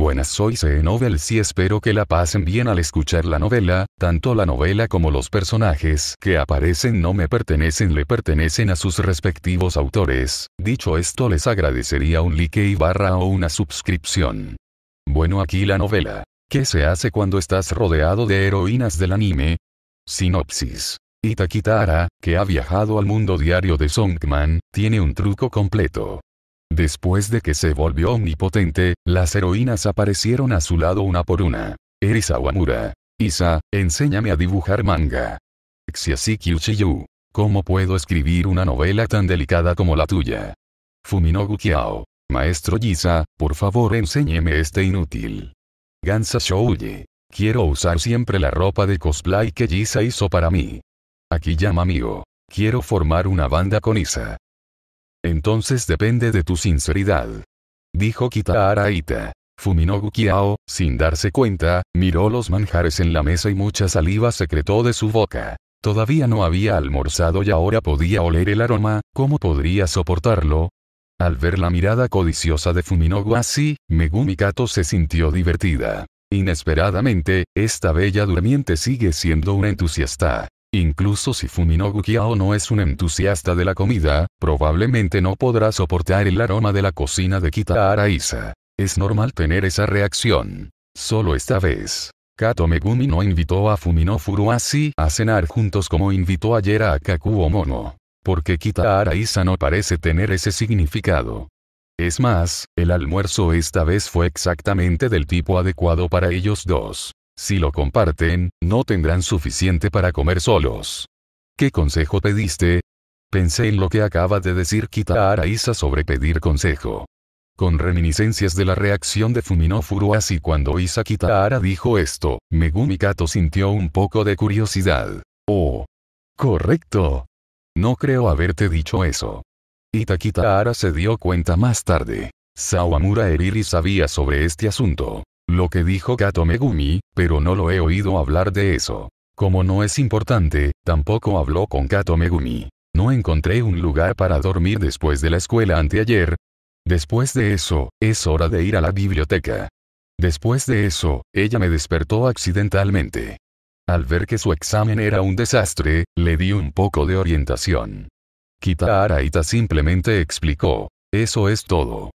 Buenas soy c novel. y espero que la pasen bien al escuchar la novela, tanto la novela como los personajes que aparecen no me pertenecen le pertenecen a sus respectivos autores, dicho esto les agradecería un like y barra o una suscripción. Bueno aquí la novela. ¿Qué se hace cuando estás rodeado de heroínas del anime? Sinopsis. Itakitara, que ha viajado al mundo diario de Songman, tiene un truco completo. Después de que se volvió omnipotente, las heroínas aparecieron a su lado una por una. Erisa Wamura. Isa, enséñame a dibujar manga. Xiasiki Uchiyu. ¿Cómo puedo escribir una novela tan delicada como la tuya? Fuminogu Kiao. Maestro Isa, por favor enséñeme este inútil. Gansa Shouye. Quiero usar siempre la ropa de cosplay que Giza hizo para mí. Akiyama amigo. Quiero formar una banda con Isa. Entonces depende de tu sinceridad. Dijo Kita Ita. Fuminogu Kiao, sin darse cuenta, miró los manjares en la mesa y mucha saliva secretó de su boca. Todavía no había almorzado y ahora podía oler el aroma, ¿cómo podría soportarlo? Al ver la mirada codiciosa de Fuminogu así, Megumi Kato se sintió divertida. Inesperadamente, esta bella durmiente sigue siendo una entusiasta. Incluso si Fuminogu Kiao no es un entusiasta de la comida, probablemente no podrá soportar el aroma de la cocina de Kita Araiza. Es normal tener esa reacción. Solo esta vez. Kato Megumi no invitó a Fumino Furuasi a cenar juntos como invitó ayer a Kakuo Mono. Porque Kita Araiza no parece tener ese significado. Es más, el almuerzo esta vez fue exactamente del tipo adecuado para ellos dos. Si lo comparten, no tendrán suficiente para comer solos. ¿Qué consejo pediste? Pensé en lo que acaba de decir Kita Isa sobre pedir consejo. Con reminiscencias de la reacción de Fumino Furuasi, cuando Isa Kitahara dijo esto, Megumi Kato sintió un poco de curiosidad. Oh. Correcto. No creo haberte dicho eso. Ita Kitahara se dio cuenta más tarde. Sawamura Eriri sabía sobre este asunto lo que dijo Kato Megumi, pero no lo he oído hablar de eso. Como no es importante, tampoco habló con Kato Megumi. No encontré un lugar para dormir después de la escuela anteayer. Después de eso, es hora de ir a la biblioteca. Después de eso, ella me despertó accidentalmente. Al ver que su examen era un desastre, le di un poco de orientación. Kita Araita simplemente explicó, eso es todo.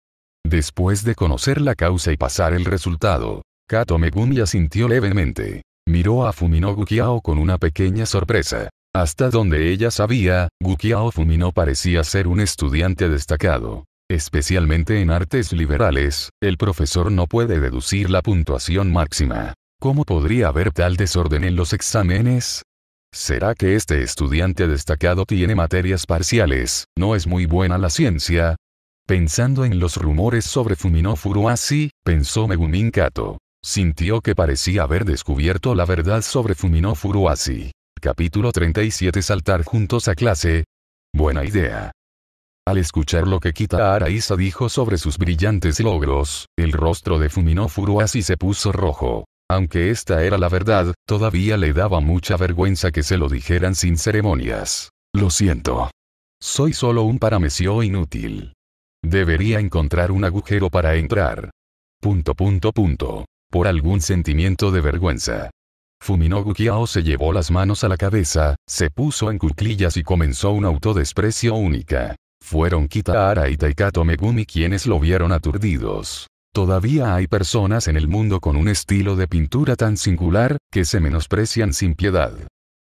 Después de conocer la causa y pasar el resultado, Kato Megumi asintió levemente. Miró a Fumino Gukiao con una pequeña sorpresa. Hasta donde ella sabía, Gukiao Fumino parecía ser un estudiante destacado. Especialmente en artes liberales, el profesor no puede deducir la puntuación máxima. ¿Cómo podría haber tal desorden en los exámenes? ¿Será que este estudiante destacado tiene materias parciales, no es muy buena la ciencia, Pensando en los rumores sobre Fumino Furuasi, pensó Megumin Kato. Sintió que parecía haber descubierto la verdad sobre Fumino Furuasi. Capítulo 37 Saltar juntos a clase. Buena idea. Al escuchar lo que Kita Araiza dijo sobre sus brillantes logros, el rostro de Fumino Furuasi se puso rojo. Aunque esta era la verdad, todavía le daba mucha vergüenza que se lo dijeran sin ceremonias. Lo siento. Soy solo un paramecio inútil. Debería encontrar un agujero para entrar. Punto punto punto. Por algún sentimiento de vergüenza. Fuminogu se llevó las manos a la cabeza, se puso en cuclillas y comenzó un autodesprecio única. Fueron Kitahara y Taikato Megumi quienes lo vieron aturdidos. Todavía hay personas en el mundo con un estilo de pintura tan singular, que se menosprecian sin piedad.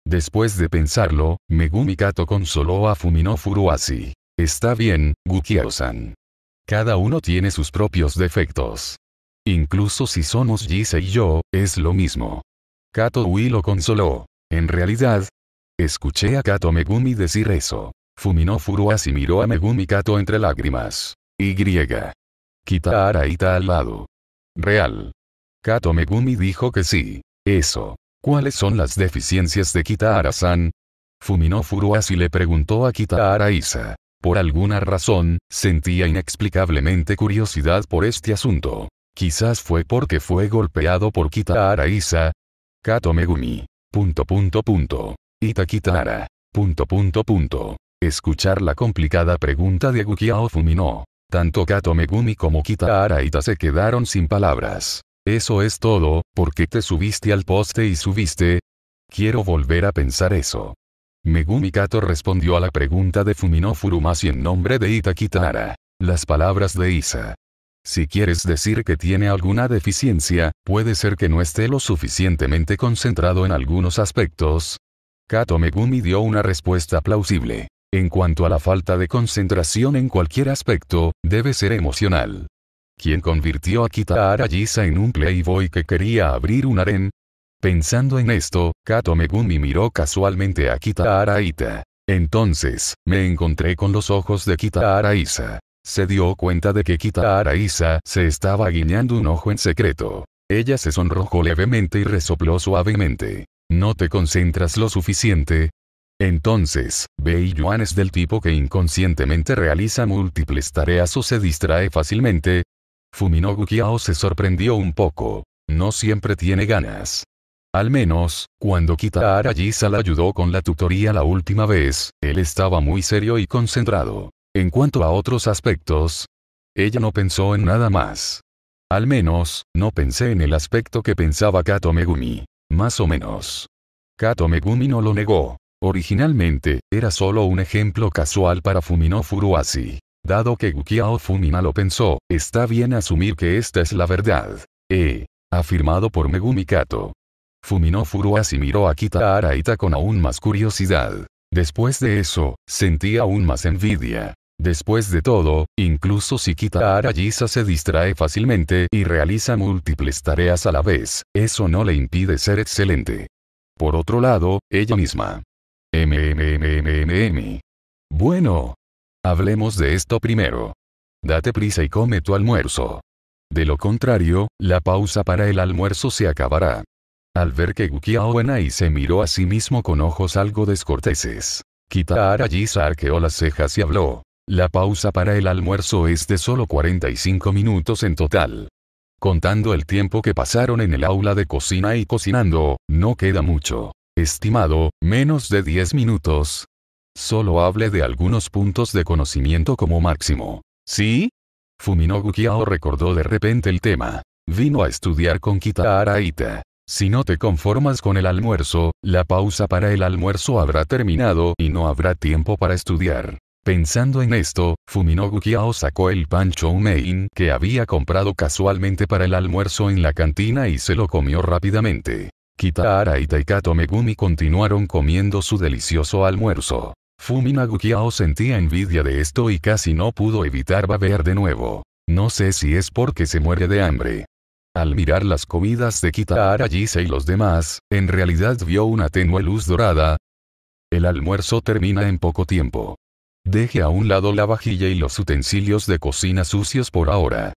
Después de pensarlo, Megumi Kato consoló a Fumino Furuasi, Está bien, Gukiao-san. Cada uno tiene sus propios defectos. Incluso si somos Gise y yo, es lo mismo. Kato Ui lo consoló. En realidad, escuché a Kato Megumi decir eso. Fuminó Furuasi miró a Megumi Kato entre lágrimas. Y. Quita Araita al lado. Real. Kato Megumi dijo que sí. Eso. ¿Cuáles son las deficiencias de kitaara san Fuminó Furuasi le preguntó a Kita por alguna razón, sentía inexplicablemente curiosidad por este asunto. Quizás fue porque fue golpeado por Kitahara Isa. Kato Megumi. Ita Kitahara. Escuchar la complicada pregunta de Gukiao Fumino. Tanto Kato Megumi como Kitahara Ita se quedaron sin palabras. Eso es todo, porque te subiste al poste y subiste? Quiero volver a pensar eso. Megumi Kato respondió a la pregunta de Fumino Furumashi en nombre de Itakitara. Las palabras de Isa. Si quieres decir que tiene alguna deficiencia, puede ser que no esté lo suficientemente concentrado en algunos aspectos. Kato Megumi dio una respuesta plausible. En cuanto a la falta de concentración en cualquier aspecto, debe ser emocional. Quien convirtió a Kitahara Yisa en un playboy que quería abrir un aren... Pensando en esto, Kato Megumi miró casualmente a Kita Araita. Entonces, me encontré con los ojos de Kita Isa. Se dio cuenta de que Kita Isa se estaba guiñando un ojo en secreto. Ella se sonrojó levemente y resopló suavemente. ¿No te concentras lo suficiente? Entonces, Bei Yuan es del tipo que inconscientemente realiza múltiples tareas o se distrae fácilmente. Fuminogu Kiao se sorprendió un poco. No siempre tiene ganas. Al menos, cuando Kitahara Jisa la ayudó con la tutoría la última vez, él estaba muy serio y concentrado. En cuanto a otros aspectos, ella no pensó en nada más. Al menos, no pensé en el aspecto que pensaba Kato Megumi. Más o menos. Kato Megumi no lo negó. Originalmente, era solo un ejemplo casual para Fumino Furuasi. Dado que Gukiao Fumina lo pensó, está bien asumir que esta es la verdad. E. afirmado por Megumi Kato. Fuminó Furuas y miró a Kita Araita con aún más curiosidad. Después de eso, sentí aún más envidia. Después de todo, incluso si Kita Arayisa se distrae fácilmente y realiza múltiples tareas a la vez, eso no le impide ser excelente. Por otro lado, ella misma. MMMMM. Bueno. Hablemos de esto primero. Date prisa y come tu almuerzo. De lo contrario, la pausa para el almuerzo se acabará. Al ver que Gukiao y se miró a sí mismo con ojos algo descorteses. Kitahara Yisa arqueó las cejas y habló. La pausa para el almuerzo es de solo 45 minutos en total. Contando el tiempo que pasaron en el aula de cocina y cocinando, no queda mucho. Estimado, menos de 10 minutos. Solo hable de algunos puntos de conocimiento como máximo. ¿Sí? Fumino Gukiao recordó de repente el tema. Vino a estudiar con Kitahara Ita. Si no te conformas con el almuerzo, la pausa para el almuerzo habrá terminado y no habrá tiempo para estudiar. Pensando en esto, Fuminogu Gukiao sacó el pan mein que había comprado casualmente para el almuerzo en la cantina y se lo comió rápidamente. Kitahara y Taikato Megumi continuaron comiendo su delicioso almuerzo. Fuminogu sentía envidia de esto y casi no pudo evitar babear de nuevo. No sé si es porque se muere de hambre. Al mirar las comidas de Kitahara y los demás, en realidad vio una tenue luz dorada. El almuerzo termina en poco tiempo. Deje a un lado la vajilla y los utensilios de cocina sucios por ahora.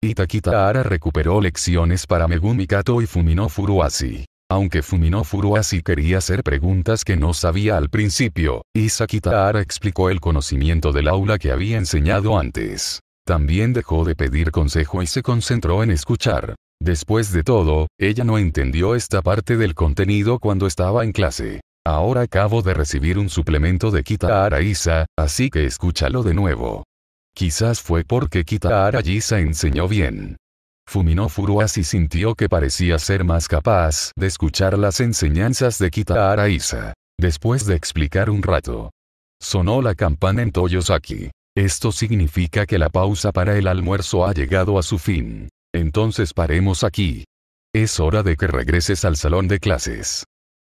Kitahara recuperó lecciones para Megumi Kato y Fumino Furuasi. Aunque Fumino Furuasi quería hacer preguntas que no sabía al principio, Kitahara explicó el conocimiento del aula que había enseñado antes. También dejó de pedir consejo y se concentró en escuchar. Después de todo, ella no entendió esta parte del contenido cuando estaba en clase. Ahora acabo de recibir un suplemento de Kita Araiza, así que escúchalo de nuevo. Quizás fue porque Kita Araiza enseñó bien. Fuminó y sintió que parecía ser más capaz de escuchar las enseñanzas de Kita Araiza. Después de explicar un rato, sonó la campana en Toyosaki. Esto significa que la pausa para el almuerzo ha llegado a su fin. Entonces paremos aquí. Es hora de que regreses al salón de clases.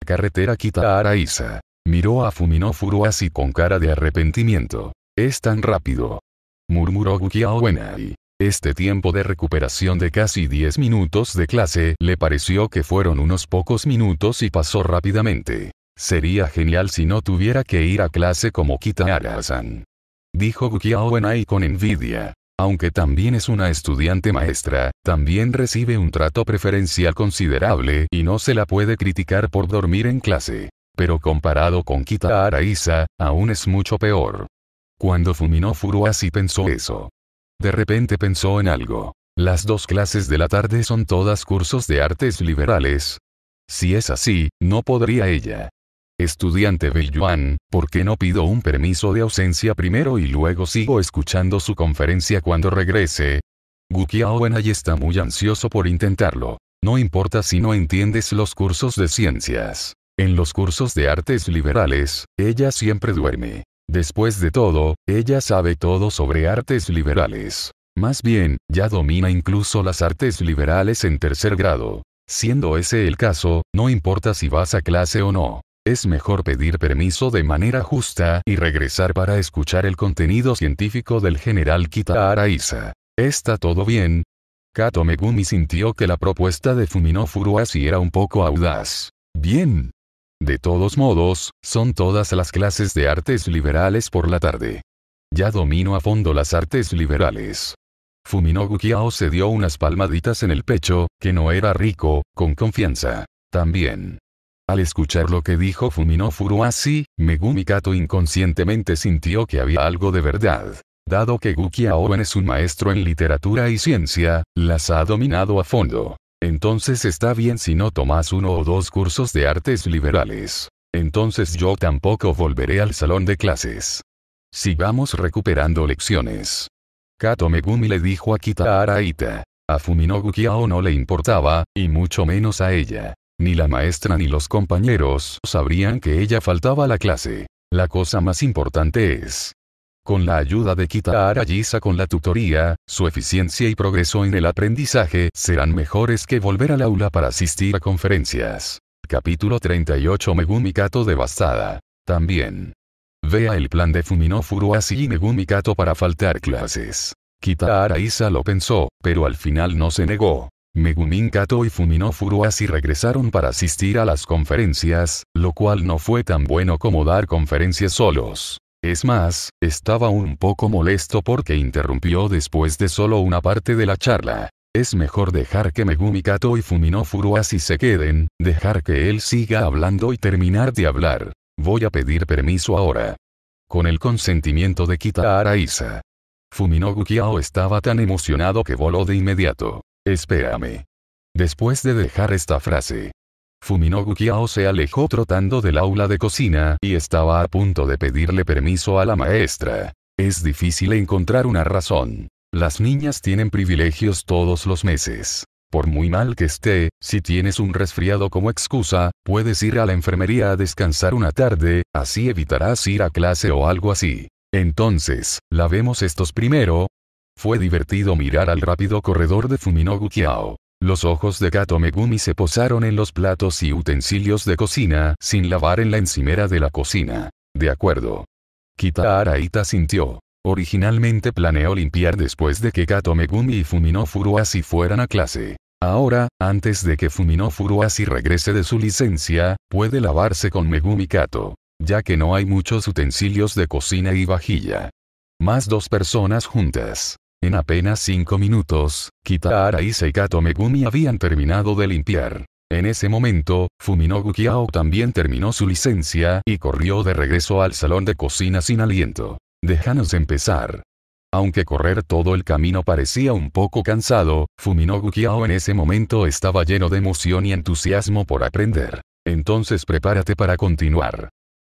Carretera a Araiza. Miró a Fumino Furuasi con cara de arrepentimiento. Es tan rápido. Murmuró Gukiao Wenai. Este tiempo de recuperación de casi 10 minutos de clase le pareció que fueron unos pocos minutos y pasó rápidamente. Sería genial si no tuviera que ir a clase como Kitahara-san dijo Gu Wenai con envidia. Aunque también es una estudiante maestra, también recibe un trato preferencial considerable y no se la puede criticar por dormir en clase. Pero comparado con Kita Araiza, aún es mucho peor. Cuando fuminó Furuasi pensó eso. De repente pensó en algo. Las dos clases de la tarde son todas cursos de artes liberales. Si es así, no podría ella. Estudiante Yuan, ¿por qué no pido un permiso de ausencia primero y luego sigo escuchando su conferencia cuando regrese? Gu y está muy ansioso por intentarlo. No importa si no entiendes los cursos de ciencias. En los cursos de artes liberales, ella siempre duerme. Después de todo, ella sabe todo sobre artes liberales. Más bien, ya domina incluso las artes liberales en tercer grado. Siendo ese el caso, no importa si vas a clase o no. Es mejor pedir permiso de manera justa y regresar para escuchar el contenido científico del general Kita Araiza. ¿Está todo bien? Kato Megumi sintió que la propuesta de Fumino Furuasi era un poco audaz. Bien. De todos modos, son todas las clases de artes liberales por la tarde. Ya domino a fondo las artes liberales. Fumino Gukiao se dio unas palmaditas en el pecho, que no era rico, con confianza. También. Al escuchar lo que dijo Fumino Furuasi, Megumi Kato inconscientemente sintió que había algo de verdad. Dado que Gukiao es un maestro en literatura y ciencia, las ha dominado a fondo. Entonces está bien si no tomas uno o dos cursos de artes liberales. Entonces yo tampoco volveré al salón de clases. Sigamos recuperando lecciones. Kato Megumi le dijo a Kita Araita. A Fumino Gukiao no le importaba, y mucho menos a ella. Ni la maestra ni los compañeros sabrían que ella faltaba a la clase. La cosa más importante es, con la ayuda de Kita Yisa con la tutoría, su eficiencia y progreso en el aprendizaje serán mejores que volver al aula para asistir a conferencias. Capítulo 38 Megumi Kato devastada. También. Vea el plan de Fumino Furuashi y Megumi para faltar clases. Kita Isa lo pensó, pero al final no se negó. Megumin Kato y Fumino Furuasi regresaron para asistir a las conferencias, lo cual no fue tan bueno como dar conferencias solos. Es más, estaba un poco molesto porque interrumpió después de solo una parte de la charla. Es mejor dejar que Megumi Kato y Fumino Furuasi se queden, dejar que él siga hablando y terminar de hablar. Voy a pedir permiso ahora. Con el consentimiento de Kita Araisa. Fumino Gukiao estaba tan emocionado que voló de inmediato. Espérame. Después de dejar esta frase, Fuminogu Kiao se alejó trotando del aula de cocina y estaba a punto de pedirle permiso a la maestra. Es difícil encontrar una razón. Las niñas tienen privilegios todos los meses. Por muy mal que esté, si tienes un resfriado como excusa, puedes ir a la enfermería a descansar una tarde, así evitarás ir a clase o algo así. Entonces, lavemos estos primero, fue divertido mirar al rápido corredor de Fuminogu Gukiao. Los ojos de Kato Megumi se posaron en los platos y utensilios de cocina sin lavar en la encimera de la cocina. De acuerdo. Kita Araita sintió. Originalmente planeó limpiar después de que Kato Megumi y Fumino Furuashi fueran a clase. Ahora, antes de que Fumino Furuashi regrese de su licencia, puede lavarse con Megumi Kato, ya que no hay muchos utensilios de cocina y vajilla. Más dos personas juntas. En apenas cinco minutos, Kitahara y Seikato Megumi habían terminado de limpiar. En ese momento, Fuminogu Kiao también terminó su licencia y corrió de regreso al salón de cocina sin aliento. Déjanos empezar. Aunque correr todo el camino parecía un poco cansado, Fuminogu Kiao en ese momento estaba lleno de emoción y entusiasmo por aprender. Entonces prepárate para continuar.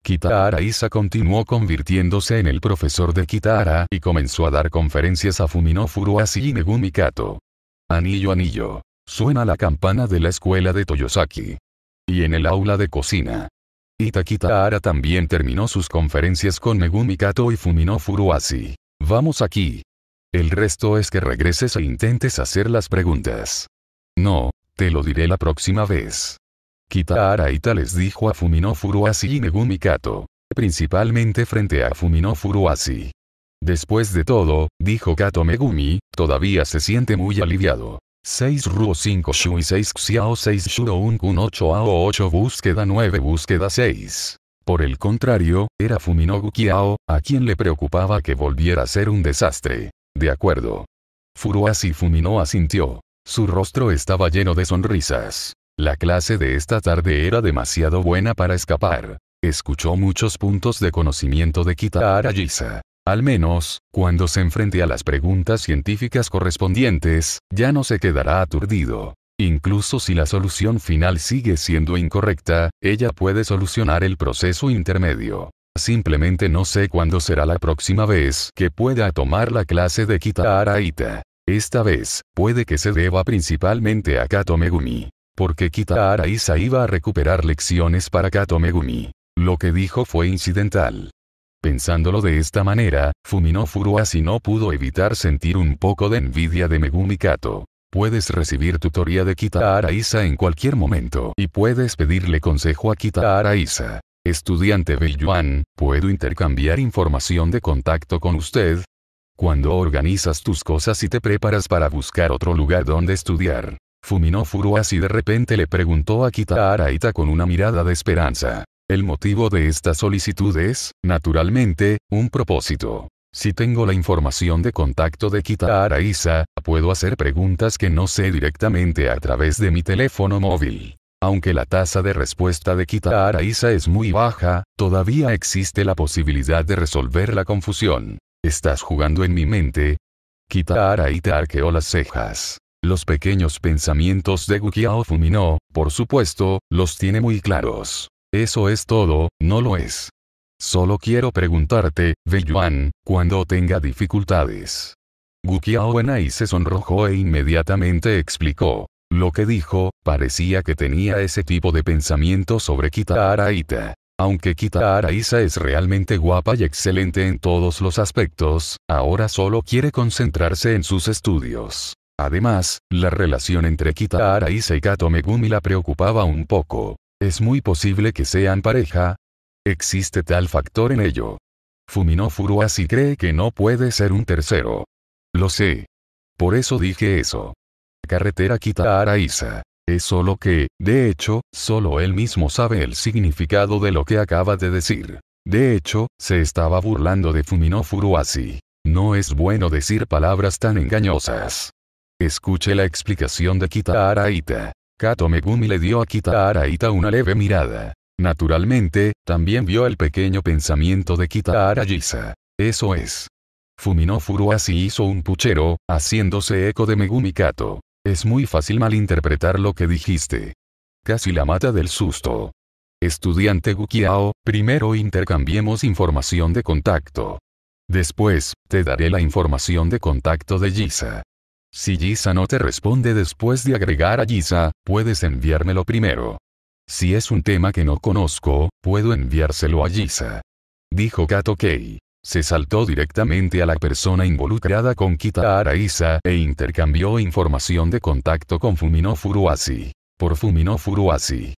Kitahara Isa continuó convirtiéndose en el profesor de Kitara y comenzó a dar conferencias a Fumino Furuasi y Megumi Anillo anillo. Suena la campana de la escuela de Toyosaki. Y en el aula de cocina. Ita también terminó sus conferencias con Megumikato y Fumino Furuasi. Vamos aquí. El resto es que regreses e intentes hacer las preguntas. No, te lo diré la próxima vez. Kita Araita les dijo a Fumino Furuasi y Megumi Kato. Principalmente frente a Fumino Furuasi. Después de todo, dijo Kato Megumi, todavía se siente muy aliviado. 6 Ruo 5 Shui 6 Xiao 6 Shuro 1 Kun 8 Ao 8 Búsqueda 9 Búsqueda 6. Por el contrario, era Fumino Gukiao, a quien le preocupaba que volviera a ser un desastre. De acuerdo. Furuasi Fumino asintió. Su rostro estaba lleno de sonrisas. La clase de esta tarde era demasiado buena para escapar. Escuchó muchos puntos de conocimiento de Kita Arayisa. Al menos, cuando se enfrente a las preguntas científicas correspondientes, ya no se quedará aturdido. Incluso si la solución final sigue siendo incorrecta, ella puede solucionar el proceso intermedio. Simplemente no sé cuándo será la próxima vez que pueda tomar la clase de Kita Ita. Esta vez, puede que se deba principalmente a Kato Megumi porque Kita Araiza iba a recuperar lecciones para Kato Megumi. Lo que dijo fue incidental. Pensándolo de esta manera, Fumino si no pudo evitar sentir un poco de envidia de Megumi Kato. Puedes recibir tutoría de Kita Araiza en cualquier momento y puedes pedirle consejo a Kita Araiza. Estudiante Belluan, ¿puedo intercambiar información de contacto con usted? Cuando organizas tus cosas y te preparas para buscar otro lugar donde estudiar, Fuminó y de repente le preguntó a Kita Araita con una mirada de esperanza. El motivo de esta solicitud es, naturalmente, un propósito. Si tengo la información de contacto de Kita Araiza, puedo hacer preguntas que no sé directamente a través de mi teléfono móvil. Aunque la tasa de respuesta de Kita Araiza es muy baja, todavía existe la posibilidad de resolver la confusión. Estás jugando en mi mente. Kita Araita arqueó las cejas. Los pequeños pensamientos de Gukiao Fumino, por supuesto, los tiene muy claros. Eso es todo, no lo es. Solo quiero preguntarte, Yuan, cuando tenga dificultades. Gukiao Enai se sonrojó e inmediatamente explicó. Lo que dijo, parecía que tenía ese tipo de pensamiento sobre Kita Araita. Aunque Kita Araiza es realmente guapa y excelente en todos los aspectos, ahora solo quiere concentrarse en sus estudios. Además, la relación entre Kita Araiza y Kato Megumi la preocupaba un poco. ¿Es muy posible que sean pareja? Existe tal factor en ello. Fumino Furuasi cree que no puede ser un tercero. Lo sé. Por eso dije eso. Carretera Kita Araiza. Es solo que, de hecho, solo él mismo sabe el significado de lo que acaba de decir. De hecho, se estaba burlando de Fumino Furuasi. No es bueno decir palabras tan engañosas. Escuche la explicación de Kita Ita. Kato Megumi le dio a Kita Ita una leve mirada. Naturalmente, también vio el pequeño pensamiento de Kitahara Gisa. Eso es. Fuminó Furuasi hizo un puchero, haciéndose eco de Megumi Kato. Es muy fácil malinterpretar lo que dijiste. Casi la mata del susto. Estudiante Gukiao, primero intercambiemos información de contacto. Después, te daré la información de contacto de Gisa. Si Giza no te responde después de agregar a Giza, puedes enviármelo primero. Si es un tema que no conozco, puedo enviárselo a Giza. Dijo Kato Kei. Se saltó directamente a la persona involucrada con Kita Araiza e intercambió información de contacto con Fumino Furuasi. Por Fumino Furuasi.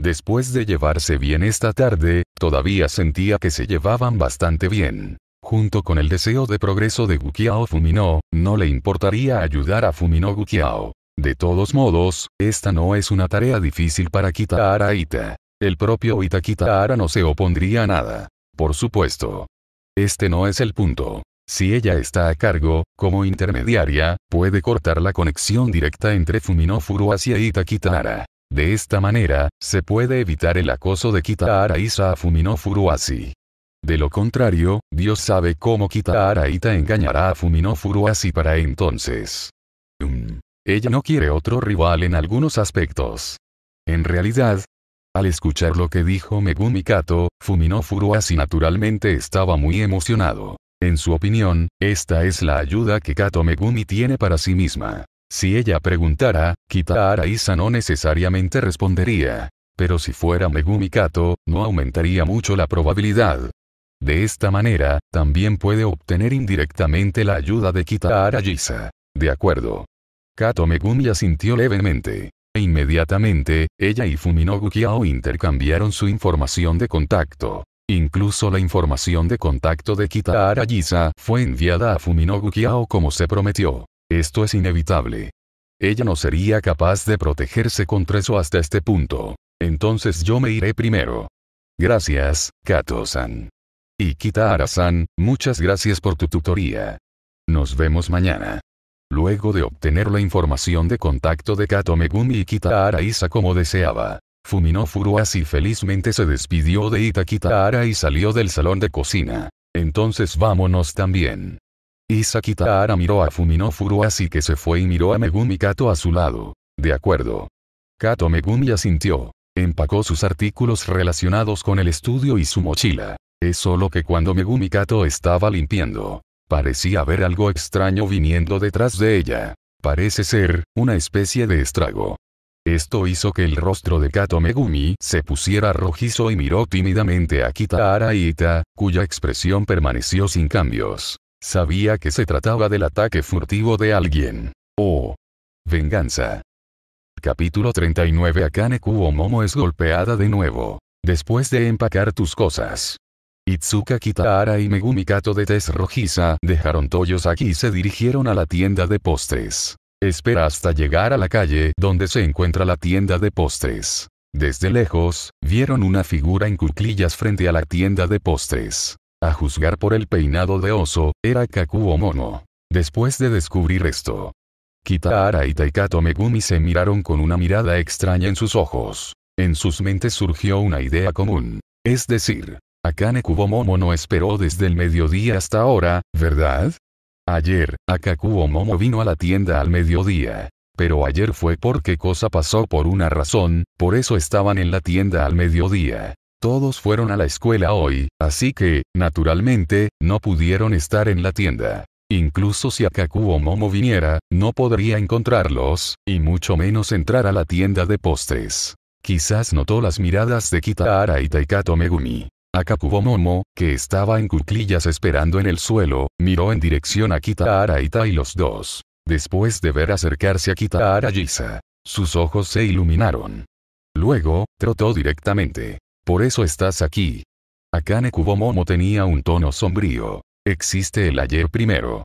Después de llevarse bien esta tarde, todavía sentía que se llevaban bastante bien. Junto con el deseo de progreso de Gukiao Fumino, no le importaría ayudar a Fumino Gukiao. De todos modos, esta no es una tarea difícil para Kitahara Ita. El propio Ita Kitahara no se opondría a nada. Por supuesto. Este no es el punto. Si ella está a cargo, como intermediaria, puede cortar la conexión directa entre Fumino Furuasi y Ita Kitahara. De esta manera, se puede evitar el acoso de Kitahara Isa a Fumino Furuasi. De lo contrario, Dios sabe cómo Araita engañará a e Fumino Furuasi para entonces. Mm. ella no quiere otro rival en algunos aspectos. En realidad, al escuchar lo que dijo Megumi Kato, Fumino Furuasi naturalmente estaba muy emocionado. En su opinión, esta es la ayuda que Kato Megumi tiene para sí misma. Si ella preguntara, Kita Isa no necesariamente respondería. Pero si fuera Megumi Kato, no aumentaría mucho la probabilidad. De esta manera, también puede obtener indirectamente la ayuda de Kitahara Jisa. De acuerdo. Kato Megumi asintió levemente. E inmediatamente, ella y Fuminogu intercambiaron su información de contacto. Incluso la información de contacto de Kitahara Yisa fue enviada a Fuminogu como se prometió. Esto es inevitable. Ella no sería capaz de protegerse contra eso hasta este punto. Entonces yo me iré primero. Gracias, Kato-san. Ikita Ara-san, muchas gracias por tu tutoría. Nos vemos mañana. Luego de obtener la información de contacto de Kato Megumi y Ikita Ara-isa como deseaba, Fumino Furuasi felizmente se despidió de Ita Ara y salió del salón de cocina. Entonces vámonos también. Isa Ara miró a Fumino Furuasi que se fue y miró a Megumi Kato a su lado. De acuerdo. Kato Megumi asintió. Empacó sus artículos relacionados con el estudio y su mochila solo que cuando Megumi Kato estaba limpiando, parecía haber algo extraño viniendo detrás de ella. Parece ser, una especie de estrago. Esto hizo que el rostro de Kato Megumi se pusiera rojizo y miró tímidamente a Kita Araita, cuya expresión permaneció sin cambios. Sabía que se trataba del ataque furtivo de alguien. Oh. Venganza. Capítulo 39 Akane Kubo Momo es golpeada de nuevo. Después de empacar tus cosas, Itsuka Kitahara y Megumi Kato de tez rojiza dejaron aquí y se dirigieron a la tienda de postres. Espera hasta llegar a la calle donde se encuentra la tienda de postres. Desde lejos, vieron una figura en cuclillas frente a la tienda de postres. A juzgar por el peinado de oso, era Kakuo Mono. Después de descubrir esto, Kitahara y Taikato Megumi se miraron con una mirada extraña en sus ojos. En sus mentes surgió una idea común. Es decir, Akane Momo no esperó desde el mediodía hasta ahora, ¿verdad? Ayer, Akakuo Momo vino a la tienda al mediodía. Pero ayer fue porque cosa pasó por una razón, por eso estaban en la tienda al mediodía. Todos fueron a la escuela hoy, así que, naturalmente, no pudieron estar en la tienda. Incluso si Akakuo Momo viniera, no podría encontrarlos, y mucho menos entrar a la tienda de postres. Quizás notó las miradas de Kitahara y Taikato Megumi. Akakubo Momo, que estaba en cuclillas esperando en el suelo, miró en dirección a Kita Araita y los dos. Después de ver acercarse a Kitahara Yisa, sus ojos se iluminaron. Luego, trotó directamente. Por eso estás aquí. Akane Kubomomo tenía un tono sombrío. Existe el ayer primero.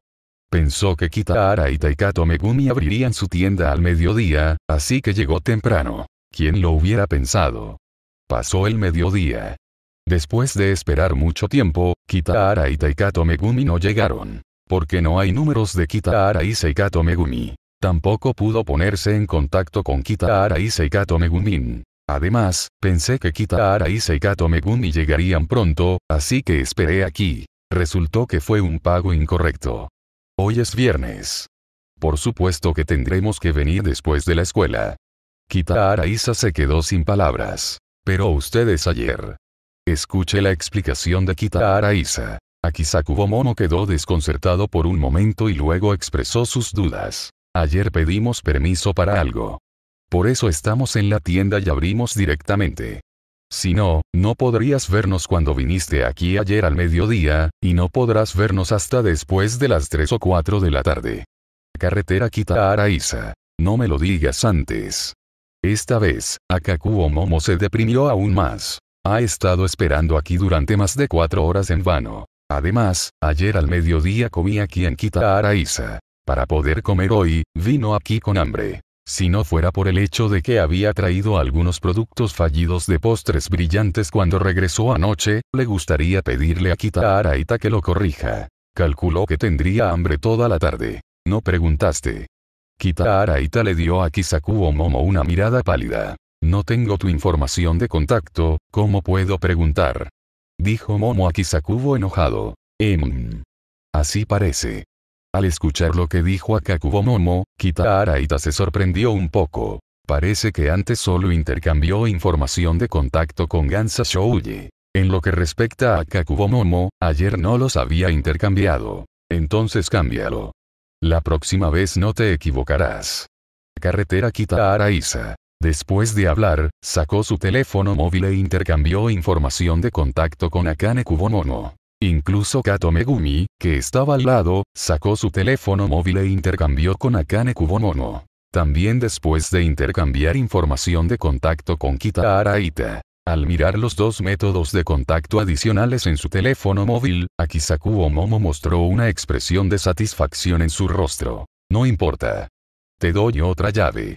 Pensó que Kitahara y Kato Megumi abrirían su tienda al mediodía, así que llegó temprano. ¿Quién lo hubiera pensado? Pasó el mediodía. Después de esperar mucho tiempo, Kitahara y Taikato Megumi no llegaron. Porque no hay números de Kitahara y Seikato Tampoco pudo ponerse en contacto con Kitahara y Seikato Además, pensé que Kitahara y Seikato llegarían pronto, así que esperé aquí. Resultó que fue un pago incorrecto. Hoy es viernes. Por supuesto que tendremos que venir después de la escuela. Kitahara Isa se quedó sin palabras. Pero ustedes ayer. Escuche la explicación de Kitahara Isa. Akisakubo Mono quedó desconcertado por un momento y luego expresó sus dudas. Ayer pedimos permiso para algo. Por eso estamos en la tienda y abrimos directamente. Si no, no podrías vernos cuando viniste aquí ayer al mediodía, y no podrás vernos hasta después de las 3 o 4 de la tarde. Carretera Kitahara araiza No me lo digas antes. Esta vez, akakuo Momo se deprimió aún más. Ha estado esperando aquí durante más de cuatro horas en vano. Además, ayer al mediodía comí aquí en Kita Araiza. Para poder comer hoy, vino aquí con hambre. Si no fuera por el hecho de que había traído algunos productos fallidos de postres brillantes cuando regresó anoche, le gustaría pedirle a Kita Araita que lo corrija. Calculó que tendría hambre toda la tarde. No preguntaste. Kita Araita le dio a Kisaku Momo una mirada pálida. No tengo tu información de contacto, ¿cómo puedo preguntar? Dijo Momo Akisakubo enojado. Mmm. Así parece. Al escuchar lo que dijo Akakubo Momo, Kita Araita se sorprendió un poco. Parece que antes solo intercambió información de contacto con Gansa Shouye. En lo que respecta a Akakubo Momo, ayer no los había intercambiado. Entonces cámbialo. La próxima vez no te equivocarás. Carretera Kita Araiza. Después de hablar, sacó su teléfono móvil e intercambió información de contacto con Akane Kubomono. Incluso Kato Megumi, que estaba al lado, sacó su teléfono móvil e intercambió con Akane Kubomono. También después de intercambiar información de contacto con Kita Araita. Al mirar los dos métodos de contacto adicionales en su teléfono móvil, Akisaku Momo mostró una expresión de satisfacción en su rostro. No importa. Te doy otra llave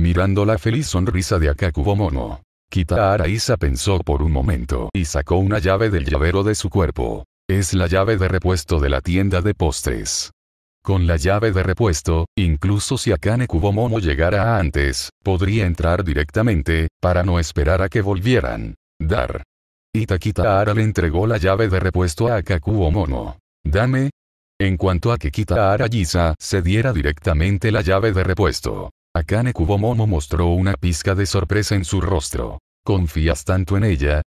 mirando la feliz sonrisa de Akakubo Mono, Kita Araiza pensó por un momento y sacó una llave del llavero de su cuerpo. Es la llave de repuesto de la tienda de postres. Con la llave de repuesto, incluso si Akane Mono llegara antes, podría entrar directamente, para no esperar a que volvieran. Dar. Itakita Ara le entregó la llave de repuesto a Akakubo Mono. Dame. En cuanto a que Kita Ara se diera directamente la llave de repuesto, Akane Kubomomo mostró una pizca de sorpresa en su rostro. ¿Confías tanto en ella?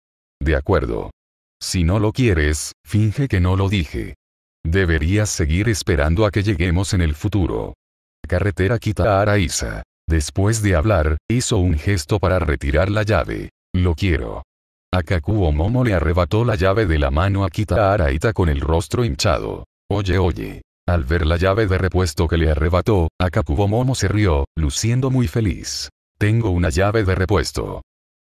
De acuerdo. Si no lo quieres, finge que no lo dije. Deberías seguir esperando a que lleguemos en el futuro. Carretera quita Araiza. Después de hablar, hizo un gesto para retirar la llave. Lo quiero. Akaku Momo le arrebató la llave de la mano a Kita Araita con el rostro hinchado. Oye, oye. Al ver la llave de repuesto que le arrebató, Akakubo Momo se rió, luciendo muy feliz. Tengo una llave de repuesto.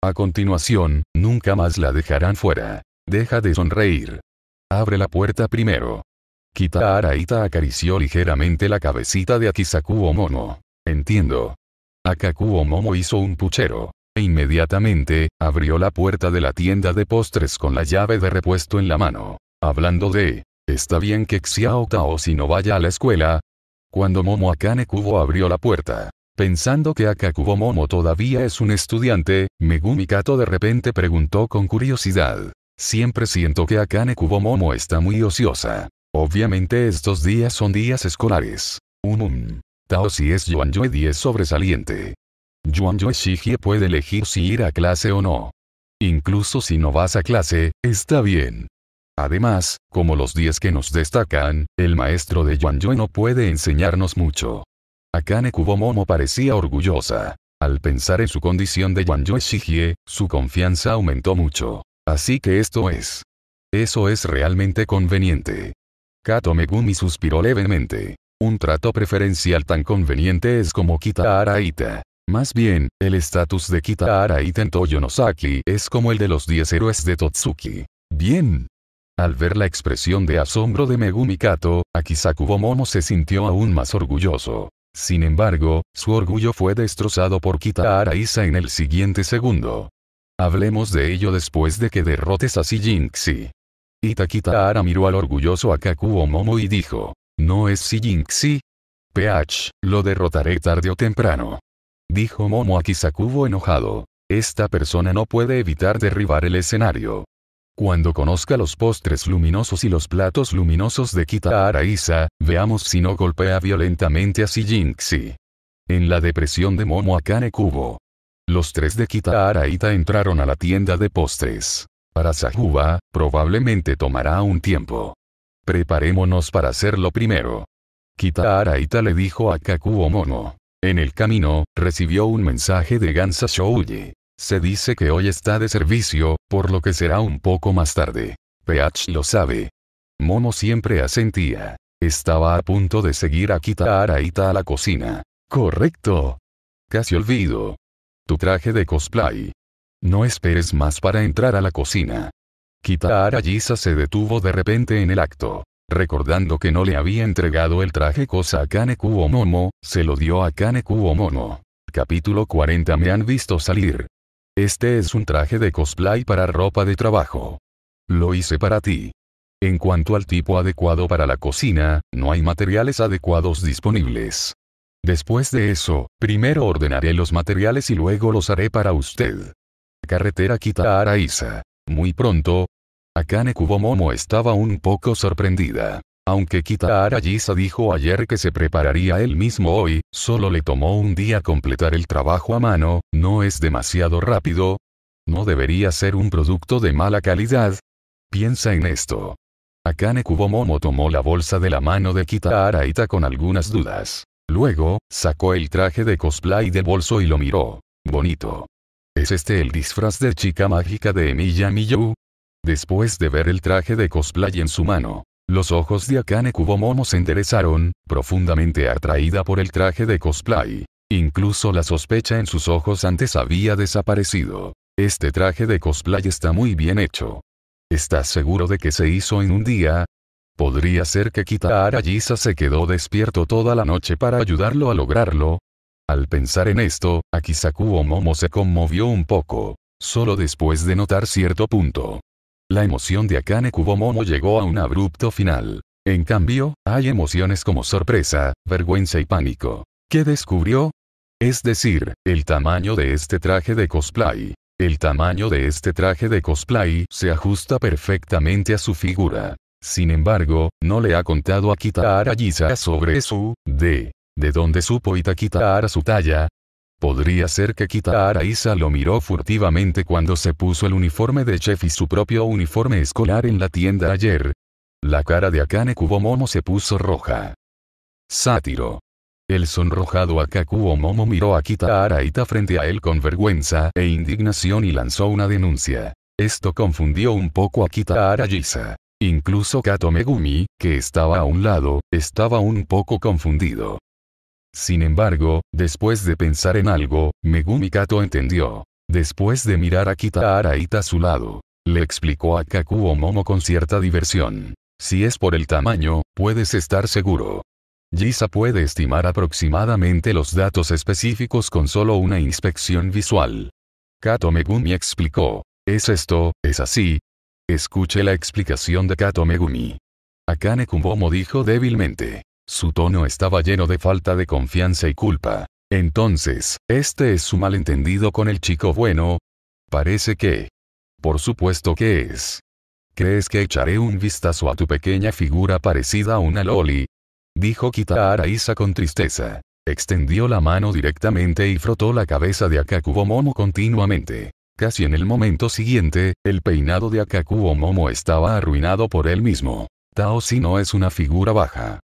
A continuación, nunca más la dejarán fuera. Deja de sonreír. Abre la puerta primero. Kita Araita acarició ligeramente la cabecita de Akisakubo Momo. Entiendo. Akakubo Momo hizo un puchero. E inmediatamente, abrió la puerta de la tienda de postres con la llave de repuesto en la mano. Hablando de Está bien que Xiao Tao si no vaya a la escuela. Cuando Momo Akane Kubo abrió la puerta, pensando que Akakubo Momo todavía es un estudiante, Megumi Kato de repente preguntó con curiosidad. Siempre siento que Akane Kubo Momo está muy ociosa. Obviamente estos días son días escolares. Un Tao si es Yuan Yue 10 sobresaliente. Yuan Yue Shihie puede elegir si ir a clase o no. Incluso si no vas a clase, está bien. Además, como los 10 que nos destacan, el maestro de Yue no puede enseñarnos mucho. Akane Kubomomo parecía orgullosa. Al pensar en su condición de Yue Shijie, su confianza aumentó mucho. Así que esto es. Eso es realmente conveniente. Kato Megumi suspiró levemente. Un trato preferencial tan conveniente es como Kita Araita. Más bien, el estatus de Kita Araita en Toyonosaki es como el de los 10 héroes de Totsuki. Bien, al ver la expresión de asombro de Megumi Kato, Akisakubo Momo se sintió aún más orgulloso. Sin embargo, su orgullo fue destrozado por Kitahara Isa en el siguiente segundo. Hablemos de ello después de que derrotes a Sijinxi. Itakitahara miró al orgulloso Akakubo Momo y dijo, ¿no es Sijinxi? PH, lo derrotaré tarde o temprano. Dijo Momo a enojado. Esta persona no puede evitar derribar el escenario. Cuando conozca los postres luminosos y los platos luminosos de Kita Araiza, veamos si no golpea violentamente a Sijinxi. En la depresión de Momo Akane Kubo. Los tres de Kita Araita entraron a la tienda de postres. Para Sajuba, probablemente tomará un tiempo. Preparémonos para hacerlo primero. Kita Araita le dijo a Kakuo Momo. En el camino, recibió un mensaje de Gansa Shouji. Se dice que hoy está de servicio, por lo que será un poco más tarde. Peach lo sabe. Momo siempre asentía. Estaba a punto de seguir a Kita Araita a la cocina. Correcto. Casi olvido. Tu traje de cosplay. No esperes más para entrar a la cocina. Kita Arayisa se detuvo de repente en el acto. Recordando que no le había entregado el traje cosa a o Momo, se lo dio a Kanekubo Momo. Capítulo 40 Me han visto salir. Este es un traje de cosplay para ropa de trabajo. Lo hice para ti. En cuanto al tipo adecuado para la cocina, no hay materiales adecuados disponibles. Después de eso, primero ordenaré los materiales y luego los haré para usted. Carretera a Araiza. Muy pronto. Akane Kubomomo estaba un poco sorprendida. Aunque Kita Gisa dijo ayer que se prepararía él mismo hoy, solo le tomó un día completar el trabajo a mano, ¿no es demasiado rápido? ¿No debería ser un producto de mala calidad? Piensa en esto. Akane Kubomomo tomó la bolsa de la mano de Kita Ita con algunas dudas. Luego, sacó el traje de cosplay del bolso y lo miró. Bonito. ¿Es este el disfraz de chica mágica de Emilia Miyu? Después de ver el traje de cosplay en su mano, los ojos de Akane Momo se enderezaron, profundamente atraída por el traje de cosplay. Incluso la sospecha en sus ojos antes había desaparecido. Este traje de cosplay está muy bien hecho. ¿Estás seguro de que se hizo en un día? ¿Podría ser que Kitahara Gisa se quedó despierto toda la noche para ayudarlo a lograrlo? Al pensar en esto, Akisaku Momo se conmovió un poco. Solo después de notar cierto punto. La emoción de Akane Kubomomo llegó a un abrupto final. En cambio, hay emociones como sorpresa, vergüenza y pánico. ¿Qué descubrió? Es decir, el tamaño de este traje de cosplay. El tamaño de este traje de cosplay se ajusta perfectamente a su figura. Sin embargo, no le ha contado a Kitahara Gisa sobre su, de, de donde supo Itakitahara su talla, Podría ser que Kita Araiza lo miró furtivamente cuando se puso el uniforme de chef y su propio uniforme escolar en la tienda ayer. La cara de Akane Kubomomo se puso roja. Sátiro. El sonrojado Akakuo Momo miró a Kitahara Araita frente a él con vergüenza e indignación y lanzó una denuncia. Esto confundió un poco a Kita Araiza. Incluso Kato Megumi, que estaba a un lado, estaba un poco confundido. Sin embargo, después de pensar en algo, Megumi Kato entendió. Después de mirar a Kita Araita a su lado, le explicó a Kakuo Momo con cierta diversión. Si es por el tamaño, puedes estar seguro. Jisa puede estimar aproximadamente los datos específicos con solo una inspección visual. Kato Megumi explicó. ¿Es esto, es así? Escuche la explicación de Kato Megumi. Akane Kumbomo dijo débilmente. Su tono estaba lleno de falta de confianza y culpa. Entonces, este es su malentendido con el chico bueno. Parece que... Por supuesto que es. ¿Crees que echaré un vistazo a tu pequeña figura parecida a una loli? Dijo Kita Araiza con tristeza. Extendió la mano directamente y frotó la cabeza de Akakubo Momo continuamente. Casi en el momento siguiente, el peinado de Akakubo Momo estaba arruinado por él mismo. Tao Si no es una figura baja.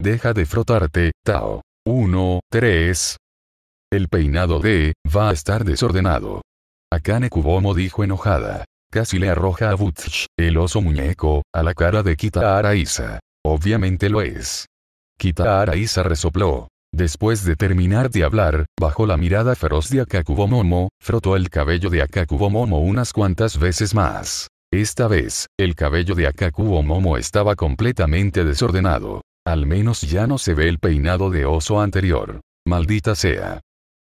Deja de frotarte, Tao. 1, 3. El peinado de, va a estar desordenado. Akane Kubomo dijo enojada. Casi le arroja a Butch, el oso muñeco, a la cara de Kita Araiza. Obviamente lo es. Kita Araiza resopló. Después de terminar de hablar, bajo la mirada feroz de Akakubomomo, frotó el cabello de Akakubomomo unas cuantas veces más. Esta vez, el cabello de Momo estaba completamente desordenado. Al menos ya no se ve el peinado de oso anterior. Maldita sea.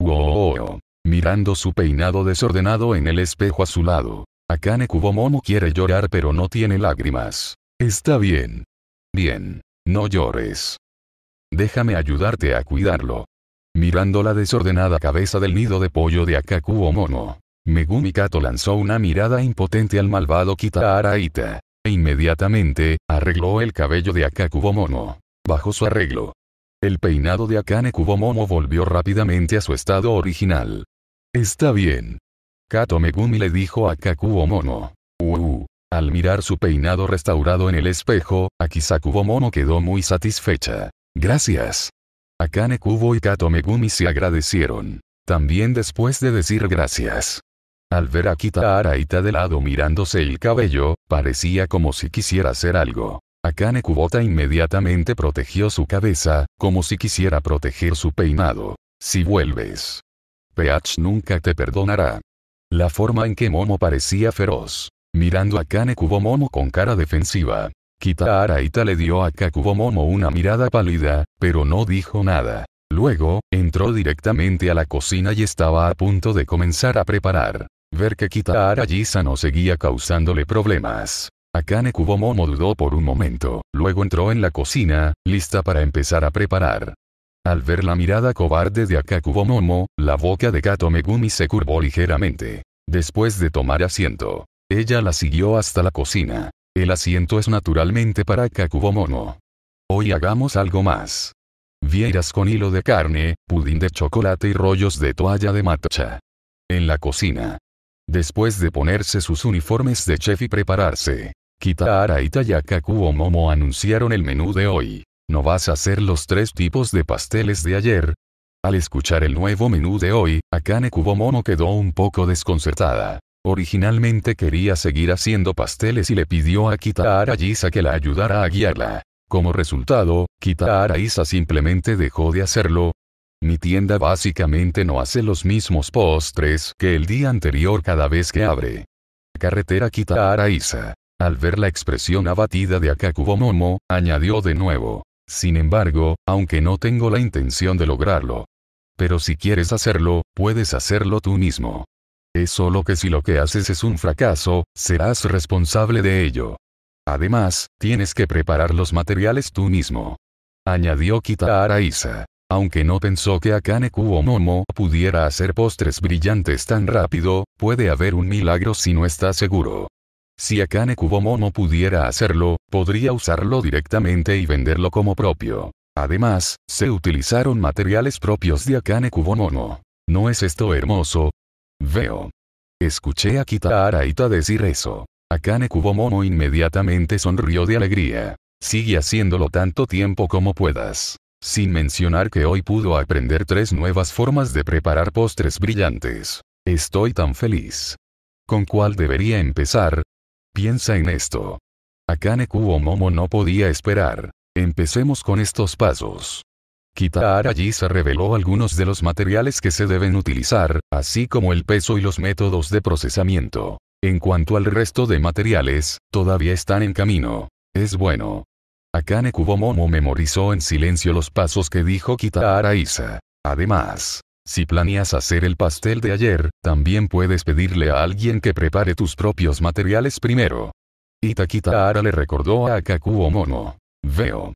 Wow. Mirando su peinado desordenado en el espejo a su lado. Akane Kubomomo quiere llorar pero no tiene lágrimas. Está bien. Bien. No llores. Déjame ayudarte a cuidarlo. Mirando la desordenada cabeza del nido de pollo de Akakubomono, Megumi Kato lanzó una mirada impotente al malvado Kita Araita. E inmediatamente, arregló el cabello de Mono. Bajo su arreglo. El peinado de Akane Mono volvió rápidamente a su estado original. Está bien. Kato Megumi le dijo a Mono. Uh, uh, al mirar su peinado restaurado en el espejo, Mono quedó muy satisfecha. Gracias. Akane Kubo y Kato Megumi se agradecieron. También después de decir gracias. Al ver a Kita Araita de lado mirándose el cabello, parecía como si quisiera hacer algo. Akane Kubota inmediatamente protegió su cabeza, como si quisiera proteger su peinado. Si vuelves. Peach nunca te perdonará. La forma en que Momo parecía feroz. Mirando a Kane Momo con cara defensiva. Kita Araita le dio a Kakubo Momo una mirada pálida, pero no dijo nada. Luego, entró directamente a la cocina y estaba a punto de comenzar a preparar. Ver que Kitahara no seguía causándole problemas. Akane Kubomomo dudó por un momento, luego entró en la cocina, lista para empezar a preparar. Al ver la mirada cobarde de Akakubomomo, la boca de Kato Megumi se curvó ligeramente. Después de tomar asiento, ella la siguió hasta la cocina. El asiento es naturalmente para Akakubomomo. Hoy hagamos algo más. Vieiras con hilo de carne, pudín de chocolate y rollos de toalla de matcha. En la cocina, Después de ponerse sus uniformes de chef y prepararse, Kitahara y Kubo Momo anunciaron el menú de hoy. ¿No vas a hacer los tres tipos de pasteles de ayer? Al escuchar el nuevo menú de hoy, Akane Kubomomo quedó un poco desconcertada. Originalmente quería seguir haciendo pasteles y le pidió a Kitahara Isa que la ayudara a guiarla. Como resultado, Kitahara Isa simplemente dejó de hacerlo, mi tienda básicamente no hace los mismos postres que el día anterior cada vez que abre. Carretera Kita Araiza. Al ver la expresión abatida de Akakubo Momo, añadió de nuevo. Sin embargo, aunque no tengo la intención de lograrlo. Pero si quieres hacerlo, puedes hacerlo tú mismo. Es solo que si lo que haces es un fracaso, serás responsable de ello. Además, tienes que preparar los materiales tú mismo. Añadió Kita Araiza. Aunque no pensó que Akane Momo pudiera hacer postres brillantes tan rápido, puede haber un milagro si no está seguro. Si Akane Kubomomo pudiera hacerlo, podría usarlo directamente y venderlo como propio. Además, se utilizaron materiales propios de Akane Kubomomo. ¿No es esto hermoso? Veo. Escuché a Kita Araita decir eso. Akane Kubomomo inmediatamente sonrió de alegría. Sigue haciéndolo tanto tiempo como puedas. Sin mencionar que hoy pudo aprender tres nuevas formas de preparar postres brillantes. Estoy tan feliz. ¿Con cuál debería empezar? Piensa en esto. Akane Kubo Momo no podía esperar. Empecemos con estos pasos. Araji se reveló algunos de los materiales que se deben utilizar, así como el peso y los métodos de procesamiento. En cuanto al resto de materiales, todavía están en camino. Es bueno. Akane Kubomomo memorizó en silencio los pasos que dijo Kitahara Isa. Además, si planeas hacer el pastel de ayer, también puedes pedirle a alguien que prepare tus propios materiales primero. Kitahara le recordó a Akakubomomo. Veo.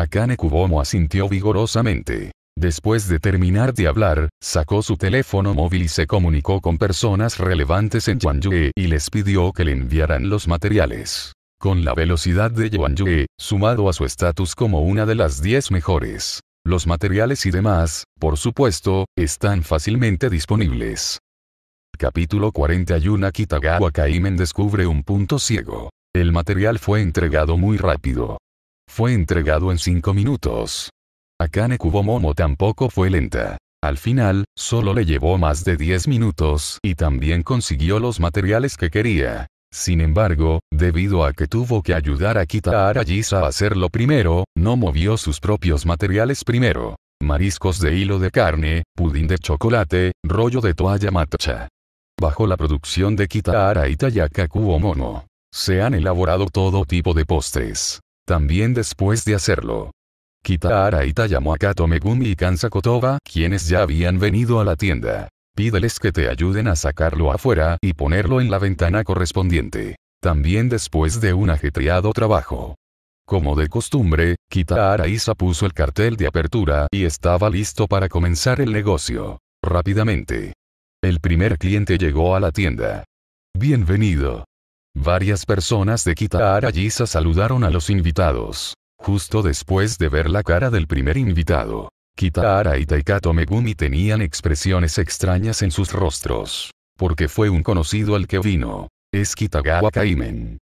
Akane Kubomo asintió vigorosamente. Después de terminar de hablar, sacó su teléfono móvil y se comunicó con personas relevantes en Yue y les pidió que le enviaran los materiales con la velocidad de Yuan Yue, sumado a su estatus como una de las 10 mejores. Los materiales y demás, por supuesto, están fácilmente disponibles. Capítulo 41 Kitagawa Kaimen descubre un punto ciego. El material fue entregado muy rápido. Fue entregado en 5 minutos. Akane Kubomomo tampoco fue lenta. Al final, solo le llevó más de 10 minutos y también consiguió los materiales que quería. Sin embargo, debido a que tuvo que ayudar a Kitahara Yisa a hacerlo primero, no movió sus propios materiales primero. Mariscos de hilo de carne, pudín de chocolate, rollo de toalla matcha. Bajo la producción de Kitahara y Tayaka se han elaborado todo tipo de postres. También después de hacerlo, Kitahara y llamó Megumi y Kansa quienes ya habían venido a la tienda, Pídeles que te ayuden a sacarlo afuera y ponerlo en la ventana correspondiente. También después de un ajetreado trabajo. Como de costumbre, Kita Araiza puso el cartel de apertura y estaba listo para comenzar el negocio. Rápidamente. El primer cliente llegó a la tienda. Bienvenido. Varias personas de Kita Araiza saludaron a los invitados. Justo después de ver la cara del primer invitado. Kitahara y Taikato Megumi tenían expresiones extrañas en sus rostros. Porque fue un conocido al que vino. Es Kitagawa Kaimen.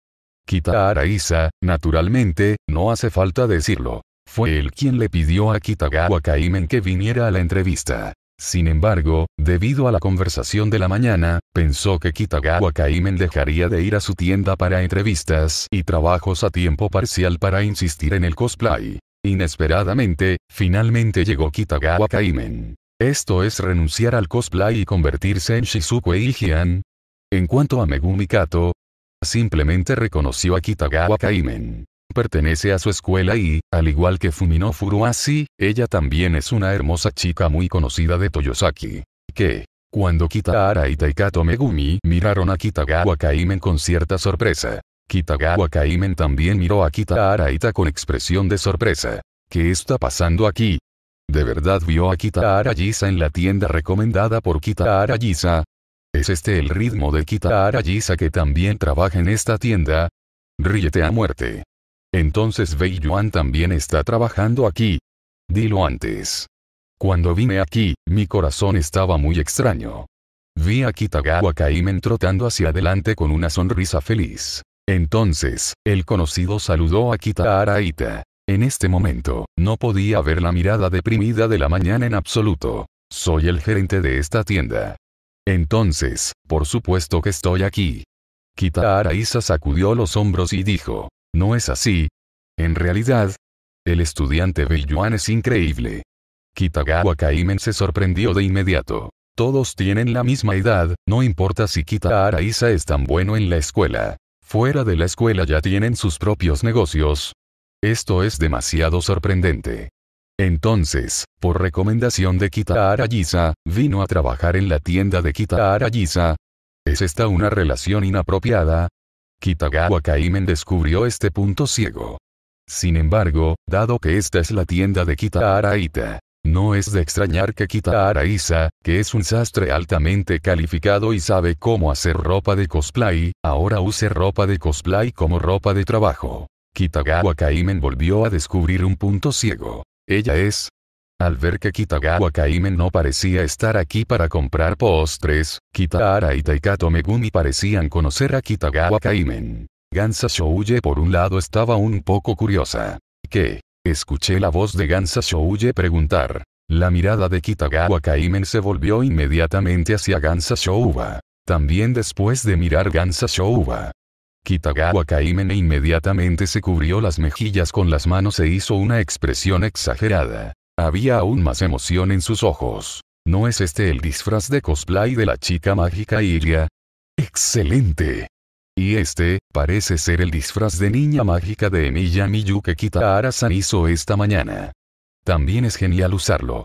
Kitahara Isa, naturalmente, no hace falta decirlo. Fue él quien le pidió a Kitagawa Kaimen que viniera a la entrevista. Sin embargo, debido a la conversación de la mañana, pensó que Kitagawa Kaimen dejaría de ir a su tienda para entrevistas y trabajos a tiempo parcial para insistir en el cosplay. Inesperadamente, finalmente llegó Kitagawa Kaimen. Esto es renunciar al cosplay y convertirse en Shizuku Iijian. En cuanto a Megumi Kato, simplemente reconoció a Kitagawa Kaimen. Pertenece a su escuela y, al igual que Fumino Furuasi, ella también es una hermosa chica muy conocida de Toyosaki. Que, cuando Kitahara y Taikato Megumi miraron a Kitagawa Kaimen con cierta sorpresa, Kitagawa Kaimen también miró a Kita Araita con expresión de sorpresa. ¿Qué está pasando aquí? ¿De verdad vio a Kita Arayisa en la tienda recomendada por Kita Arayisa? ¿Es este el ritmo de Kita Arayisa que también trabaja en esta tienda? Ríete a muerte. Entonces Bei Yuan también está trabajando aquí. Dilo antes. Cuando vine aquí, mi corazón estaba muy extraño. Vi a Kitagawa Kaimen trotando hacia adelante con una sonrisa feliz. Entonces, el conocido saludó a Kitahara Ita. En este momento, no podía ver la mirada deprimida de la mañana en absoluto. Soy el gerente de esta tienda. Entonces, por supuesto que estoy aquí. Kitahara Isa sacudió los hombros y dijo, no es así. En realidad, el estudiante Beiyuan es increíble. Kitagawa Kaimen se sorprendió de inmediato. Todos tienen la misma edad, no importa si Kitahara Isa es tan bueno en la escuela fuera de la escuela ya tienen sus propios negocios. Esto es demasiado sorprendente. Entonces, por recomendación de Kita Yisa, vino a trabajar en la tienda de Kita Yisa. ¿Es esta una relación inapropiada? Kitagawa Kaimen descubrió este punto ciego. Sin embargo, dado que esta es la tienda de Kita Araita, no es de extrañar que quita Isa, que es un sastre altamente calificado y sabe cómo hacer ropa de cosplay, ahora use ropa de cosplay como ropa de trabajo. Kitagawa Kaimen volvió a descubrir un punto ciego. Ella es. Al ver que Kitagawa Kaimen no parecía estar aquí para comprar postres, Kitahara y Taikato Megumi parecían conocer a Kitagawa Kaimen. Gansa por un lado estaba un poco curiosa. ¿Qué? Escuché la voz de Gansa Shouye preguntar. La mirada de Kitagawa Kaimen se volvió inmediatamente hacia Gansa Shouba. También después de mirar Gansa Shouba. Kitagawa Kaimen inmediatamente se cubrió las mejillas con las manos e hizo una expresión exagerada. Había aún más emoción en sus ojos. ¿No es este el disfraz de cosplay de la chica mágica Iria? ¡Excelente! Y este, parece ser el disfraz de niña mágica de Emiya Miyu que Kitahara-san hizo esta mañana. También es genial usarlo.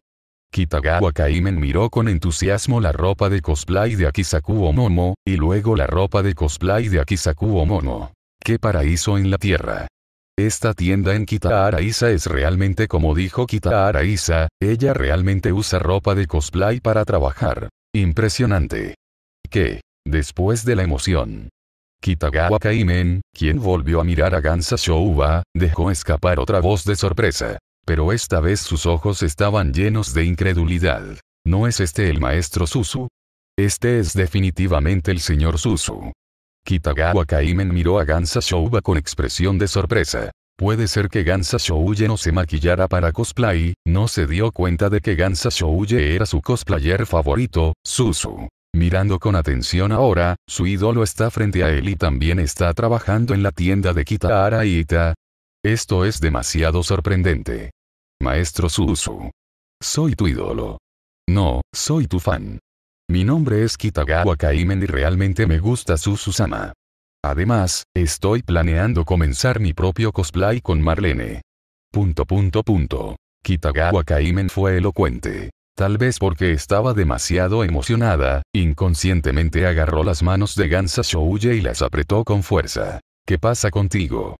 Kitagawa Kaimen miró con entusiasmo la ropa de cosplay de Akisaku Momo, y luego la ropa de cosplay de Akisaku Momo. ¡Qué paraíso en la tierra! Esta tienda en Kitahara Isa es realmente como dijo Kitahara Isa, ella realmente usa ropa de cosplay para trabajar. Impresionante. Que, después de la emoción, Kitagawa Kaimen, quien volvió a mirar a Gansa Shouba, dejó escapar otra voz de sorpresa. Pero esta vez sus ojos estaban llenos de incredulidad. ¿No es este el maestro Susu? Este es definitivamente el señor Susu. Kitagawa Kaimen miró a Gansa Shouba con expresión de sorpresa. Puede ser que Gansa Shouye no se maquillara para cosplay, no se dio cuenta de que Gansa Shouye era su cosplayer favorito, Susu. Mirando con atención ahora, su ídolo está frente a él y también está trabajando en la tienda de Kitahara Ita. Esto es demasiado sorprendente. Maestro Suzu. Soy tu ídolo. No, soy tu fan. Mi nombre es Kitagawa Kaimen y realmente me gusta susu sama Además, estoy planeando comenzar mi propio cosplay con Marlene. punto punto. Kitagawa Kaimen fue elocuente. Tal vez porque estaba demasiado emocionada, inconscientemente agarró las manos de Gansa Shouye y las apretó con fuerza. ¿Qué pasa contigo?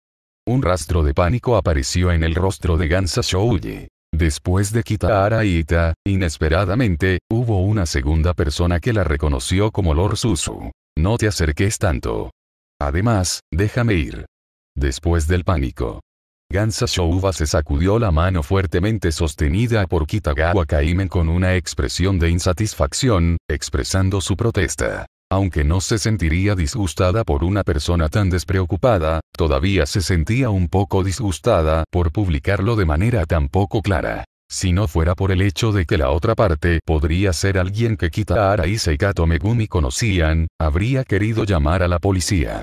Un rastro de pánico apareció en el rostro de Gansa Shouye. Después de quitar a aita inesperadamente, hubo una segunda persona que la reconoció como Lord Susu. No te acerques tanto. Además, déjame ir. Después del pánico, Gansa Shouba se sacudió la mano fuertemente sostenida por Kitagawa Kaimen con una expresión de insatisfacción, expresando su protesta. Aunque no se sentiría disgustada por una persona tan despreocupada, todavía se sentía un poco disgustada por publicarlo de manera tan poco clara. Si no fuera por el hecho de que la otra parte podría ser alguien que Kitahara y Seikato Megumi conocían, habría querido llamar a la policía.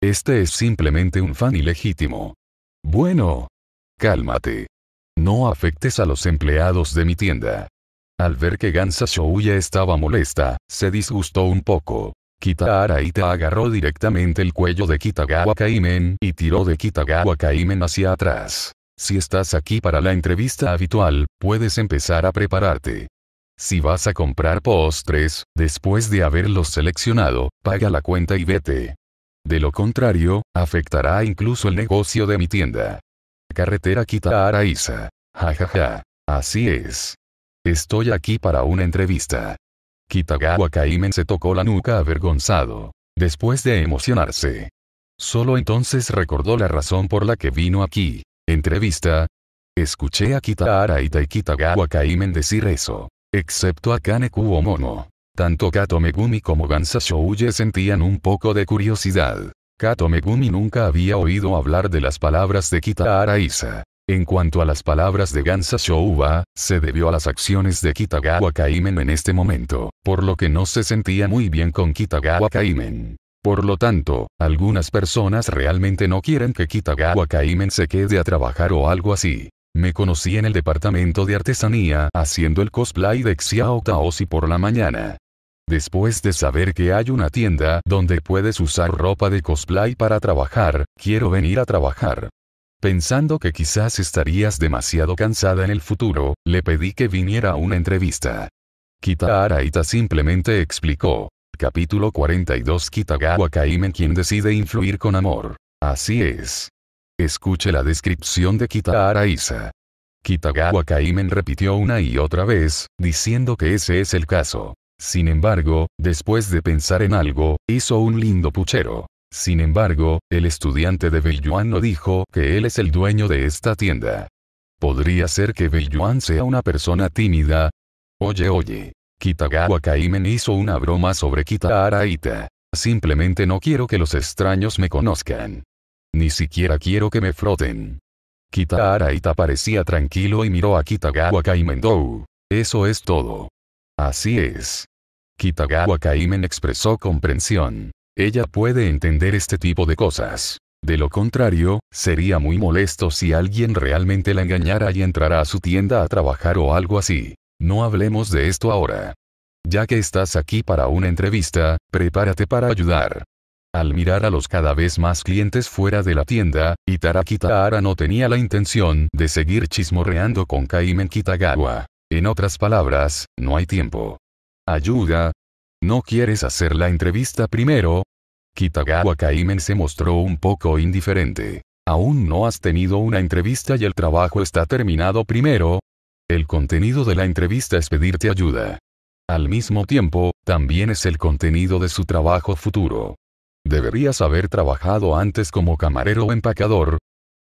Este es simplemente un fan ilegítimo. Bueno. Cálmate. No afectes a los empleados de mi tienda. Al ver que Gansa Shouya estaba molesta, se disgustó un poco. Kitahara agarró directamente el cuello de Kitagawa Kaimen y tiró de Kitagawa Kaimen hacia atrás. Si estás aquí para la entrevista habitual, puedes empezar a prepararte. Si vas a comprar postres, después de haberlos seleccionado, paga la cuenta y vete. De lo contrario, afectará incluso el negocio de mi tienda. Carretera Quita Araiza. Jajaja. Así es. Estoy aquí para una entrevista. Kitagawa Kaimen se tocó la nuca avergonzado. Después de emocionarse. Solo entonces recordó la razón por la que vino aquí. Entrevista. Escuché a Kitahara y Kitagawa Kaimen decir eso. Excepto a Kane Mono. Tanto Kato Megumi como Gansa-shouye sentían un poco de curiosidad. Kato Megumi nunca había oído hablar de las palabras de Kita Isa. En cuanto a las palabras de Gansa Shouba, se debió a las acciones de Kitagawa Kaimen en este momento, por lo que no se sentía muy bien con Kitagawa Kaimen. Por lo tanto, algunas personas realmente no quieren que Kitagawa Kaimen se quede a trabajar o algo así. Me conocí en el departamento de artesanía haciendo el cosplay de Xiao por la mañana. Después de saber que hay una tienda donde puedes usar ropa de cosplay para trabajar, quiero venir a trabajar. Pensando que quizás estarías demasiado cansada en el futuro, le pedí que viniera a una entrevista. Kita Araita simplemente explicó. Capítulo 42 Kitagawa Kaimen quien decide influir con amor. Así es. Escuche la descripción de Kita Araisa. Kitagawa Kaimen repitió una y otra vez, diciendo que ese es el caso. Sin embargo, después de pensar en algo, hizo un lindo puchero. Sin embargo, el estudiante de Belluan no dijo que él es el dueño de esta tienda. Podría ser que Belluan sea una persona tímida. Oye, oye. Kitagawa Kaimen hizo una broma sobre Kitahara Araita. Simplemente no quiero que los extraños me conozcan. Ni siquiera quiero que me froten. Kitahara parecía tranquilo y miró a Kitagawa Kaimen Eso es todo. Así es. Kitagawa Kaimen expresó comprensión. Ella puede entender este tipo de cosas. De lo contrario, sería muy molesto si alguien realmente la engañara y entrara a su tienda a trabajar o algo así. No hablemos de esto ahora. Ya que estás aquí para una entrevista, prepárate para ayudar. Al mirar a los cada vez más clientes fuera de la tienda, Itara Kitahara no tenía la intención de seguir chismorreando con Kaimen Kitagawa. En otras palabras, no hay tiempo. Ayuda. ¿No quieres hacer la entrevista primero? Kitagawa Kaimen se mostró un poco indiferente. ¿Aún no has tenido una entrevista y el trabajo está terminado primero? El contenido de la entrevista es pedirte ayuda. Al mismo tiempo, también es el contenido de su trabajo futuro. Deberías haber trabajado antes como camarero o empacador.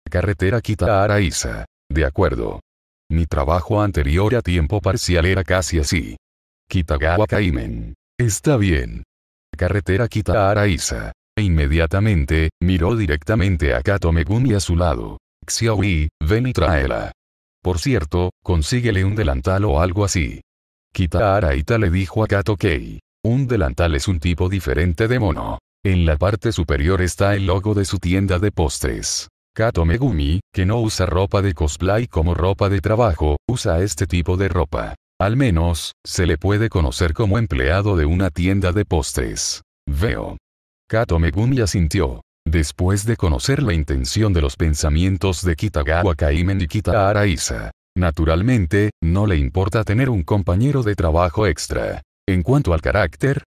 Carretera a Araiza. De acuerdo. Mi trabajo anterior a tiempo parcial era casi así. Kitagawa Kaimen. Está bien. Carretera Kita-Araiza. E inmediatamente, miró directamente a Kato Megumi a su lado. Xiaoyi, ven y tráela. Por cierto, consíguele un delantal o algo así. Kita Araita le dijo a Kato Kei. Un delantal es un tipo diferente de mono. En la parte superior está el logo de su tienda de postres. Kato Megumi, que no usa ropa de cosplay como ropa de trabajo, usa este tipo de ropa. Al menos, se le puede conocer como empleado de una tienda de postres. Veo. Kato Megumi asintió. Después de conocer la intención de los pensamientos de Kitagawa Kaimen y Kitahara Isa, naturalmente, no le importa tener un compañero de trabajo extra. En cuanto al carácter,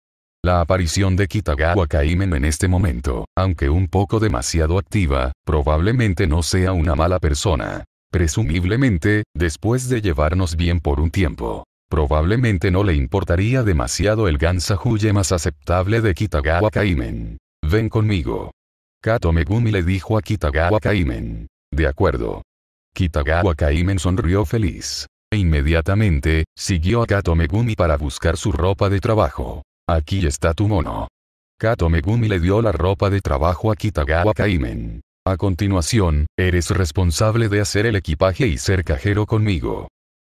la aparición de Kitagawa Kaimen en este momento, aunque un poco demasiado activa, probablemente no sea una mala persona. Presumiblemente, después de llevarnos bien por un tiempo, probablemente no le importaría demasiado el Gansahuye más aceptable de Kitagawa Kaimen. Ven conmigo. Kato Megumi le dijo a Kitagawa Kaimen. De acuerdo. Kitagawa Kaimen sonrió feliz. E inmediatamente, siguió a Kato Megumi para buscar su ropa de trabajo. Aquí está tu mono. Kato Megumi le dio la ropa de trabajo a Kitagawa Kaimen. A continuación, eres responsable de hacer el equipaje y ser cajero conmigo.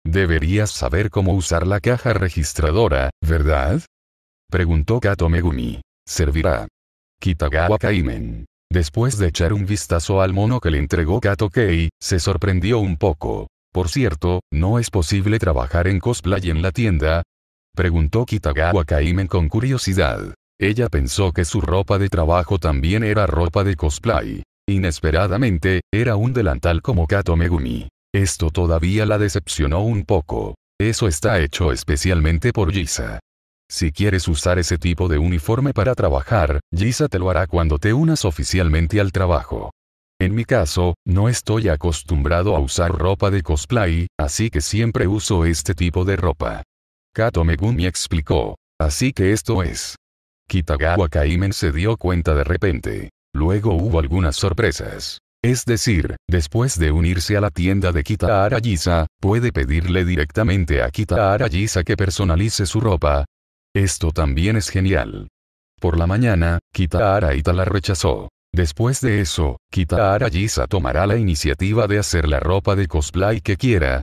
Deberías saber cómo usar la caja registradora, ¿verdad? Preguntó Kato Megumi. Servirá. Kitagawa Kaimen. Después de echar un vistazo al mono que le entregó Kato Kei, se sorprendió un poco. Por cierto, no es posible trabajar en cosplay en la tienda, Preguntó Kitagawa Kaimen con curiosidad. Ella pensó que su ropa de trabajo también era ropa de cosplay. Inesperadamente, era un delantal como Kato Megumi. Esto todavía la decepcionó un poco. Eso está hecho especialmente por Giza. Si quieres usar ese tipo de uniforme para trabajar, Gisa te lo hará cuando te unas oficialmente al trabajo. En mi caso, no estoy acostumbrado a usar ropa de cosplay, así que siempre uso este tipo de ropa. Kato Megumi explicó. Así que esto es. Kitagawa Kaimen se dio cuenta de repente. Luego hubo algunas sorpresas. Es decir, después de unirse a la tienda de Kita Arayisa, puede pedirle directamente a Kita Arayisa que personalice su ropa. Esto también es genial. Por la mañana, Kita Ita la rechazó. Después de eso, Kitahara Arayisa tomará la iniciativa de hacer la ropa de cosplay que quiera,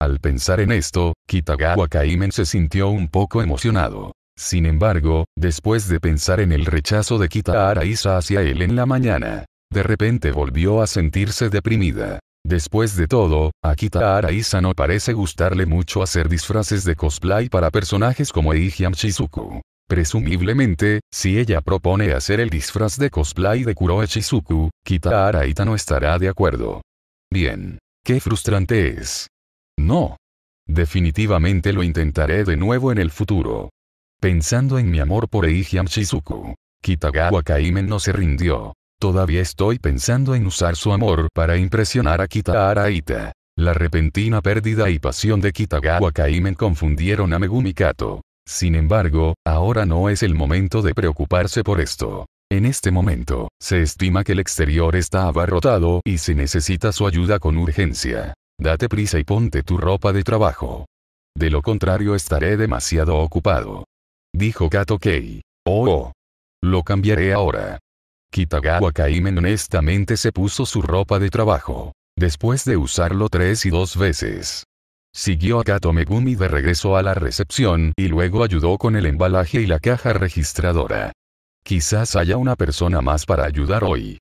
al pensar en esto, Kitagawa Kaimen se sintió un poco emocionado. Sin embargo, después de pensar en el rechazo de Kitahara Isa hacia él en la mañana, de repente volvió a sentirse deprimida. Después de todo, a Kitahara Isa no parece gustarle mucho hacer disfraces de cosplay para personajes como Eiji Shizuku. Presumiblemente, si ella propone hacer el disfraz de cosplay de Kuroe Shizuku, Kitahara Ita no estará de acuerdo. Bien. Qué frustrante es. No. Definitivamente lo intentaré de nuevo en el futuro. Pensando en mi amor por Eiji Shizuku, Kitagawa Kaimen no se rindió. Todavía estoy pensando en usar su amor para impresionar a Kitahara Ita. La repentina pérdida y pasión de Kitagawa Kaimen confundieron a Megumi Kato. Sin embargo, ahora no es el momento de preocuparse por esto. En este momento, se estima que el exterior está abarrotado y se necesita su ayuda con urgencia. Date prisa y ponte tu ropa de trabajo. De lo contrario estaré demasiado ocupado. Dijo Kato Kei. Oh, oh. Lo cambiaré ahora. Kitagawa Kaimen honestamente se puso su ropa de trabajo. Después de usarlo tres y dos veces. Siguió a Kato Megumi de regreso a la recepción y luego ayudó con el embalaje y la caja registradora. Quizás haya una persona más para ayudar hoy.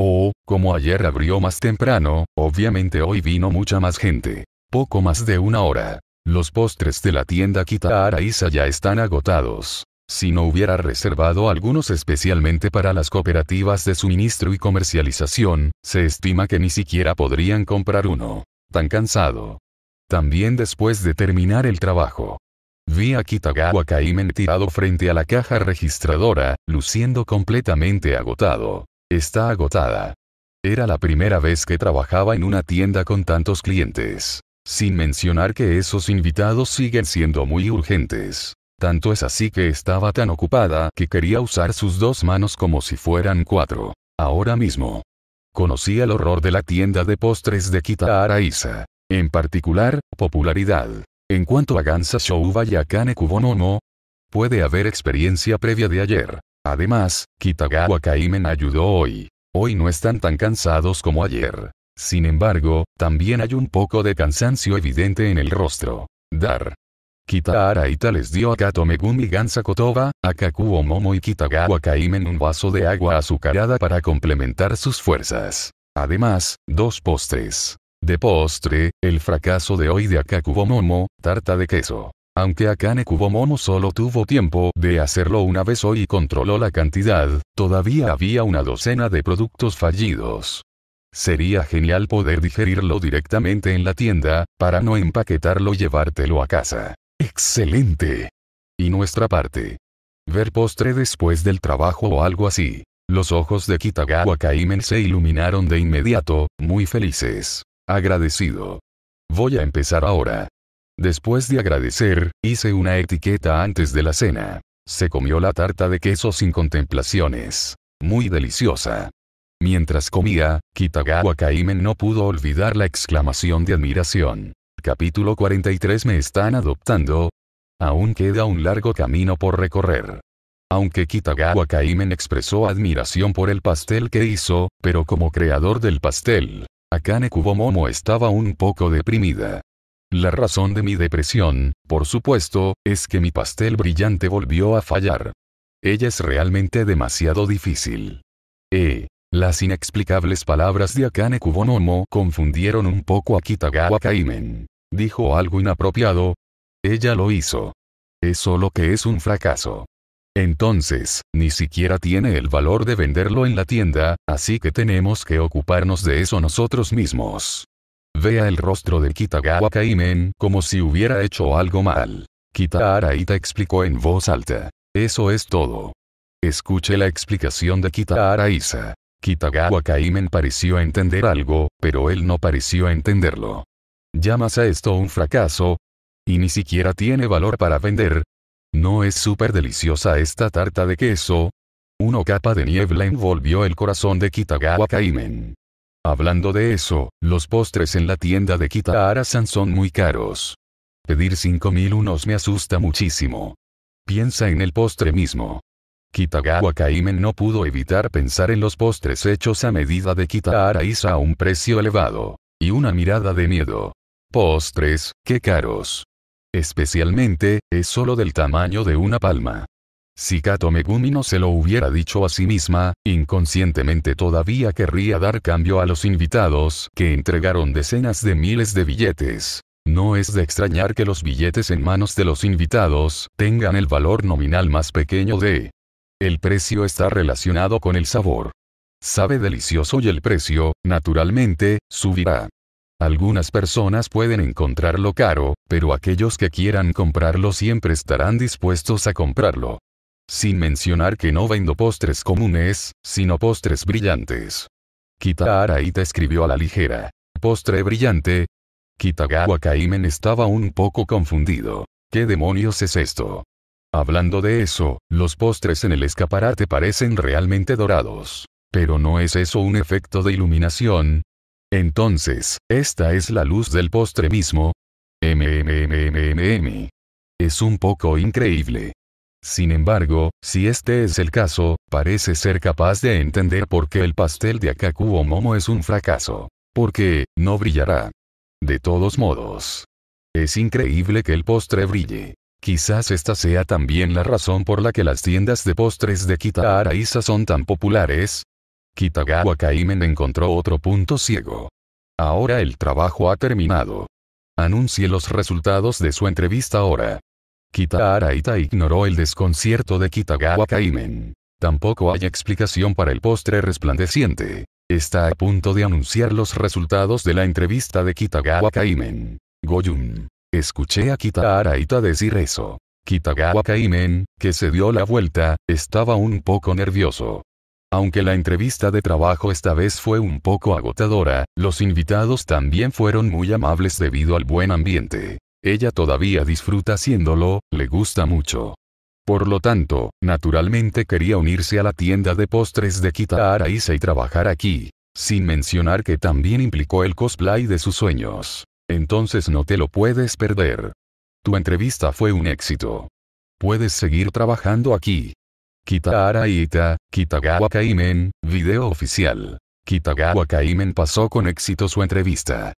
Oh, como ayer abrió más temprano, obviamente hoy vino mucha más gente. Poco más de una hora. Los postres de la tienda Kita Araiza ya están agotados. Si no hubiera reservado algunos especialmente para las cooperativas de suministro y comercialización, se estima que ni siquiera podrían comprar uno. Tan cansado. También después de terminar el trabajo. Vi a Kitagawa Kaimen tirado frente a la caja registradora, luciendo completamente agotado. Está agotada. Era la primera vez que trabajaba en una tienda con tantos clientes. Sin mencionar que esos invitados siguen siendo muy urgentes. Tanto es así que estaba tan ocupada que quería usar sus dos manos como si fueran cuatro. Ahora mismo. Conocí el horror de la tienda de postres de Kita Araiza. En particular, popularidad. En cuanto a Gansa Shouba y Akane Kubonomo, puede haber experiencia previa de ayer. Además, Kitagawa Kaimen ayudó hoy. Hoy no están tan cansados como ayer. Sin embargo, también hay un poco de cansancio evidente en el rostro. Dar. Kita Ita les dio a Katomegumi Gansakotoba, Gansa Kotoba, a Momo y Kitagawa Kaimen un vaso de agua azucarada para complementar sus fuerzas. Además, dos postres. De postre, el fracaso de hoy de Akakubo Momo, tarta de queso. Aunque Akane Kubomono solo tuvo tiempo de hacerlo una vez hoy y controló la cantidad, todavía había una docena de productos fallidos. Sería genial poder digerirlo directamente en la tienda, para no empaquetarlo y llevártelo a casa. ¡Excelente! Y nuestra parte. Ver postre después del trabajo o algo así. Los ojos de Kitagawa Kaimen se iluminaron de inmediato, muy felices. Agradecido. Voy a empezar ahora. Después de agradecer, hice una etiqueta antes de la cena. Se comió la tarta de queso sin contemplaciones. Muy deliciosa. Mientras comía, Kitagawa Kaimen no pudo olvidar la exclamación de admiración. Capítulo 43 Me están adoptando. Aún queda un largo camino por recorrer. Aunque Kitagawa Kaimen expresó admiración por el pastel que hizo, pero como creador del pastel, Akane Kubomomo estaba un poco deprimida. La razón de mi depresión, por supuesto, es que mi pastel brillante volvió a fallar. Ella es realmente demasiado difícil. Eh. Las inexplicables palabras de Akane Kubonomo confundieron un poco a Kitagawa Kaimen. Dijo algo inapropiado. Ella lo hizo. Es solo que es un fracaso. Entonces, ni siquiera tiene el valor de venderlo en la tienda, así que tenemos que ocuparnos de eso nosotros mismos. Vea el rostro de Kitagawa Kaimen como si hubiera hecho algo mal. Kita explicó en voz alta. Eso es todo. Escuche la explicación de Kitahara Isa. Kitagawa Kaimen pareció entender algo, pero él no pareció entenderlo. ¿Llamas a esto un fracaso? ¿Y ni siquiera tiene valor para vender? ¿No es súper deliciosa esta tarta de queso? Una capa de niebla envolvió el corazón de Kitagawa Kaimen. Hablando de eso, los postres en la tienda de Kitahara-san son muy caros. Pedir 5000 unos me asusta muchísimo. Piensa en el postre mismo. Kitagawa Kaimen no pudo evitar pensar en los postres hechos a medida de Kitahara Isa a un precio elevado. Y una mirada de miedo. Postres, qué caros. Especialmente, es solo del tamaño de una palma. Si Kato Megumi no se lo hubiera dicho a sí misma, inconscientemente todavía querría dar cambio a los invitados que entregaron decenas de miles de billetes. No es de extrañar que los billetes en manos de los invitados tengan el valor nominal más pequeño de. El precio está relacionado con el sabor. Sabe delicioso y el precio, naturalmente, subirá. Algunas personas pueden encontrarlo caro, pero aquellos que quieran comprarlo siempre estarán dispuestos a comprarlo. Sin mencionar que no vendo postres comunes, sino postres brillantes. Kitaharaita escribió a la ligera. Postre brillante. Kitagawa Kaimen estaba un poco confundido. ¿Qué demonios es esto? Hablando de eso, los postres en el escaparate parecen realmente dorados. Pero no es eso un efecto de iluminación. Entonces, ¿esta es la luz del postre mismo? MMMMM. Es un poco increíble. Sin embargo, si este es el caso, parece ser capaz de entender por qué el pastel de Akaku Momo es un fracaso. Porque, no brillará. De todos modos. Es increíble que el postre brille. Quizás esta sea también la razón por la que las tiendas de postres de Kitahara Isa son tan populares. Kitagawa Kaimen encontró otro punto ciego. Ahora el trabajo ha terminado. Anuncie los resultados de su entrevista ahora. Araita ignoró el desconcierto de Kitagawa Kaimen. Tampoco hay explicación para el postre resplandeciente. Está a punto de anunciar los resultados de la entrevista de Kitagawa Kaimen. Goyun. Escuché a Araita decir eso. Kitagawa Kaimen, que se dio la vuelta, estaba un poco nervioso. Aunque la entrevista de trabajo esta vez fue un poco agotadora, los invitados también fueron muy amables debido al buen ambiente. Ella todavía disfruta haciéndolo, le gusta mucho. Por lo tanto, naturalmente quería unirse a la tienda de postres de Kita Ise y trabajar aquí. Sin mencionar que también implicó el cosplay de sus sueños. Entonces no te lo puedes perder. Tu entrevista fue un éxito. Puedes seguir trabajando aquí. Kitahara Araita, Kitagawa Kaimen, video oficial. Kitagawa Kaimen pasó con éxito su entrevista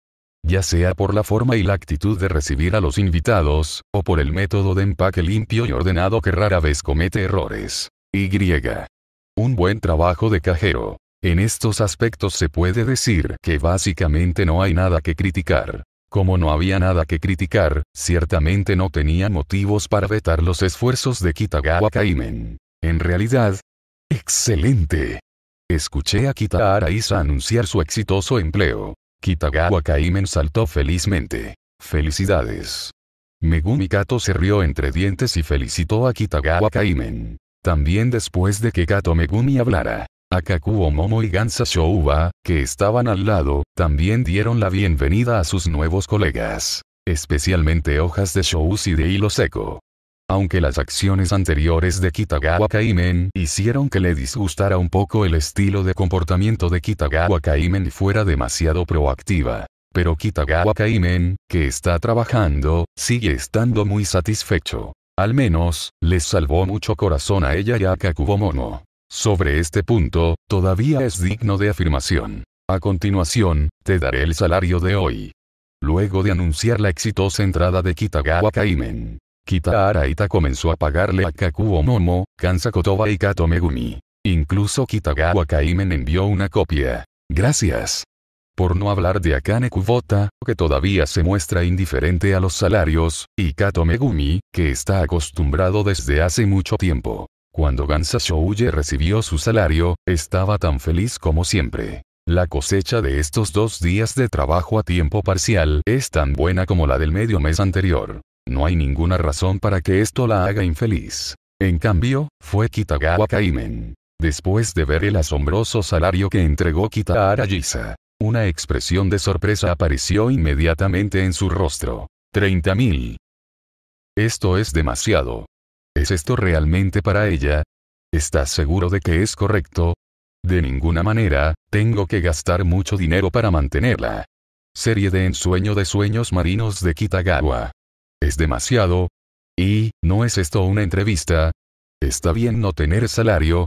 ya sea por la forma y la actitud de recibir a los invitados, o por el método de empaque limpio y ordenado que rara vez comete errores. Y. Un buen trabajo de cajero. En estos aspectos se puede decir que básicamente no hay nada que criticar. Como no había nada que criticar, ciertamente no tenía motivos para vetar los esfuerzos de Kitagawa Kaimen. En realidad, excelente. Escuché a Kitahara Isa anunciar su exitoso empleo. Kitagawa Kaimen saltó felizmente. Felicidades. Megumi Kato se rió entre dientes y felicitó a Kitagawa Kaimen. También después de que Kato Megumi hablara, Akakuo Momo y Gansa Shouba, que estaban al lado, también dieron la bienvenida a sus nuevos colegas. Especialmente hojas de shous de hilo seco aunque las acciones anteriores de Kitagawa Kaimen hicieron que le disgustara un poco el estilo de comportamiento de Kitagawa Kaimen y fuera demasiado proactiva. Pero Kitagawa Kaimen, que está trabajando, sigue estando muy satisfecho. Al menos, les salvó mucho corazón a ella y a Kakubomono. Sobre este punto, todavía es digno de afirmación. A continuación, te daré el salario de hoy. Luego de anunciar la exitosa entrada de Kitagawa Kaimen, Kita Araita comenzó a pagarle a Kakuo Momo, Kansa Kotoba y Katomegumi. Incluso Kitagawa Kaimen envió una copia. Gracias. Por no hablar de Akane Kubota, que todavía se muestra indiferente a los salarios, y Katomegumi, que está acostumbrado desde hace mucho tiempo. Cuando Gansa Shouye recibió su salario, estaba tan feliz como siempre. La cosecha de estos dos días de trabajo a tiempo parcial es tan buena como la del medio mes anterior. No hay ninguna razón para que esto la haga infeliz. En cambio, fue Kitagawa Kaimen. Después de ver el asombroso salario que entregó Kitahara Yisa, una expresión de sorpresa apareció inmediatamente en su rostro. 30.000. Esto es demasiado. ¿Es esto realmente para ella? ¿Estás seguro de que es correcto? De ninguna manera, tengo que gastar mucho dinero para mantenerla. Serie de ensueño de sueños marinos de Kitagawa. Es demasiado. ¿Y no es esto una entrevista? Está bien no tener salario.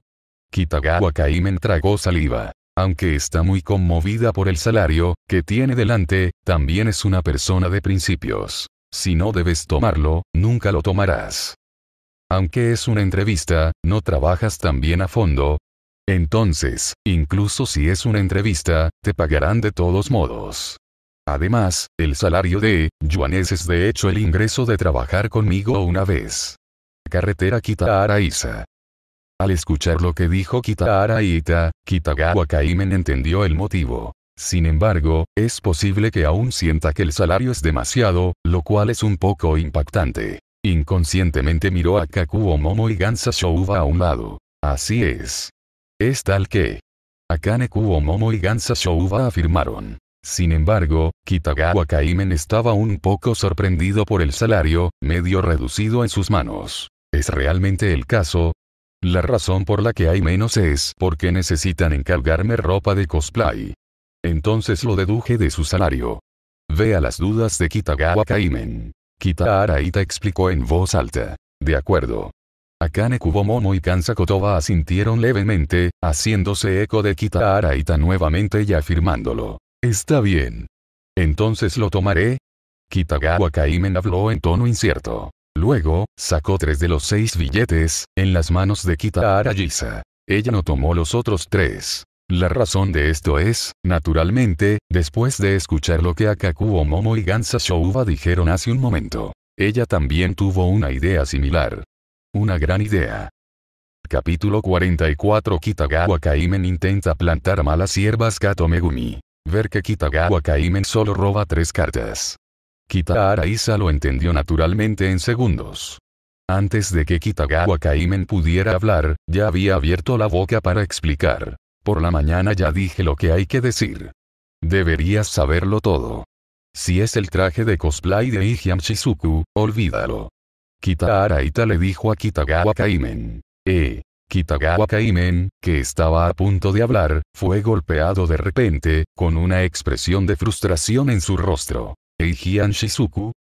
Kitagawa Kaimen tragó saliva. Aunque está muy conmovida por el salario que tiene delante, también es una persona de principios. Si no debes tomarlo, nunca lo tomarás. Aunque es una entrevista, no trabajas tan bien a fondo. Entonces, incluso si es una entrevista, te pagarán de todos modos. Además, el salario de yuanes es de hecho el ingreso de trabajar conmigo una vez. Carretera Kitahara Araiza. Al escuchar lo que dijo Kitahara Ita, Kitagawa Kaimen entendió el motivo. Sin embargo, es posible que aún sienta que el salario es demasiado, lo cual es un poco impactante. Inconscientemente miró a Kakuo Momo y Gansa Shouba a un lado. Así es. Es tal que. Akane Kuo Momo y Gansa Shouba afirmaron. Sin embargo, Kitagawa Kaimen estaba un poco sorprendido por el salario, medio reducido en sus manos. ¿Es realmente el caso? La razón por la que hay menos es porque necesitan encargarme ropa de cosplay. Entonces lo deduje de su salario. Vea las dudas de Kitagawa Kaimen. Kita Araita explicó en voz alta. De acuerdo. Akane Kubomomo y Kansakotoba asintieron levemente, haciéndose eco de Kita nuevamente y afirmándolo. Está bien. Entonces lo tomaré. Kitagawa Kaimen habló en tono incierto. Luego, sacó tres de los seis billetes, en las manos de Kitahara Yisa. Ella no tomó los otros tres. La razón de esto es, naturalmente, después de escuchar lo que Akakuo Momo y Gansa Shouba dijeron hace un momento. Ella también tuvo una idea similar. Una gran idea. Capítulo 44 Kitagawa Kaimen intenta plantar malas hierbas Kato Megumi. Ver que Kitagawa Kaimen solo roba tres cartas. Kitahara Isa lo entendió naturalmente en segundos. Antes de que Kitagawa Kaimen pudiera hablar, ya había abierto la boca para explicar. Por la mañana ya dije lo que hay que decir. Deberías saberlo todo. Si es el traje de cosplay de Ijiam Shizuku, olvídalo. Kitahara Ita le dijo a Kitagawa Kaimen. Eh, Kitagawa Kaimen, que estaba a punto de hablar, fue golpeado de repente, con una expresión de frustración en su rostro. Eijian Shizuku.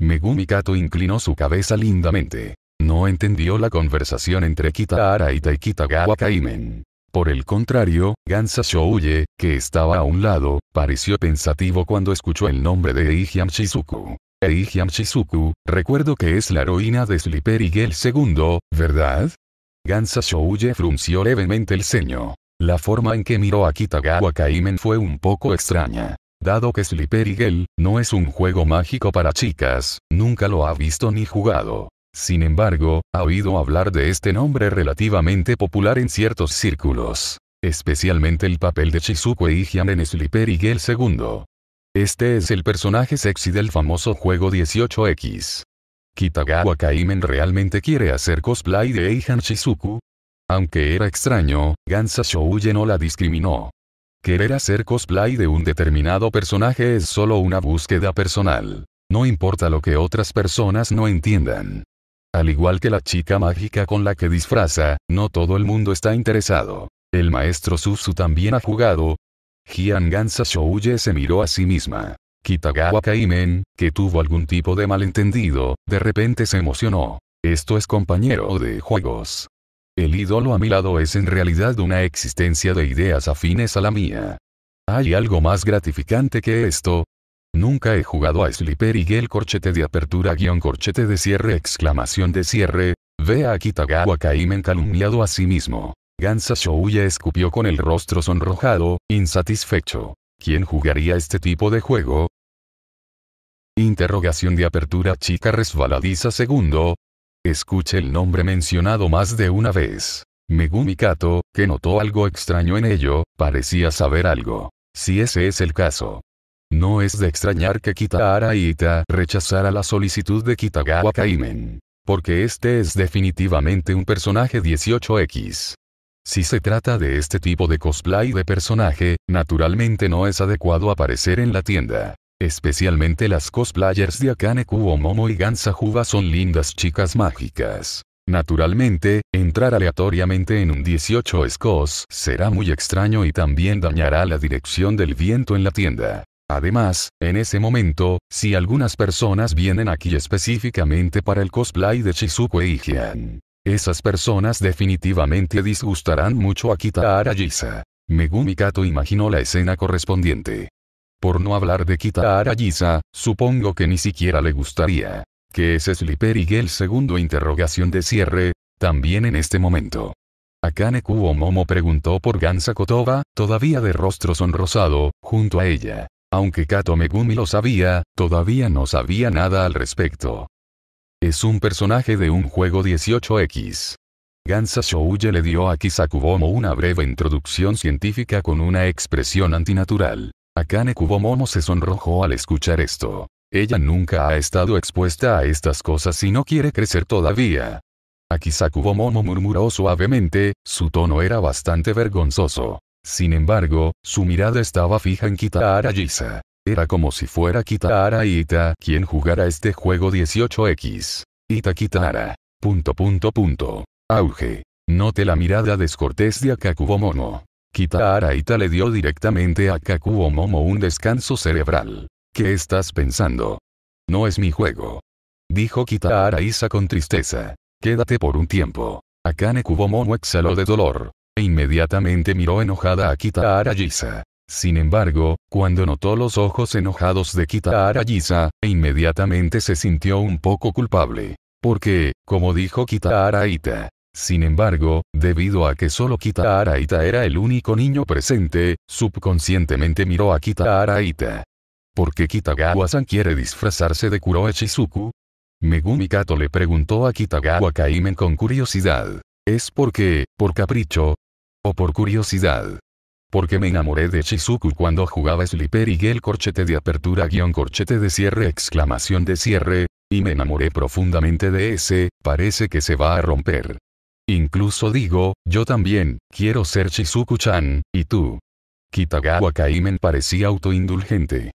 Megumi Kato inclinó su cabeza lindamente. No entendió la conversación entre Kitahara y Kitagawa Kaimen. Por el contrario, Gansa que estaba a un lado, pareció pensativo cuando escuchó el nombre de Eijian Shizuku. Eijian Shizuku, recuerdo que es la heroína de Slipper gel II, ¿verdad? Gansa Shouye frunció levemente el ceño. La forma en que miró a Kitagawa Kaimen fue un poco extraña. Dado que Slipper Eagle no es un juego mágico para chicas, nunca lo ha visto ni jugado. Sin embargo, ha oído hablar de este nombre relativamente popular en ciertos círculos. Especialmente el papel de Shizuko Ijian e en Slipper Eagle II. Este es el personaje sexy del famoso juego 18X. Kitagawa Kaimen realmente quiere hacer cosplay de Eihan Shizuku. Aunque era extraño, Gansa Shouye no la discriminó. Querer hacer cosplay de un determinado personaje es solo una búsqueda personal. No importa lo que otras personas no entiendan. Al igual que la chica mágica con la que disfraza, no todo el mundo está interesado. El maestro Susu también ha jugado. Jian Gansa Shouye se miró a sí misma. Kitagawa Kaimen, que tuvo algún tipo de malentendido, de repente se emocionó. Esto es compañero de juegos. El ídolo a mi lado es en realidad una existencia de ideas afines a la mía. ¿Hay algo más gratificante que esto? Nunca he jugado a Slipper y el corchete de apertura corchete de cierre exclamación de cierre. Ve a Kitagawa Kaimen calumniado a sí mismo. Gansa Shouya escupió con el rostro sonrojado, insatisfecho. ¿Quién jugaría este tipo de juego? Interrogación de apertura chica resbaladiza segundo. Escuche el nombre mencionado más de una vez. Megumi Kato, que notó algo extraño en ello, parecía saber algo. Si ese es el caso. No es de extrañar que Kitahara Ita rechazara la solicitud de Kitagawa Kaimen. Porque este es definitivamente un personaje 18X. Si se trata de este tipo de cosplay de personaje, naturalmente no es adecuado aparecer en la tienda. Especialmente las cosplayers de Akane o Momo y Gansa son lindas chicas mágicas. Naturalmente, entrar aleatoriamente en un 18 escos será muy extraño y también dañará la dirección del viento en la tienda. Además, en ese momento, si algunas personas vienen aquí específicamente para el cosplay de Shizuku Eijian, esas personas definitivamente disgustarán mucho a Kitahara Gisa. Megumi Kato imaginó la escena correspondiente. Por no hablar de Kitahara Gisa, supongo que ni siquiera le gustaría. Que es Slipper y el segundo interrogación de cierre, también en este momento. Akane Kubo Momo preguntó por Gansa Kotoba, todavía de rostro sonrosado, junto a ella. Aunque Kato Megumi lo sabía, todavía no sabía nada al respecto. Es un personaje de un juego 18X. Gansa Shouye le dio a Kisakubomo una breve introducción científica con una expresión antinatural. Akane Kubomomo se sonrojó al escuchar esto. Ella nunca ha estado expuesta a estas cosas y no quiere crecer todavía. Akisakubomomo murmuró suavemente, su tono era bastante vergonzoso. Sin embargo, su mirada estaba fija en Kitahara Gisa. Era como si fuera Kitahara Ita quien jugara este juego 18X. Ita Kitahara. Punto punto punto. Auge. Note la mirada descortés de Akakubo Momo. Kitahara Ita le dio directamente a Akakubo Momo un descanso cerebral. ¿Qué estás pensando? No es mi juego. Dijo Kitahara Isa con tristeza. Quédate por un tiempo. Akane Kubomomo exhaló de dolor. E inmediatamente miró enojada a Kitahara Isa. Sin embargo, cuando notó los ojos enojados de Kitahara Yisa, e inmediatamente se sintió un poco culpable. Porque, como dijo Kitahara Ita, sin embargo, debido a que solo Kita Ita era el único niño presente, subconscientemente miró a Kitahara Ita. ¿Por qué Kitagawa-san quiere disfrazarse de Kuroe Shizuku? Megumi Kato le preguntó a Kitagawa Kaimen con curiosidad. ¿Es porque, por capricho? ¿O por curiosidad? Porque me enamoré de Shizuku cuando jugaba Slipper y el corchete de apertura guión corchete de cierre exclamación de cierre, y me enamoré profundamente de ese, parece que se va a romper. Incluso digo, yo también, quiero ser Shizuku-chan, y tú. Kitagawa Kaimen parecía autoindulgente.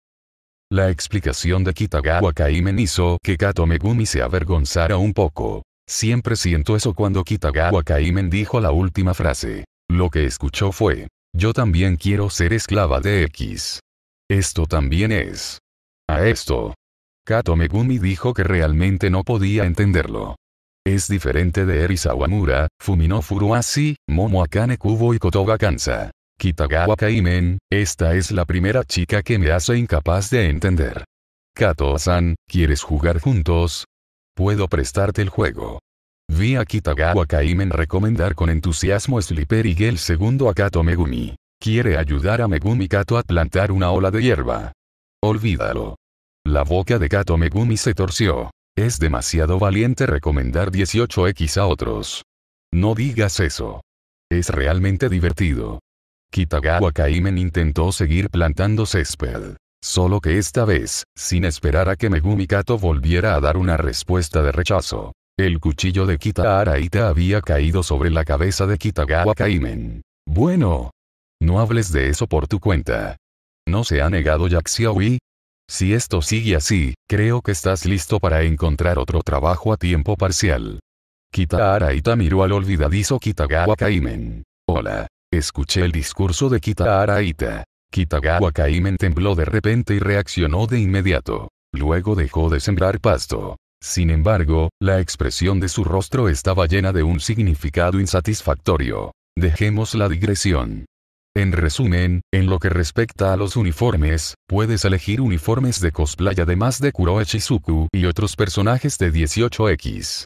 La explicación de Kitagawa Kaimen hizo que Kato Megumi se avergonzara un poco. Siempre siento eso cuando Kitagawa Kaimen dijo la última frase. Lo que escuchó fue, yo también quiero ser esclava de X. Esto también es. A esto. Kato Megumi dijo que realmente no podía entenderlo. Es diferente de Eri Sawamura, Fumino Furuasi, Momo Akane Kubo y Kotoga Kansa. Kitagawa Kaimen, esta es la primera chica que me hace incapaz de entender. Kato-san, ¿quieres jugar juntos? Puedo prestarte el juego. Vi a Kitagawa Kaimen recomendar con entusiasmo Slipper y el segundo a Kato Megumi. Quiere ayudar a Megumi Kato a plantar una ola de hierba. Olvídalo. La boca de Kato Megumi se torció. Es demasiado valiente recomendar 18X a otros. No digas eso. Es realmente divertido. Kitagawa Kaimen intentó seguir plantando césped. Solo que esta vez, sin esperar a que Megumi Kato volviera a dar una respuesta de rechazo. El cuchillo de Kita Araita había caído sobre la cabeza de Kitagawa Kaimen. Bueno. No hables de eso por tu cuenta. ¿No se ha negado Yaxiaui? Si esto sigue así, creo que estás listo para encontrar otro trabajo a tiempo parcial. Kita Araita miró al olvidadizo Kitagawa Kaimen. Hola. Escuché el discurso de Kita Araita. Kitagawa Kaimen tembló de repente y reaccionó de inmediato. Luego dejó de sembrar pasto. Sin embargo, la expresión de su rostro estaba llena de un significado insatisfactorio. Dejemos la digresión. En resumen, en lo que respecta a los uniformes, puedes elegir uniformes de cosplay además de Kuroe Shizuku y otros personajes de 18X.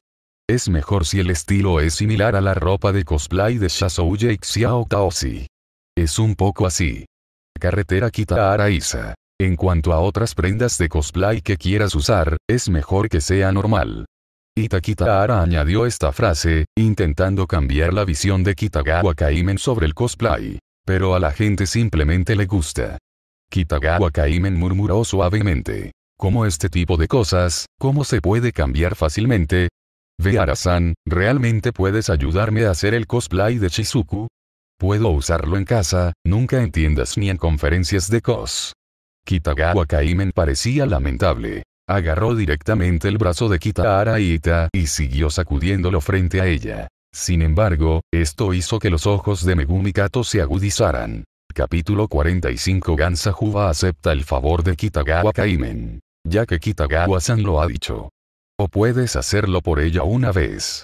Es mejor si el estilo es similar a la ropa de cosplay de Shazouye Xiao Taoshi. Es un poco así. Carretera a Araiza. En cuanto a otras prendas de cosplay que quieras usar, es mejor que sea normal. Ara añadió esta frase, intentando cambiar la visión de Kitagawa Kaimen sobre el cosplay. Pero a la gente simplemente le gusta. Kitagawa Kaimen murmuró suavemente. ¿Cómo este tipo de cosas, ¿cómo se puede cambiar fácilmente? ara san ¿realmente puedes ayudarme a hacer el cosplay de Shizuku? Puedo usarlo en casa, nunca en tiendas ni en conferencias de cos. Kitagawa Kaimen parecía lamentable. Agarró directamente el brazo de Kitahara Ita y siguió sacudiéndolo frente a ella. Sin embargo, esto hizo que los ojos de Megumi Kato se agudizaran. Capítulo 45 Gansa acepta el favor de Kitagawa Kaimen. Ya que Kitagawa-san lo ha dicho. O puedes hacerlo por ella una vez.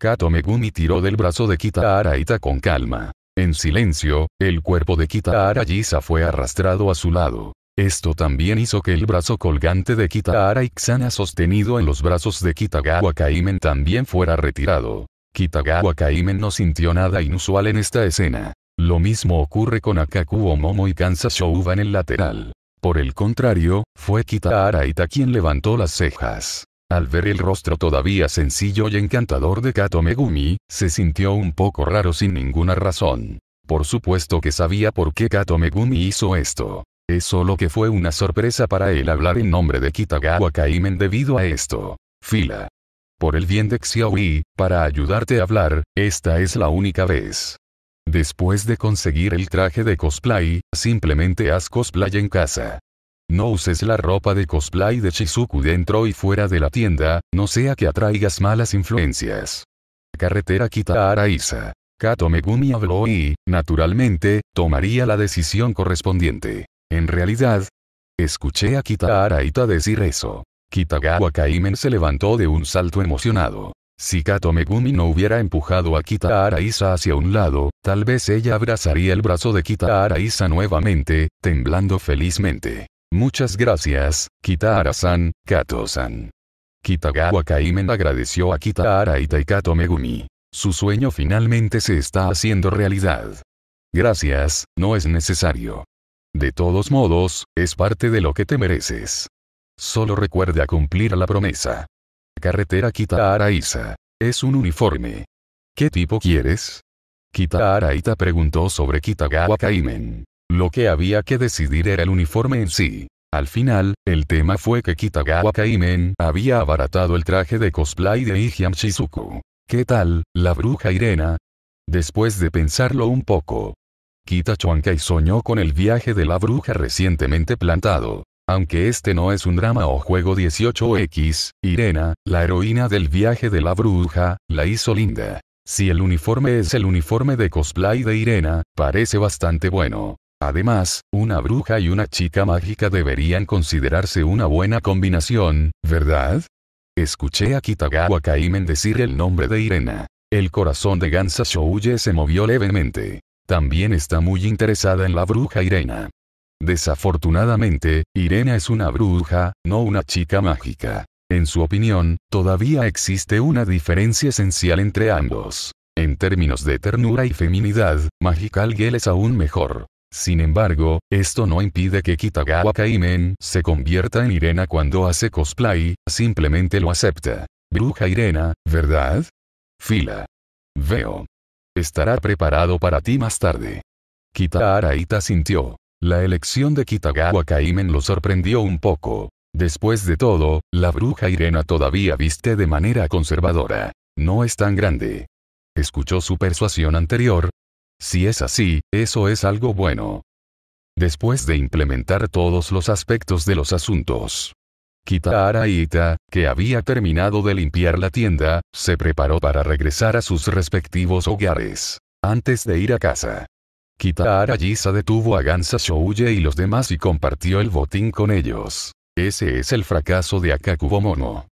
Kato Megumi tiró del brazo de Kitahara Ita con calma. En silencio, el cuerpo de Kitahara Yisa fue arrastrado a su lado. Esto también hizo que el brazo colgante de Kitahara Ixana sostenido en los brazos de Kitagawa Kaimen también fuera retirado. Kitagawa Kaimen no sintió nada inusual en esta escena. Lo mismo ocurre con Akaku Momo y Kansa Shouba en el lateral. Por el contrario, fue Kitahara Ita quien levantó las cejas. Al ver el rostro todavía sencillo y encantador de Kato Megumi, se sintió un poco raro sin ninguna razón. Por supuesto que sabía por qué Kato Megumi hizo esto. Es solo que fue una sorpresa para él hablar en nombre de Kitagawa Kaimen debido a esto. Fila. Por el bien de Xiaoyi, para ayudarte a hablar, esta es la única vez. Después de conseguir el traje de cosplay, simplemente haz cosplay en casa. No uses la ropa de cosplay de Shizuku dentro y fuera de la tienda, no sea que atraigas malas influencias. Carretera Kita Araiza Kato Megumi habló y, naturalmente, tomaría la decisión correspondiente. En realidad, escuché a Kitahara Ita decir eso. Kitagawa Kaimen se levantó de un salto emocionado. Si Kato Megumi no hubiera empujado a Kitahara hacia un lado, tal vez ella abrazaría el brazo de Kitahara nuevamente, temblando felizmente. Muchas gracias, Kitahara-san, Kato-san. Kitagawa Kaimen agradeció a Kitahara Ita y Kato Megumi. Su sueño finalmente se está haciendo realidad. Gracias, no es necesario. De todos modos, es parte de lo que te mereces. Solo recuerda cumplir la promesa. Carretera Kita Araiza. Es un uniforme. ¿Qué tipo quieres? Kita Araita preguntó sobre Kitagawa Kaimen. Lo que había que decidir era el uniforme en sí. Al final, el tema fue que Kitagawa Kaimen había abaratado el traje de cosplay de Ijiam Shizuku. ¿Qué tal, la bruja Irena? Después de pensarlo un poco, Kita y soñó con el viaje de la bruja recientemente plantado. Aunque este no es un drama o juego 18X, Irena, la heroína del viaje de la bruja, la hizo linda. Si el uniforme es el uniforme de cosplay de Irena, parece bastante bueno. Además, una bruja y una chica mágica deberían considerarse una buena combinación, ¿verdad? Escuché a Kitagawa Kaimen decir el nombre de Irena. El corazón de Gansa Shouye se movió levemente. También está muy interesada en la bruja Irena. Desafortunadamente, Irena es una bruja, no una chica mágica. En su opinión, todavía existe una diferencia esencial entre ambos. En términos de ternura y feminidad, Magical Girl es aún mejor. Sin embargo, esto no impide que Kitagawa Kaimen se convierta en Irena cuando hace cosplay, simplemente lo acepta. Bruja Irena, ¿verdad? Fila. Veo estará preparado para ti más tarde. Kitaharaita sintió. La elección de Kitagawa Kaimen lo sorprendió un poco. Después de todo, la bruja Irena todavía viste de manera conservadora. No es tan grande. ¿Escuchó su persuasión anterior? Si es así, eso es algo bueno. Después de implementar todos los aspectos de los asuntos, Kita Araita, que había terminado de limpiar la tienda, se preparó para regresar a sus respectivos hogares. Antes de ir a casa. Kita Arayisa detuvo a Gansa Shouye y los demás y compartió el botín con ellos. Ese es el fracaso de Akakubomono.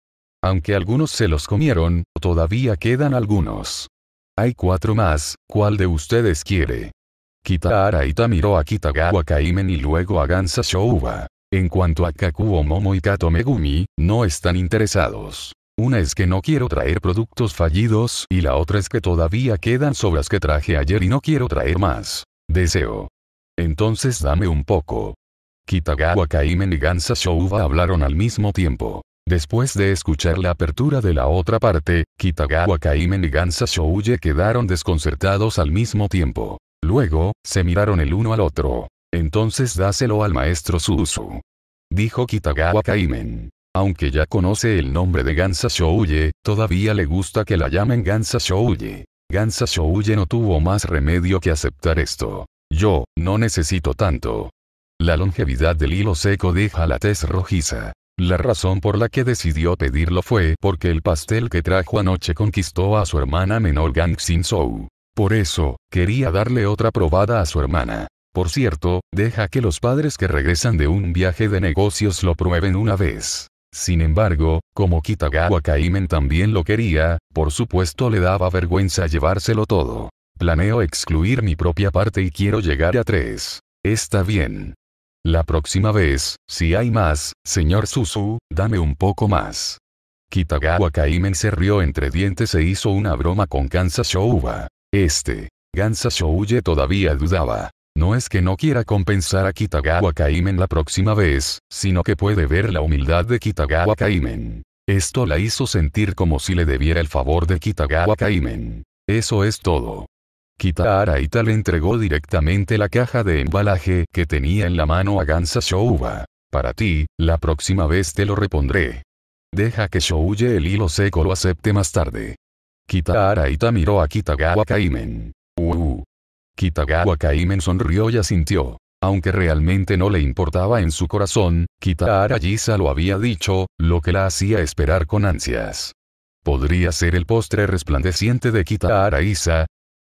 Aunque algunos se los comieron, todavía quedan algunos. Hay cuatro más, ¿cuál de ustedes quiere? Kita miró a Kitagawa Kaimen y luego a Gansa Shouba. En cuanto a Kakuo Momo y Kato Megumi, no están interesados. Una es que no quiero traer productos fallidos y la otra es que todavía quedan sobras que traje ayer y no quiero traer más. Deseo. Entonces dame un poco. Kitagawa Kaimen y Gansa hablaron al mismo tiempo. Después de escuchar la apertura de la otra parte, Kitagawa Kaimen y Gansa quedaron desconcertados al mismo tiempo. Luego, se miraron el uno al otro. Entonces dáselo al maestro Suzu. Dijo Kitagawa Kaimen. Aunque ya conoce el nombre de Gansa Shouye, todavía le gusta que la llamen Gansa Shouye. Gansa Shouye no tuvo más remedio que aceptar esto. Yo, no necesito tanto. La longevidad del hilo seco deja la tez rojiza. La razón por la que decidió pedirlo fue porque el pastel que trajo anoche conquistó a su hermana menor Gang Sin Por eso, quería darle otra probada a su hermana. Por cierto, deja que los padres que regresan de un viaje de negocios lo prueben una vez. Sin embargo, como Kitagawa Kaimen también lo quería, por supuesto le daba vergüenza llevárselo todo. Planeo excluir mi propia parte y quiero llegar a tres. Está bien. La próxima vez, si hay más, señor Susu, dame un poco más. Kitagawa Kaimen se rió entre dientes e hizo una broma con Kansas Shouba. Este, Gansa Shouye todavía dudaba. No es que no quiera compensar a Kitagawa Kaimen la próxima vez, sino que puede ver la humildad de Kitagawa Kaimen. Esto la hizo sentir como si le debiera el favor de Kitagawa Kaimen. Eso es todo. Kita Araita le entregó directamente la caja de embalaje que tenía en la mano a Gansa Shouba. Para ti, la próxima vez te lo repondré. Deja que Shouye el hilo seco lo acepte más tarde. Kita Araita miró a Kitagawa Kaimen. Uh, uh. Kitagawa Kaimen sonrió y asintió. Aunque realmente no le importaba en su corazón, Kitahara lo había dicho, lo que la hacía esperar con ansias. ¿Podría ser el postre resplandeciente de Kitahara Isa?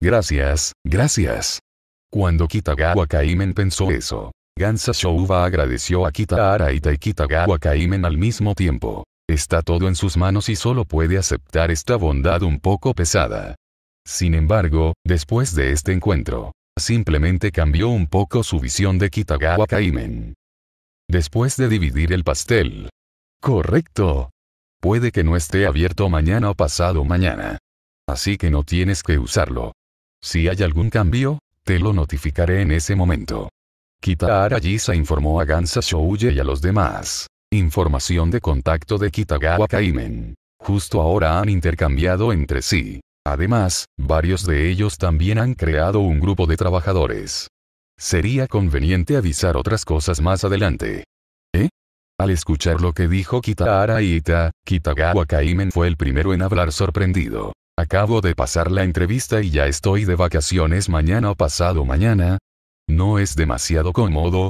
Gracias, gracias. Cuando Kitagawa Kaimen pensó eso, Gansa Shouba agradeció a Kitahara Ita y Kitagawa Kaimen al mismo tiempo. Está todo en sus manos y solo puede aceptar esta bondad un poco pesada. Sin embargo, después de este encuentro, simplemente cambió un poco su visión de Kitagawa Kaimen. Después de dividir el pastel. Correcto. Puede que no esté abierto mañana o pasado mañana. Así que no tienes que usarlo. Si hay algún cambio, te lo notificaré en ese momento. Kitahara Jisa informó a Gansa Shouye y a los demás. Información de contacto de Kitagawa Kaimen. Justo ahora han intercambiado entre sí. Además, varios de ellos también han creado un grupo de trabajadores. Sería conveniente avisar otras cosas más adelante. ¿Eh? Al escuchar lo que dijo Kitahara Ita, Kitagawa Kaimen fue el primero en hablar sorprendido. Acabo de pasar la entrevista y ya estoy de vacaciones mañana o pasado mañana. ¿No es demasiado cómodo?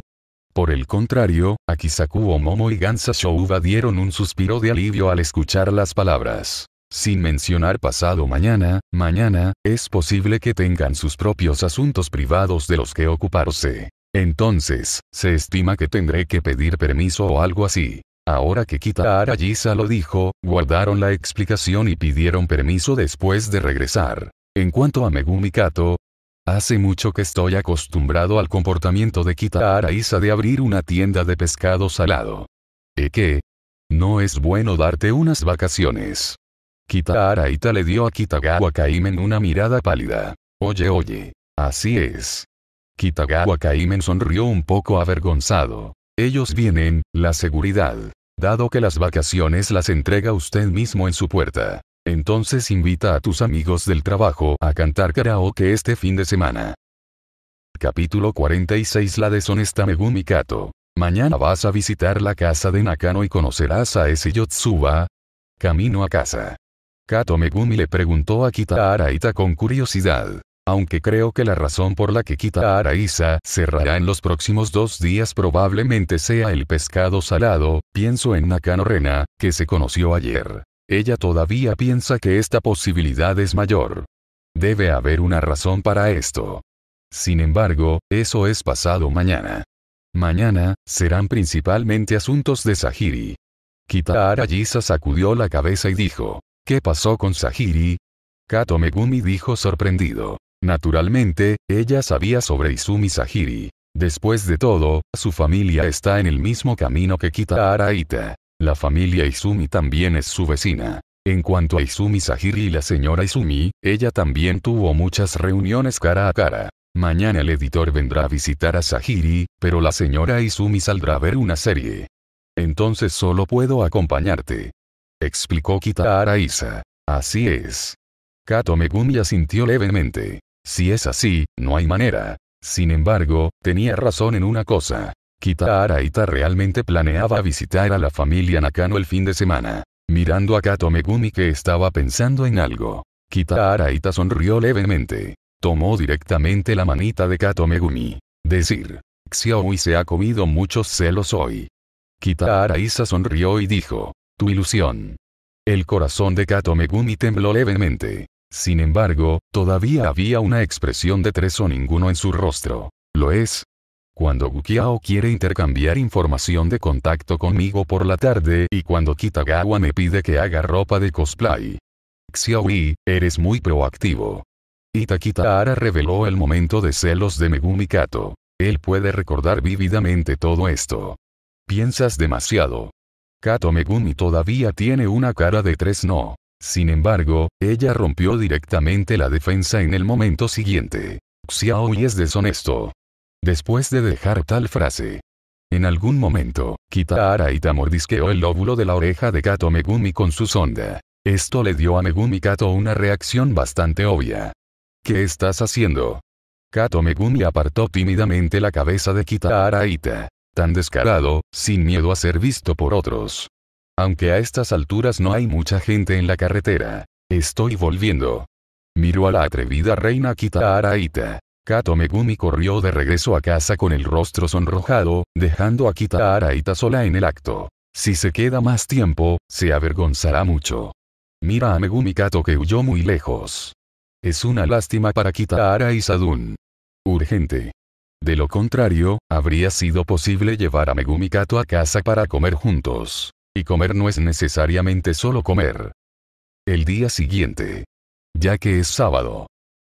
Por el contrario, Akisaku Momo y Gansa Shouba dieron un suspiro de alivio al escuchar las palabras. Sin mencionar pasado mañana, mañana, es posible que tengan sus propios asuntos privados de los que ocuparse. Entonces, se estima que tendré que pedir permiso o algo así. Ahora que Kita Arayisa lo dijo, guardaron la explicación y pidieron permiso después de regresar. En cuanto a Megumi Kato, hace mucho que estoy acostumbrado al comportamiento de Kita Arayisa de abrir una tienda de pescado salado. ¿Y qué? No es bueno darte unas vacaciones. Kita Araita le dio a Kitagawa Kaimen una mirada pálida. Oye, oye. Así es. Kitagawa Kaimen sonrió un poco avergonzado. Ellos vienen, la seguridad. Dado que las vacaciones las entrega usted mismo en su puerta. Entonces invita a tus amigos del trabajo a cantar karaoke este fin de semana. Capítulo 46 La deshonesta Megumi Kato. Mañana vas a visitar la casa de Nakano y conocerás a Ese Yotsuba. Camino a casa. Kato Megumi le preguntó a Kita Araita con curiosidad. Aunque creo que la razón por la que Kita Araiza cerrará en los próximos dos días probablemente sea el pescado salado, pienso en Nakano Rena, que se conoció ayer. Ella todavía piensa que esta posibilidad es mayor. Debe haber una razón para esto. Sin embargo, eso es pasado mañana. Mañana, serán principalmente asuntos de Sahiri. Kita Araiza sacudió la cabeza y dijo, ¿Qué pasó con Sahiri? Kato Megumi dijo sorprendido. Naturalmente, ella sabía sobre Izumi Sahiri. Después de todo, su familia está en el mismo camino que Kita Araita. La familia Izumi también es su vecina. En cuanto a Izumi Sahiri y la señora Izumi, ella también tuvo muchas reuniones cara a cara. Mañana el editor vendrá a visitar a Sahiri, pero la señora Izumi saldrá a ver una serie. Entonces solo puedo acompañarte explicó Kita Araiza. Así es. Kato Megumi asintió levemente. Si es así, no hay manera. Sin embargo, tenía razón en una cosa. Kita Araita realmente planeaba visitar a la familia Nakano el fin de semana. Mirando a Kato Megumi que estaba pensando en algo. Kita Araita sonrió levemente. Tomó directamente la manita de Kato Megumi. Decir, Xiaoi se ha comido muchos celos hoy. Kita Isa sonrió y dijo, tu ilusión. El corazón de Kato Megumi tembló levemente. Sin embargo, todavía había una expresión de tres o ninguno en su rostro. ¿Lo es? Cuando Gukiao quiere intercambiar información de contacto conmigo por la tarde y cuando Kitagawa me pide que haga ropa de cosplay. Xiaoyi, eres muy proactivo. Itakitaara Ara reveló el momento de celos de Megumi Kato. Él puede recordar vívidamente todo esto. Piensas demasiado. Kato Megumi todavía tiene una cara de tres no. Sin embargo, ella rompió directamente la defensa en el momento siguiente. Xiaoyi es deshonesto. Después de dejar tal frase. En algún momento, Kitaharaita mordisqueó el lóbulo de la oreja de Kato Megumi con su sonda. Esto le dio a Megumi Kato una reacción bastante obvia. ¿Qué estás haciendo? Kato Megumi apartó tímidamente la cabeza de Kita Tan descarado, sin miedo a ser visto por otros. Aunque a estas alturas no hay mucha gente en la carretera. Estoy volviendo. Miró a la atrevida reina Kita Kato Megumi corrió de regreso a casa con el rostro sonrojado, dejando a Kita Ita sola en el acto. Si se queda más tiempo, se avergonzará mucho. Mira a Megumi Kato que huyó muy lejos. Es una lástima para Kitahara y Sadun. Urgente. De lo contrario, habría sido posible llevar a Megumi Kato a casa para comer juntos. Y comer no es necesariamente solo comer. El día siguiente. Ya que es sábado.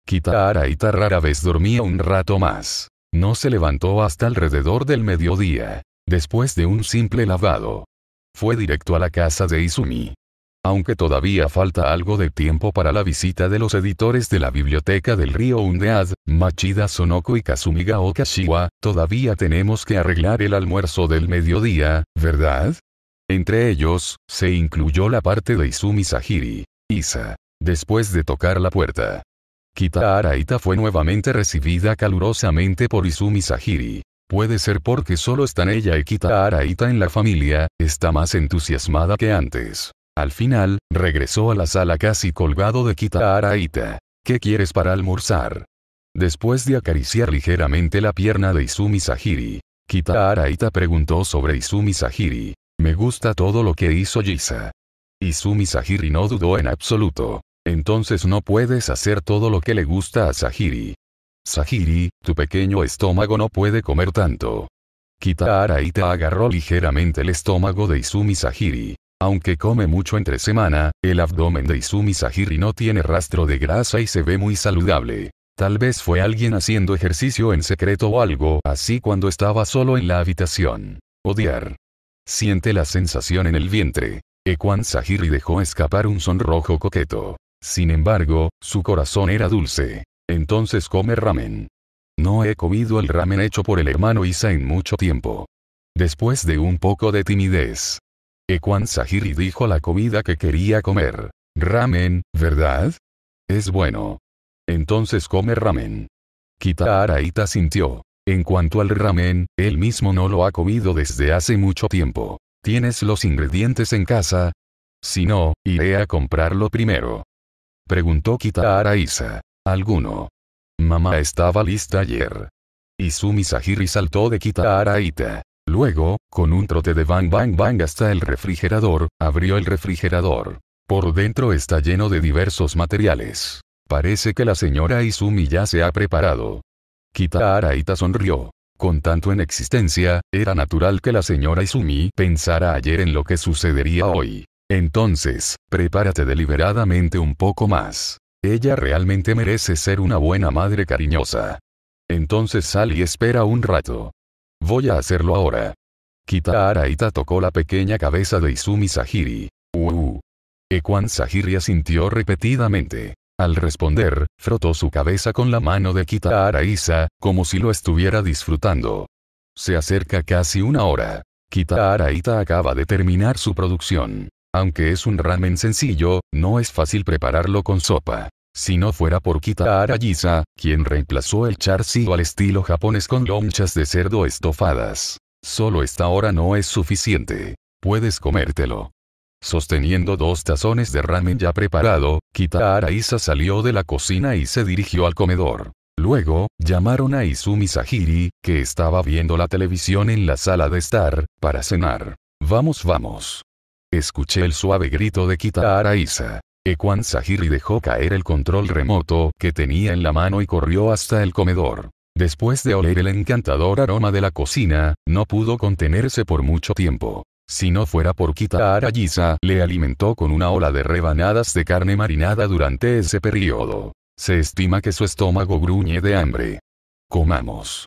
Kitara Ita rara vez dormía un rato más. No se levantó hasta alrededor del mediodía. Después de un simple lavado. Fue directo a la casa de Izumi aunque todavía falta algo de tiempo para la visita de los editores de la biblioteca del río Undead, Machida Sonoko y Kazumiga Okashiwa, todavía tenemos que arreglar el almuerzo del mediodía, ¿verdad? Entre ellos, se incluyó la parte de Izumi Sahiri. Isa. Después de tocar la puerta. Kita Araita fue nuevamente recibida calurosamente por Izumi Sahiri. Puede ser porque solo están ella y Kita Araita en la familia, está más entusiasmada que antes. Al final, regresó a la sala casi colgado de Kita Araita. ¿Qué quieres para almorzar? Después de acariciar ligeramente la pierna de Izumi Sahiri, Kita Araita preguntó sobre Izumi Sahiri. Me gusta todo lo que hizo Jisa. Izumi Sahiri no dudó en absoluto. Entonces no puedes hacer todo lo que le gusta a Sahiri. Sahiri, tu pequeño estómago no puede comer tanto. Kita Araita agarró ligeramente el estómago de Izumi Sahiri. Aunque come mucho entre semana, el abdomen de Izumi Sahiri no tiene rastro de grasa y se ve muy saludable. Tal vez fue alguien haciendo ejercicio en secreto o algo así cuando estaba solo en la habitación. Odiar. Siente la sensación en el vientre. Ekwan Sahiri dejó escapar un sonrojo coqueto. Sin embargo, su corazón era dulce. Entonces come ramen. No he comido el ramen hecho por el hermano Isa en mucho tiempo. Después de un poco de timidez, Sahiri dijo la comida que quería comer. Ramen, ¿verdad? Es bueno. Entonces come ramen. Kita Araita sintió. En cuanto al ramen, él mismo no lo ha comido desde hace mucho tiempo. ¿Tienes los ingredientes en casa? Si no, iré a comprarlo primero. Preguntó Kita ¿Alguno? Mamá estaba lista ayer. Izumi Sahiri saltó de Kita Araita. Luego, con un trote de bang bang bang hasta el refrigerador, abrió el refrigerador. Por dentro está lleno de diversos materiales. Parece que la señora Izumi ya se ha preparado. Kita Araita sonrió. Con tanto en existencia, era natural que la señora Izumi pensara ayer en lo que sucedería hoy. Entonces, prepárate deliberadamente un poco más. Ella realmente merece ser una buena madre cariñosa. Entonces sal y espera un rato. Voy a hacerlo ahora. Kita Araita tocó la pequeña cabeza de Izumi Sahiri. Uh. Ekwan Sahiri asintió repetidamente. Al responder, frotó su cabeza con la mano de Kita como si lo estuviera disfrutando. Se acerca casi una hora. Kita Araita acaba de terminar su producción. Aunque es un ramen sencillo, no es fácil prepararlo con sopa. Si no fuera por Kita araiza quien reemplazó el charcillo al estilo japonés con lonchas de cerdo estofadas. Solo esta hora no es suficiente. Puedes comértelo. Sosteniendo dos tazones de ramen ya preparado, Kita Araiza salió de la cocina y se dirigió al comedor. Luego, llamaron a Izumi Sahiri, que estaba viendo la televisión en la sala de estar, para cenar. Vamos, vamos. Escuché el suave grito de Kita Araiza que Sahiri dejó caer el control remoto que tenía en la mano y corrió hasta el comedor. Después de oler el encantador aroma de la cocina, no pudo contenerse por mucho tiempo. Si no fuera por Kitahara Yisa, le alimentó con una ola de rebanadas de carne marinada durante ese periodo. Se estima que su estómago gruñe de hambre. Comamos.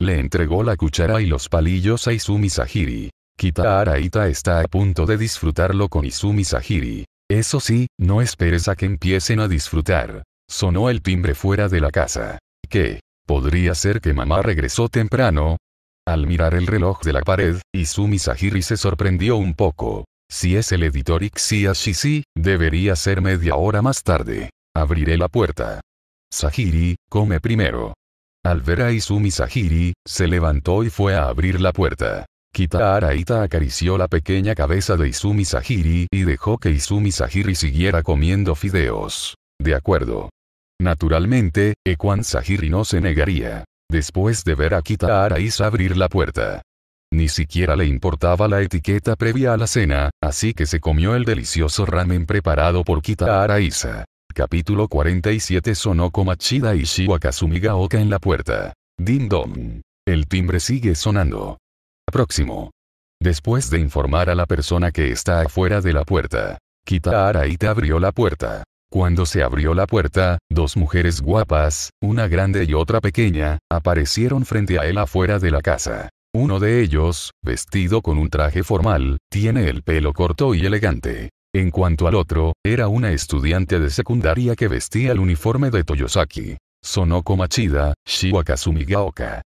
Le entregó la cuchara y los palillos a Izumi Sahiri. Kita Ita está a punto de disfrutarlo con Izumi Sahiri. Eso sí, no esperes a que empiecen a disfrutar. Sonó el timbre fuera de la casa. ¿Qué? ¿Podría ser que mamá regresó temprano? Al mirar el reloj de la pared, Izumi Sahiri se sorprendió un poco. Si es el editor Shishi, debería ser media hora más tarde. Abriré la puerta. Sahiri, come primero. Al ver a Izumi Sahiri, se levantó y fue a abrir la puerta. Kita Araita acarició la pequeña cabeza de Izumi Sahiri y dejó que Izumi Sahiri siguiera comiendo fideos. De acuerdo. Naturalmente, Ekwan Sahiri no se negaría. Después de ver a Kita Araisa abrir la puerta. Ni siquiera le importaba la etiqueta previa a la cena, así que se comió el delicioso ramen preparado por Kita Araisa. Capítulo 47 Sonó Komachida y Kazumi en la puerta. Ding dong. El timbre sigue sonando. Próximo. Después de informar a la persona que está afuera de la puerta, Kita Araita abrió la puerta. Cuando se abrió la puerta, dos mujeres guapas, una grande y otra pequeña, aparecieron frente a él afuera de la casa. Uno de ellos, vestido con un traje formal, tiene el pelo corto y elegante. En cuanto al otro, era una estudiante de secundaria que vestía el uniforme de Toyosaki. Sonoko Machida, Shiwakasumi Gaoka.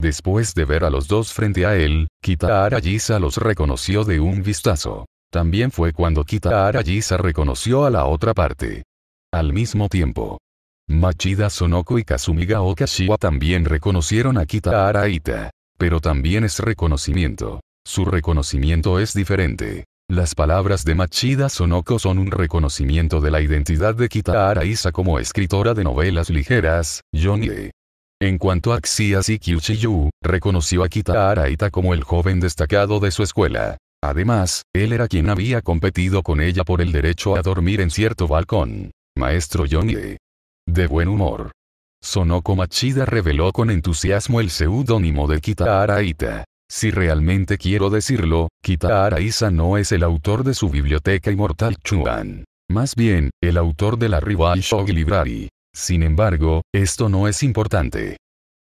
Después de ver a los dos frente a él, Kitahara Gisa los reconoció de un vistazo. También fue cuando Kitahara Gisa reconoció a la otra parte. Al mismo tiempo, Machida Sonoko y Kazumiga Okashiwa también reconocieron a Kitahara Ita. Pero también es reconocimiento. Su reconocimiento es diferente. Las palabras de Machida Sonoko son un reconocimiento de la identidad de Kitahara Isa como escritora de novelas ligeras, Johnny. E. En cuanto a Axias y reconoció a Kita Araita como el joven destacado de su escuela. Además, él era quien había competido con ella por el derecho a dormir en cierto balcón. Maestro Johnny. De buen humor. Sonoko Machida reveló con entusiasmo el seudónimo de Kita Araita. Si realmente quiero decirlo, Kita no es el autor de su biblioteca inmortal Chuan. Más bien, el autor de la Rival Shogi Library. Sin embargo, esto no es importante.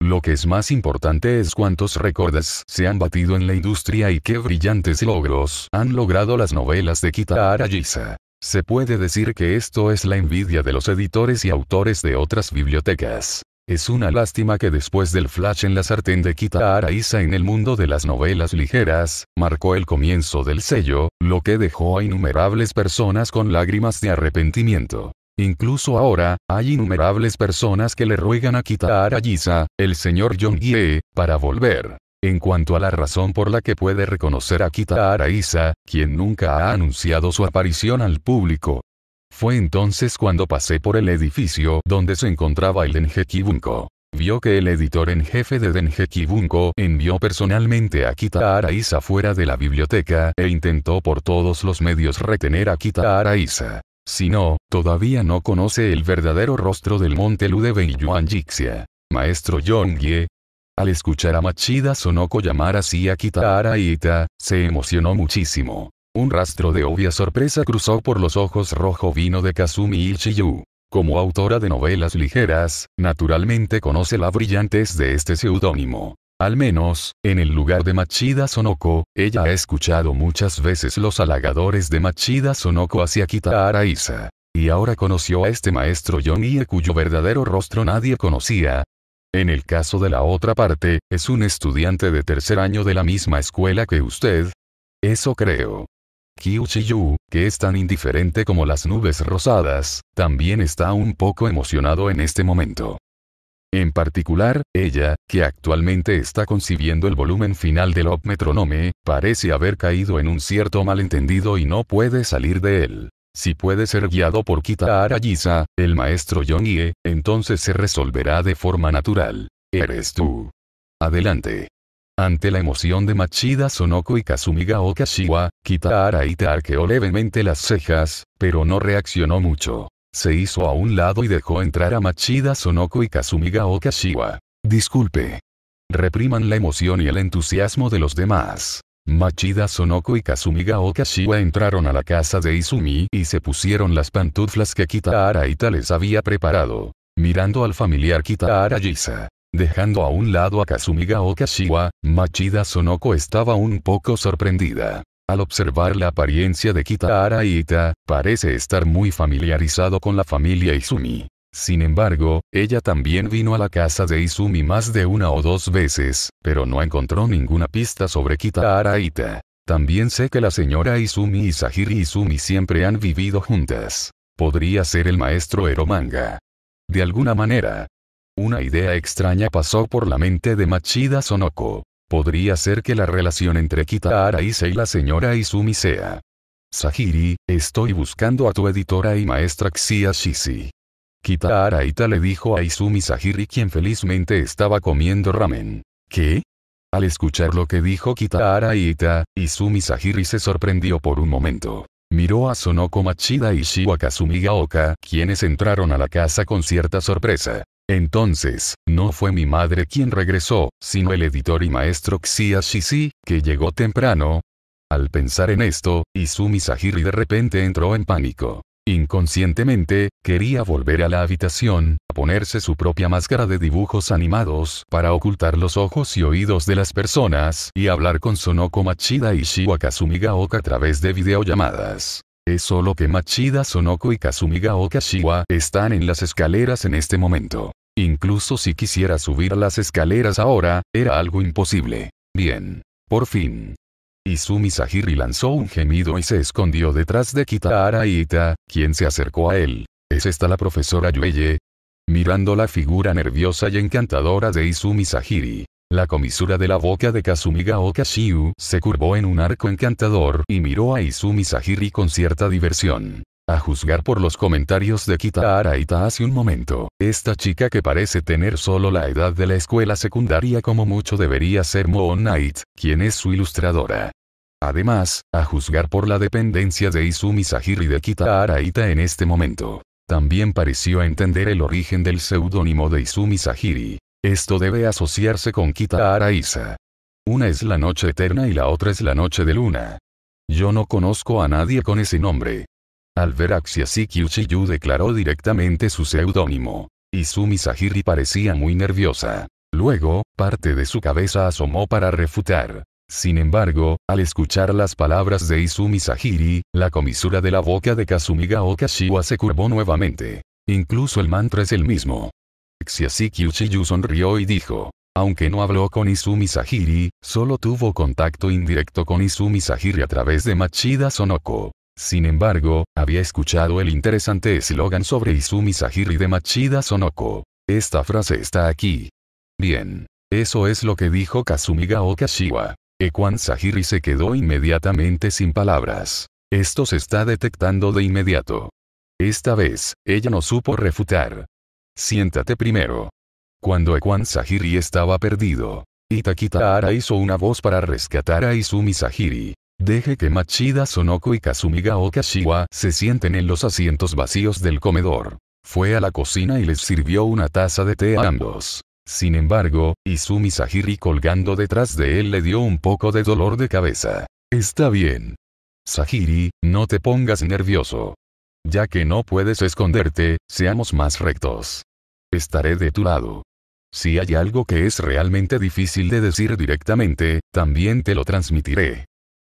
Lo que es más importante es cuántos récords se han batido en la industria y qué brillantes logros han logrado las novelas de Kitahara Araiza. Se puede decir que esto es la envidia de los editores y autores de otras bibliotecas. Es una lástima que después del flash en la sartén de Kita Araiza en el mundo de las novelas ligeras, marcó el comienzo del sello, lo que dejó a innumerables personas con lágrimas de arrepentimiento. Incluso ahora, hay innumerables personas que le ruegan a Kita Araiza, el señor John ye para volver. En cuanto a la razón por la que puede reconocer a Kita Araiza, quien nunca ha anunciado su aparición al público. Fue entonces cuando pasé por el edificio donde se encontraba el Dengeki Bunko. Vio que el editor en jefe de Denje Bunko envió personalmente a Kita Araiza fuera de la biblioteca e intentó por todos los medios retener a Kita Araiza. Si no, todavía no conoce el verdadero rostro del monte de Maestro Yongye. Al escuchar a Machida Sonoko llamar así a Kitahara Ita, se emocionó muchísimo. Un rastro de obvia sorpresa cruzó por los ojos rojo vino de Kazumi Ichiyu. Como autora de novelas ligeras, naturalmente conoce la brillantez de este seudónimo. Al menos, en el lugar de Machida Sonoko, ella ha escuchado muchas veces los halagadores de Machida Sonoko hacia Kita Araiza, Y ahora conoció a este maestro Johnny cuyo verdadero rostro nadie conocía, en el caso de la otra parte, es un estudiante de tercer año de la misma escuela que usted. Eso creo. Kyuchiyu, que es tan indiferente como las nubes rosadas, también está un poco emocionado en este momento. En particular, ella, que actualmente está concibiendo el volumen final del Op parece haber caído en un cierto malentendido y no puede salir de él. Si puede ser guiado por Kita Arayisa, el maestro Yonie, entonces se resolverá de forma natural. Eres tú. Adelante. Ante la emoción de Machida Sonoko y Kazumiga Okashiwa, Kita Ita arqueó levemente las cejas, pero no reaccionó mucho se hizo a un lado y dejó entrar a Machida Sonoko y Kazumiga Okashiwa. Disculpe. Repriman la emoción y el entusiasmo de los demás. Machida Sonoko y Kazumiga Okashiwa entraron a la casa de Izumi y se pusieron las pantuflas que Kitahara Ita les había preparado. Mirando al familiar Kitahara Yisa. Dejando a un lado a Kazumiga Okashiwa, Machida Sonoko estaba un poco sorprendida. Al observar la apariencia de Kita Ita, parece estar muy familiarizado con la familia Izumi. Sin embargo, ella también vino a la casa de Izumi más de una o dos veces, pero no encontró ninguna pista sobre Kitahara Ita. También sé que la señora Izumi y Sahiri Izumi siempre han vivido juntas. Podría ser el maestro Eromanga. De alguna manera. Una idea extraña pasó por la mente de Machida Sonoko. Podría ser que la relación entre Kitahara Ise y la señora Izumi sea. Sahiri, estoy buscando a tu editora y maestra Xia Shishi. Kitahara Ita le dijo a Izumi Sahiri quien felizmente estaba comiendo ramen. ¿Qué? Al escuchar lo que dijo Kitahara Ita, Izumi Sahiri se sorprendió por un momento. Miró a Sonoko Machida y Shiwa Gaoka, quienes entraron a la casa con cierta sorpresa. Entonces, no fue mi madre quien regresó, sino el editor y maestro Xia Shishi, que llegó temprano. Al pensar en esto, Izumi Sahiri de repente entró en pánico. Inconscientemente, quería volver a la habitación, a ponerse su propia máscara de dibujos animados para ocultar los ojos y oídos de las personas y hablar con Sonoko Machida y Shiwa Kazumi Gaoka a través de videollamadas. Es solo que Machida Sonoko y Kazumiga Okashiwa están en las escaleras en este momento. Incluso si quisiera subir las escaleras ahora, era algo imposible. Bien. Por fin. Izumi Sahiri lanzó un gemido y se escondió detrás de Kitahara Ita, quien se acercó a él. ¿Es esta la profesora Yueye? Mirando la figura nerviosa y encantadora de Izumi Sahiri, la comisura de la boca de Kazumiga Okashiu se curvó en un arco encantador y miró a Izumi Sahiri con cierta diversión. A juzgar por los comentarios de Kita Araita hace un momento, esta chica que parece tener solo la edad de la escuela secundaria como mucho debería ser Moon Knight, quien es su ilustradora. Además, a juzgar por la dependencia de Izumi Sahiri de Kita Araita en este momento. También pareció entender el origen del seudónimo de Izumi Sahiri. Esto debe asociarse con Kita Araiza. Una es la noche eterna y la otra es la noche de luna. Yo no conozco a nadie con ese nombre. Al ver Axiasiki Kyuchiyu declaró directamente su seudónimo. Izumi Sahiri parecía muy nerviosa. Luego, parte de su cabeza asomó para refutar. Sin embargo, al escuchar las palabras de Izumi Sahiri, la comisura de la boca de Kazumiga Okashiwa se curvó nuevamente. Incluso el mantra es el mismo si Uchiyu sonrió y dijo. Aunque no habló con Izumi Sahiri, solo tuvo contacto indirecto con Izumi Sahiri a través de Machida Sonoko. Sin embargo, había escuchado el interesante eslogan sobre Izumi Sahiri de Machida Sonoko. Esta frase está aquí. Bien. Eso es lo que dijo Kazumiga Okashiwa. Ekwan Sahiri se quedó inmediatamente sin palabras. Esto se está detectando de inmediato. Esta vez, ella no supo refutar. Siéntate primero. Cuando Ekwan Sahiri estaba perdido, Itakita Ara hizo una voz para rescatar a Izumi Sahiri. Deje que Machida Sonoko y Kazumiga Okashiwa se sienten en los asientos vacíos del comedor. Fue a la cocina y les sirvió una taza de té a ambos. Sin embargo, Izumi Sahiri colgando detrás de él le dio un poco de dolor de cabeza. Está bien. Sahiri, no te pongas nervioso. Ya que no puedes esconderte, seamos más rectos. Estaré de tu lado. Si hay algo que es realmente difícil de decir directamente, también te lo transmitiré.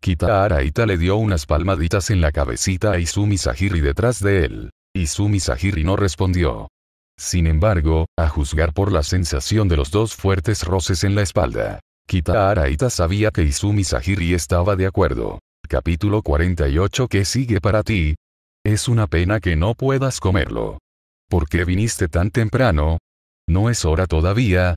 Kita Araita le dio unas palmaditas en la cabecita a Izumi Sahiri detrás de él. Izumi Sahiri no respondió. Sin embargo, a juzgar por la sensación de los dos fuertes roces en la espalda, Kita Araita sabía que Izumi Sahiri estaba de acuerdo. Capítulo 48 que sigue para ti, es una pena que no puedas comerlo. ¿Por qué viniste tan temprano? ¿No es hora todavía?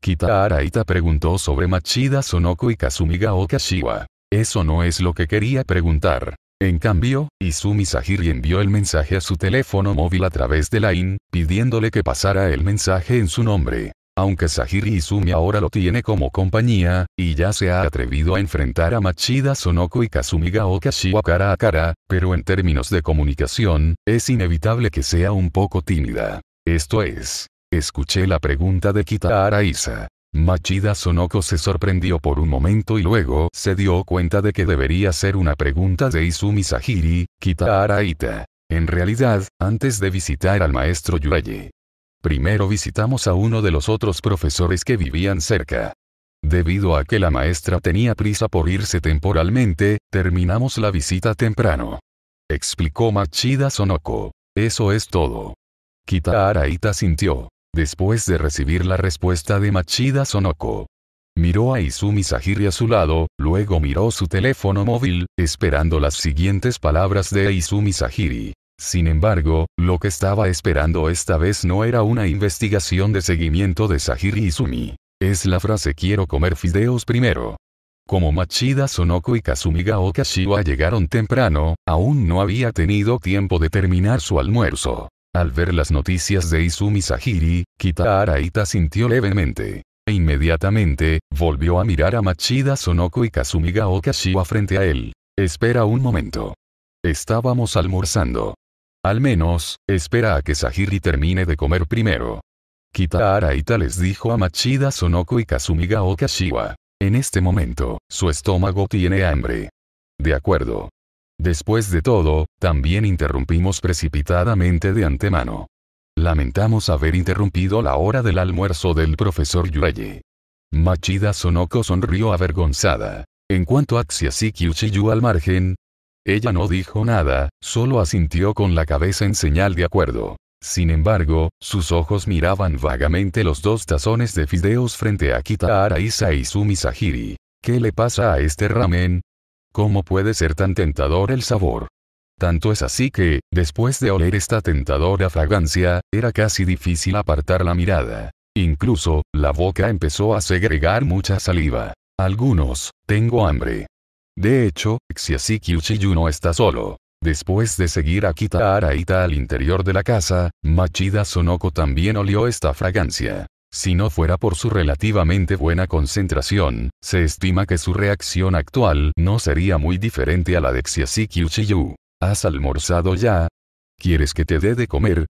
Kita Araita preguntó sobre Machida Sonoko y Kazumiga Okashiwa. Eso no es lo que quería preguntar. En cambio, Izumi Sahiri envió el mensaje a su teléfono móvil a través de Line, pidiéndole que pasara el mensaje en su nombre. Aunque Sahiri Izumi ahora lo tiene como compañía, y ya se ha atrevido a enfrentar a Machida Sonoko y Kazumiga Okashiwa cara a cara, pero en términos de comunicación, es inevitable que sea un poco tímida. Esto es, escuché la pregunta de Kitahara Isa. Machida Sonoko se sorprendió por un momento y luego se dio cuenta de que debería ser una pregunta de Izumi Sahiri, Kitahara Ita. En realidad, antes de visitar al maestro Yuraye, Primero visitamos a uno de los otros profesores que vivían cerca. Debido a que la maestra tenía prisa por irse temporalmente, terminamos la visita temprano. Explicó Machida Sonoko. Eso es todo. Kita Araita sintió. Después de recibir la respuesta de Machida Sonoko, miró a Izumi Sahiri a su lado, luego miró su teléfono móvil, esperando las siguientes palabras de Izumi Sahiri. Sin embargo, lo que estaba esperando esta vez no era una investigación de seguimiento de Sahiri Izumi. Es la frase quiero comer fideos primero. Como Machida Sonoko y Kazumiga Okashiwa llegaron temprano, aún no había tenido tiempo de terminar su almuerzo. Al ver las noticias de Izumi Sahiri, Kita Araita sintió levemente. E inmediatamente, volvió a mirar a Machida Sonoko y Kazumiga Okashiwa frente a él. Espera un momento. Estábamos almorzando. Al menos, espera a que Sahiri termine de comer primero. Kita Araita les dijo a Machida Sonoko y Kazumiga Okashiwa. En este momento, su estómago tiene hambre. De acuerdo. Después de todo, también interrumpimos precipitadamente de antemano. Lamentamos haber interrumpido la hora del almuerzo del profesor Yuraye. Machida Sonoko sonrió avergonzada. En cuanto a Sikyu al margen, ella no dijo nada, solo asintió con la cabeza en señal de acuerdo. Sin embargo, sus ojos miraban vagamente los dos tazones de fideos frente a Kita Araiza y Sumi Sahiri. ¿Qué le pasa a este ramen? ¿Cómo puede ser tan tentador el sabor? Tanto es así que, después de oler esta tentadora fragancia, era casi difícil apartar la mirada. Incluso, la boca empezó a segregar mucha saliva. Algunos, tengo hambre. De hecho, Xiasiki Uchiyu no está solo. Después de seguir a Kita Araita al interior de la casa, Machida Sonoko también olió esta fragancia. Si no fuera por su relativamente buena concentración, se estima que su reacción actual no sería muy diferente a la de Xiasiki Uchiyu. ¿Has almorzado ya? ¿Quieres que te dé de comer?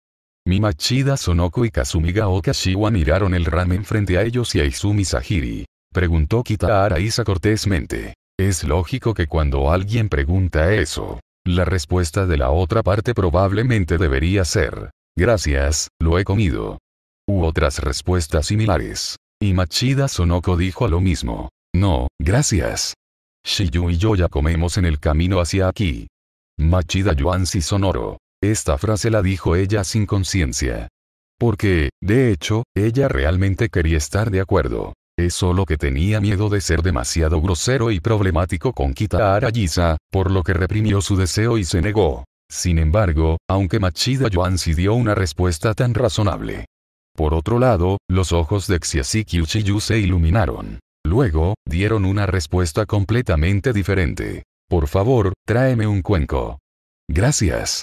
Mi Machida Sonoko y Kazumiga Okashiwa miraron el ramen frente a ellos y a Izumi Sahiri. Preguntó Kita cortésmente. Es lógico que cuando alguien pregunta eso, la respuesta de la otra parte probablemente debería ser, gracias, lo he comido. U otras respuestas similares. Y Machida Sonoko dijo lo mismo. No, gracias. Shiyu y yo ya comemos en el camino hacia aquí. Machida Yuansi Sonoro. Esta frase la dijo ella sin conciencia. Porque, de hecho, ella realmente quería estar de acuerdo. Es solo que tenía miedo de ser demasiado grosero y problemático con Kita Yisa, por lo que reprimió su deseo y se negó. Sin embargo, aunque Machida sí dio una respuesta tan razonable. Por otro lado, los ojos de Xiasiki Uchiyu se iluminaron. Luego, dieron una respuesta completamente diferente. Por favor, tráeme un cuenco. Gracias.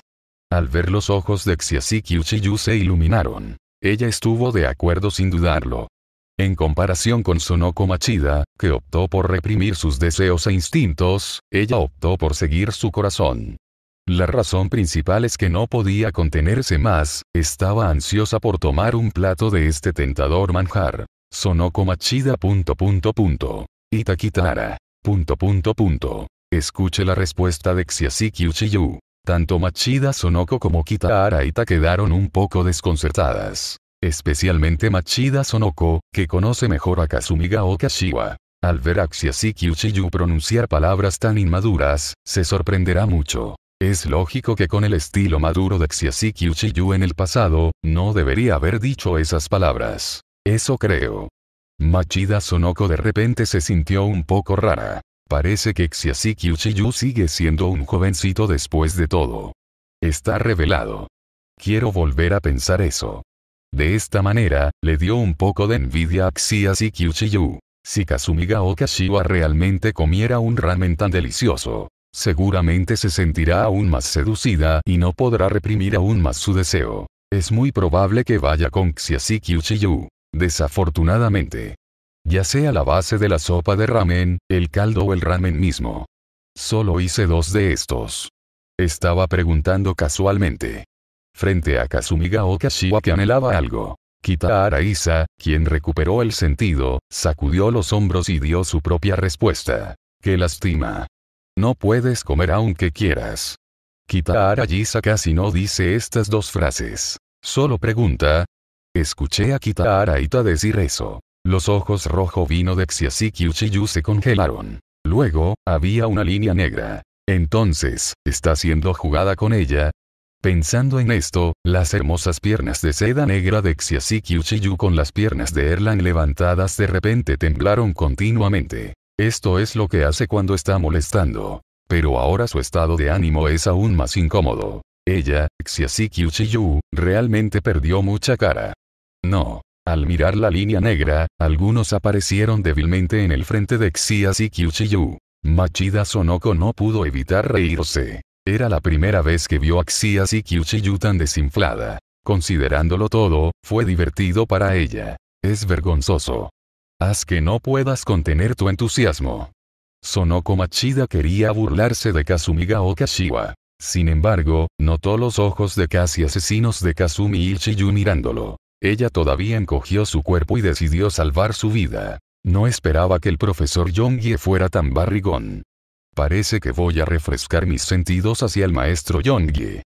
Al ver los ojos de Xiasiki Uchiyu se iluminaron. Ella estuvo de acuerdo sin dudarlo. En comparación con Sonoko Machida, que optó por reprimir sus deseos e instintos, ella optó por seguir su corazón. La razón principal es que no podía contenerse más, estaba ansiosa por tomar un plato de este tentador manjar. Sonoko Machida. Punto, punto, Escuche la respuesta de Xiasiki Uchiyu. Tanto Machida Sonoko como Kitahara Ita quedaron un poco desconcertadas. Especialmente Machida Sonoko, que conoce mejor a Kazumiga Okashiwa. Al ver a Xiasiki Uchiyu pronunciar palabras tan inmaduras, se sorprenderá mucho. Es lógico que con el estilo maduro de Xiasiki Uchiyu en el pasado, no debería haber dicho esas palabras. Eso creo. Machida Sonoko de repente se sintió un poco rara. Parece que Xiasiki Uchiyu sigue siendo un jovencito después de todo. Está revelado. Quiero volver a pensar eso. De esta manera, le dio un poco de envidia a Xia Si Kazumiga Okashiwa realmente comiera un ramen tan delicioso, seguramente se sentirá aún más seducida y no podrá reprimir aún más su deseo. Es muy probable que vaya con Xia Desafortunadamente. Ya sea la base de la sopa de ramen, el caldo o el ramen mismo. Solo hice dos de estos. Estaba preguntando casualmente frente a Kazumigaoka Shiwa que anhelaba algo. Kita Araiza, quien recuperó el sentido, sacudió los hombros y dio su propia respuesta. ¡Qué lástima! No puedes comer aunque quieras. Kita Araiza casi no dice estas dos frases. Solo pregunta. Escuché a Kita Araita decir eso. Los ojos rojo vino de Xiasiki Uchiyu se congelaron. Luego, había una línea negra. Entonces, está siendo jugada con ella, Pensando en esto, las hermosas piernas de seda negra de Kyu Uchiyu con las piernas de Erlang levantadas de repente temblaron continuamente. Esto es lo que hace cuando está molestando. Pero ahora su estado de ánimo es aún más incómodo. Ella, Kyu Uchiyu, realmente perdió mucha cara. No. Al mirar la línea negra, algunos aparecieron débilmente en el frente de Kyu Uchiyu. Machida Sonoko no pudo evitar reírse. Era la primera vez que vio a Xias y Kyuchiyu tan desinflada. Considerándolo todo, fue divertido para ella. Es vergonzoso. Haz que no puedas contener tu entusiasmo. Sonoko Machida quería burlarse de Kazumiga Kashiwa. Sin embargo, notó los ojos de casi asesinos de Kazumi y Chiyu mirándolo. Ella todavía encogió su cuerpo y decidió salvar su vida. No esperaba que el profesor Yongye fuera tan barrigón. Parece que voy a refrescar mis sentidos hacia el maestro Yongye.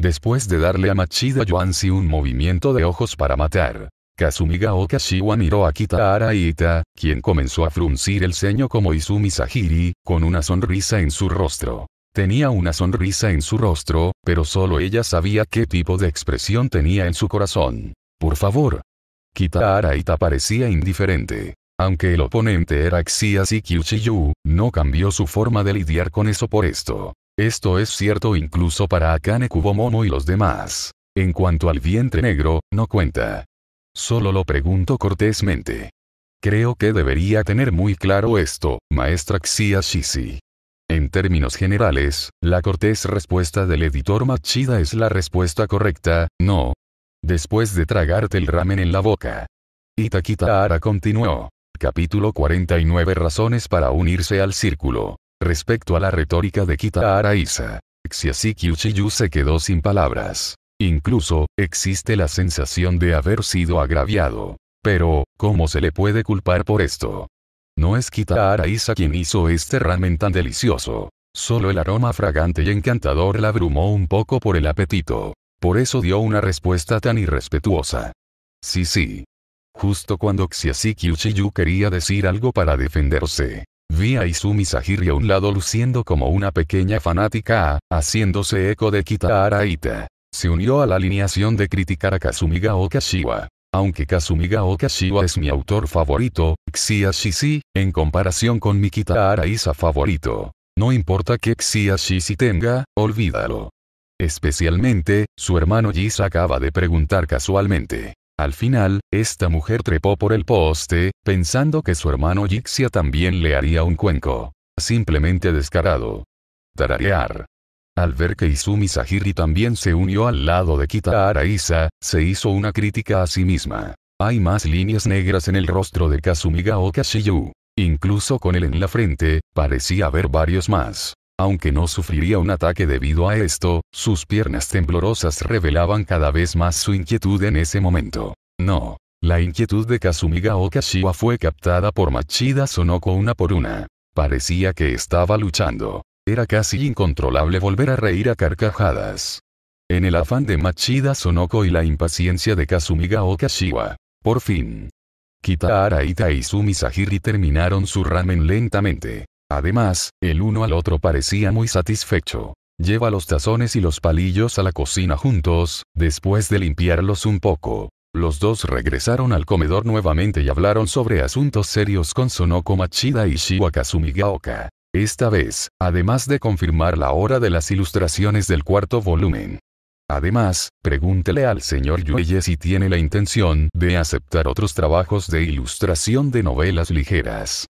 Después de darle a Machida Yuansi un movimiento de ojos para matar, Kazumiga Okashiwa miró a Kita Araita, quien comenzó a fruncir el ceño como Izumi Sahiri, con una sonrisa en su rostro. Tenía una sonrisa en su rostro, pero solo ella sabía qué tipo de expresión tenía en su corazón. Por favor. Kita Araita parecía indiferente. Aunque el oponente era Xias y Kyuchiyu, no cambió su forma de lidiar con eso por esto. Esto es cierto incluso para Akane Kubomomo y los demás. En cuanto al vientre negro, no cuenta. Solo lo pregunto cortésmente. Creo que debería tener muy claro esto, maestra Xia Shishi. En términos generales, la cortés respuesta del editor Machida es la respuesta correcta, no. Después de tragarte el ramen en la boca. Itakita Ara continuó. Capítulo 49 Razones para unirse al círculo. Respecto a la retórica de Kitahara Isa, Xiaci se quedó sin palabras. Incluso, existe la sensación de haber sido agraviado. Pero, ¿cómo se le puede culpar por esto? No es Kitahara Isa quien hizo este ramen tan delicioso. Solo el aroma fragante y encantador la abrumó un poco por el apetito. Por eso dio una respuesta tan irrespetuosa. Sí, sí, Justo cuando Xiazi quería decir algo para defenderse, vi a Izumi Sahiri a un lado luciendo como una pequeña fanática, haciéndose eco de Kitahara Ita. Se unió a la alineación de criticar a Kazumiga Okashiwa. Aunque Kazumiga Okashiwa es mi autor favorito, Xiaxi en comparación con mi Kitahara Isa favorito. No importa que Xiaxi tenga, olvídalo. Especialmente, su hermano Jis acaba de preguntar casualmente. Al final, esta mujer trepó por el poste, pensando que su hermano Jixia también le haría un cuenco. Simplemente descarado. Tararear. Al ver que Izumi Sahiri también se unió al lado de Kita Araiza, se hizo una crítica a sí misma. Hay más líneas negras en el rostro de Kazumiga Kashiyu. Incluso con él en la frente, parecía haber varios más. Aunque no sufriría un ataque debido a esto, sus piernas temblorosas revelaban cada vez más su inquietud en ese momento. No. La inquietud de Kazumiga Okashiwa fue captada por Machida Sonoko una por una. Parecía que estaba luchando. Era casi incontrolable volver a reír a carcajadas. En el afán de Machida Sonoko y la impaciencia de Kazumiga Okashiwa. Por fin. Kita Araita y Sumi Sahiri terminaron su ramen lentamente. Además, el uno al otro parecía muy satisfecho. Lleva los tazones y los palillos a la cocina juntos, después de limpiarlos un poco. Los dos regresaron al comedor nuevamente y hablaron sobre asuntos serios con Sonoko Machida y Shiwa Kazumigaoka. Esta vez, además de confirmar la hora de las ilustraciones del cuarto volumen. Además, pregúntele al señor Yueye si tiene la intención de aceptar otros trabajos de ilustración de novelas ligeras.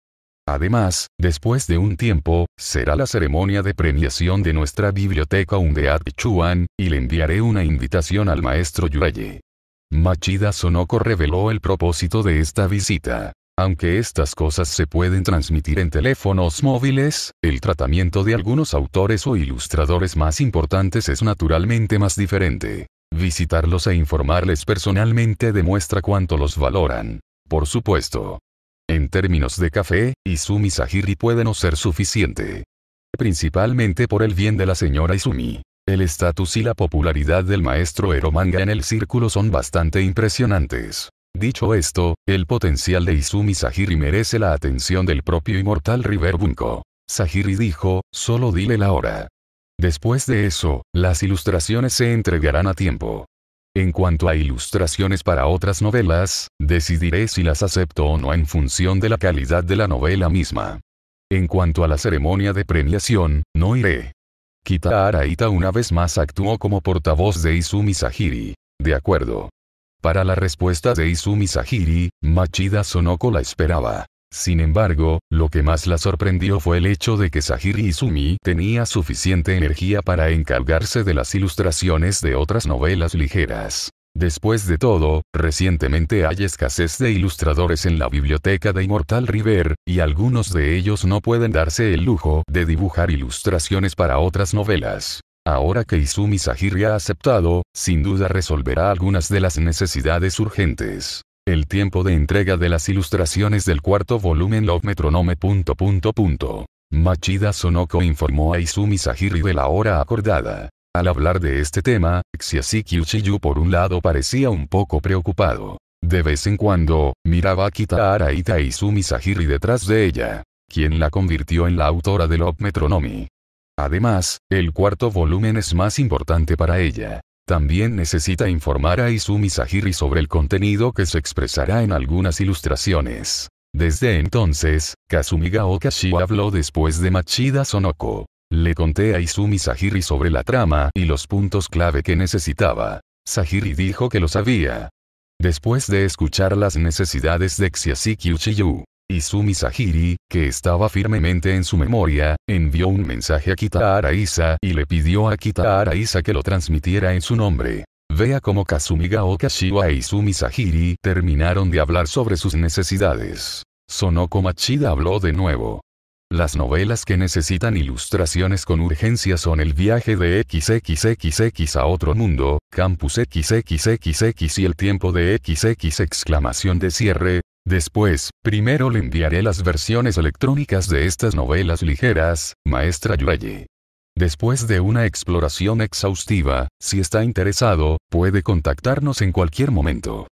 Además, después de un tiempo, será la ceremonia de premiación de nuestra biblioteca Undead Chuan, y le enviaré una invitación al maestro Yuraye. Machida Sonoko reveló el propósito de esta visita. Aunque estas cosas se pueden transmitir en teléfonos móviles, el tratamiento de algunos autores o ilustradores más importantes es naturalmente más diferente. Visitarlos e informarles personalmente demuestra cuánto los valoran. Por supuesto, en términos de café, Izumi Sahiri puede no ser suficiente. Principalmente por el bien de la señora Izumi. El estatus y la popularidad del maestro Eromanga en el círculo son bastante impresionantes. Dicho esto, el potencial de Izumi Sahiri merece la atención del propio inmortal River Bunko. Sahiri dijo, solo dile la hora. Después de eso, las ilustraciones se entregarán a tiempo. En cuanto a ilustraciones para otras novelas, decidiré si las acepto o no en función de la calidad de la novela misma. En cuanto a la ceremonia de premiación, no iré. Kita Araita una vez más actuó como portavoz de Izumi Sahiri. De acuerdo. Para la respuesta de Izumi Sahiri, Machida Sonoko la esperaba. Sin embargo, lo que más la sorprendió fue el hecho de que Sahiri Izumi tenía suficiente energía para encargarse de las ilustraciones de otras novelas ligeras. Después de todo, recientemente hay escasez de ilustradores en la biblioteca de Immortal River, y algunos de ellos no pueden darse el lujo de dibujar ilustraciones para otras novelas. Ahora que Izumi Sahiri ha aceptado, sin duda resolverá algunas de las necesidades urgentes. El tiempo de entrega de las ilustraciones del cuarto volumen Love Metronome. Machida Sonoko informó a Izumi Sahiri de la hora acordada. Al hablar de este tema, Xiasiki Uchiyu por un lado parecía un poco preocupado. De vez en cuando, miraba a Kita Araita y Izumi Sahiri detrás de ella, quien la convirtió en la autora de Love Metronome. Además, el cuarto volumen es más importante para ella. También necesita informar a Izumi Sahiri sobre el contenido que se expresará en algunas ilustraciones. Desde entonces, Kazumiga Okashi habló después de Machida Sonoko. Le conté a Izumi Sahiri sobre la trama y los puntos clave que necesitaba. Sahiri dijo que lo sabía. Después de escuchar las necesidades de Xiasiki Uchiyu, Izumi Sahiri, que estaba firmemente en su memoria, envió un mensaje a Kita Isa y le pidió a Kita Isa que lo transmitiera en su nombre. Vea cómo Kazumiga Okashiwa e Izumi Sahiri terminaron de hablar sobre sus necesidades. Sonoko Machida habló de nuevo. Las novelas que necesitan ilustraciones con urgencia son El viaje de XXXX a otro mundo, Campus XXXX y El tiempo de XX exclamación de cierre, Después, primero le enviaré las versiones electrónicas de estas novelas ligeras, maestra Yuraye. Después de una exploración exhaustiva, si está interesado, puede contactarnos en cualquier momento.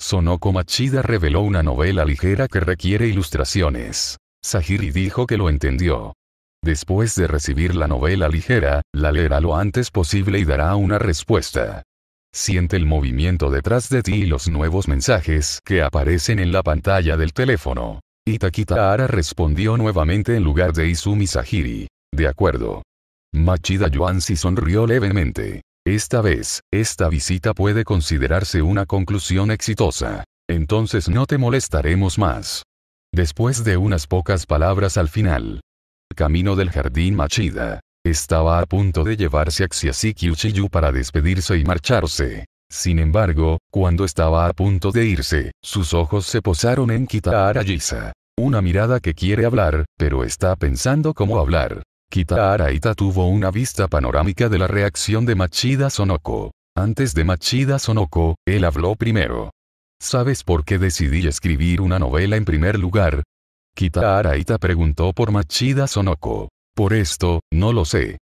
Sonoko Machida reveló una novela ligera que requiere ilustraciones. Sahiri dijo que lo entendió. Después de recibir la novela ligera, la leerá lo antes posible y dará una respuesta siente el movimiento detrás de ti y los nuevos mensajes que aparecen en la pantalla del teléfono. Ara respondió nuevamente en lugar de Izumi Sahiri. De acuerdo. Machida Yuansi sonrió levemente. Esta vez, esta visita puede considerarse una conclusión exitosa. Entonces no te molestaremos más. Después de unas pocas palabras al final. Camino del jardín Machida. Estaba a punto de llevarse a Xiasiki Uchiyu para despedirse y marcharse. Sin embargo, cuando estaba a punto de irse, sus ojos se posaron en Kitahara Yisa. Una mirada que quiere hablar, pero está pensando cómo hablar. Kitahara Ita tuvo una vista panorámica de la reacción de Machida Sonoko. Antes de Machida Sonoko, él habló primero. ¿Sabes por qué decidí escribir una novela en primer lugar? Kitahara Ita preguntó por Machida Sonoko. Por esto, no lo sé.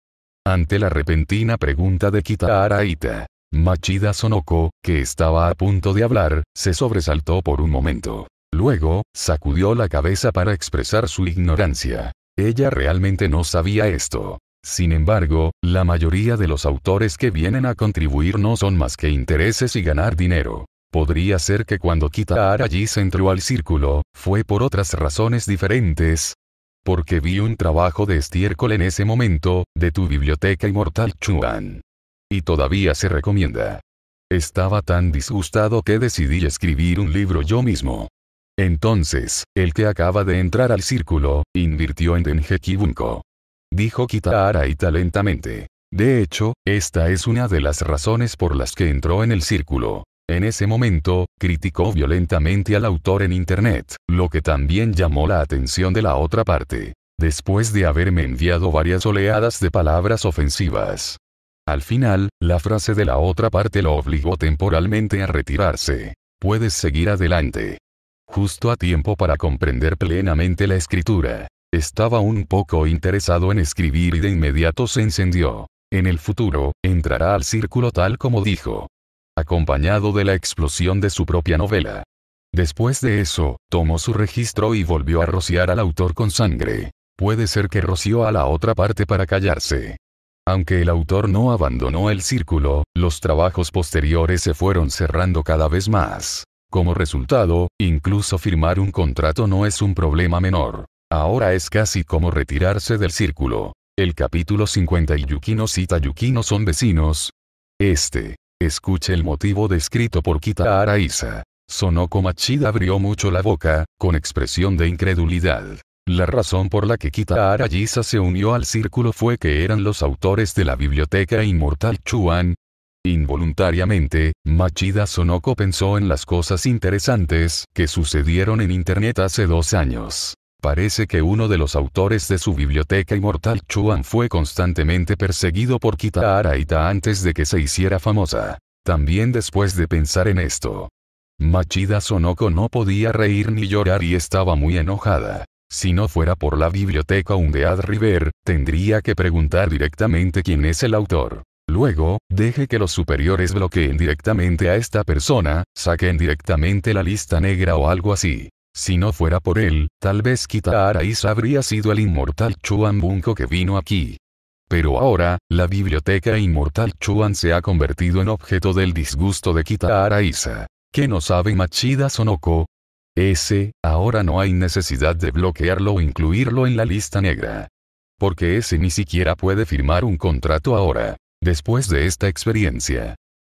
Ante la repentina pregunta de Kitahara Ita, Machida Sonoko, que estaba a punto de hablar, se sobresaltó por un momento. Luego, sacudió la cabeza para expresar su ignorancia. Ella realmente no sabía esto. Sin embargo, la mayoría de los autores que vienen a contribuir no son más que intereses y ganar dinero. Podría ser que cuando Kitahara se entró al círculo, fue por otras razones diferentes, porque vi un trabajo de estiércol en ese momento, de tu biblioteca inmortal Chuan. Y todavía se recomienda. Estaba tan disgustado que decidí escribir un libro yo mismo. Entonces, el que acaba de entrar al círculo, invirtió en Denje Kibunko. Dijo Kitahara y lentamente. De hecho, esta es una de las razones por las que entró en el círculo. En ese momento, criticó violentamente al autor en Internet, lo que también llamó la atención de la otra parte, después de haberme enviado varias oleadas de palabras ofensivas. Al final, la frase de la otra parte lo obligó temporalmente a retirarse. Puedes seguir adelante. Justo a tiempo para comprender plenamente la escritura. Estaba un poco interesado en escribir y de inmediato se encendió. En el futuro, entrará al círculo tal como dijo acompañado de la explosión de su propia novela. Después de eso, tomó su registro y volvió a rociar al autor con sangre. Puede ser que roció a la otra parte para callarse. Aunque el autor no abandonó el círculo, los trabajos posteriores se fueron cerrando cada vez más. Como resultado, incluso firmar un contrato no es un problema menor. Ahora es casi como retirarse del círculo. El capítulo 50 y Yukino cita Yukino son vecinos. Este Escuche el motivo descrito por Kita Araiza. Sonoko Machida abrió mucho la boca, con expresión de incredulidad. La razón por la que Kita Araiza se unió al círculo fue que eran los autores de la biblioteca inmortal Chuan. Involuntariamente, Machida Sonoko pensó en las cosas interesantes que sucedieron en Internet hace dos años. Parece que uno de los autores de su biblioteca inmortal Chuan fue constantemente perseguido por Kita Araita antes de que se hiciera famosa. También después de pensar en esto. Machida Sonoko no podía reír ni llorar y estaba muy enojada. Si no fuera por la biblioteca Undead River, tendría que preguntar directamente quién es el autor. Luego, deje que los superiores bloqueen directamente a esta persona, saquen directamente la lista negra o algo así. Si no fuera por él, tal vez Kita Araiza habría sido el inmortal Chuan Bunko que vino aquí. Pero ahora, la biblioteca inmortal Chuan se ha convertido en objeto del disgusto de Kita Araiza. ¿Qué no sabe Machida Sonoko? Ese, ahora no hay necesidad de bloquearlo o incluirlo en la lista negra. Porque ese ni siquiera puede firmar un contrato ahora, después de esta experiencia.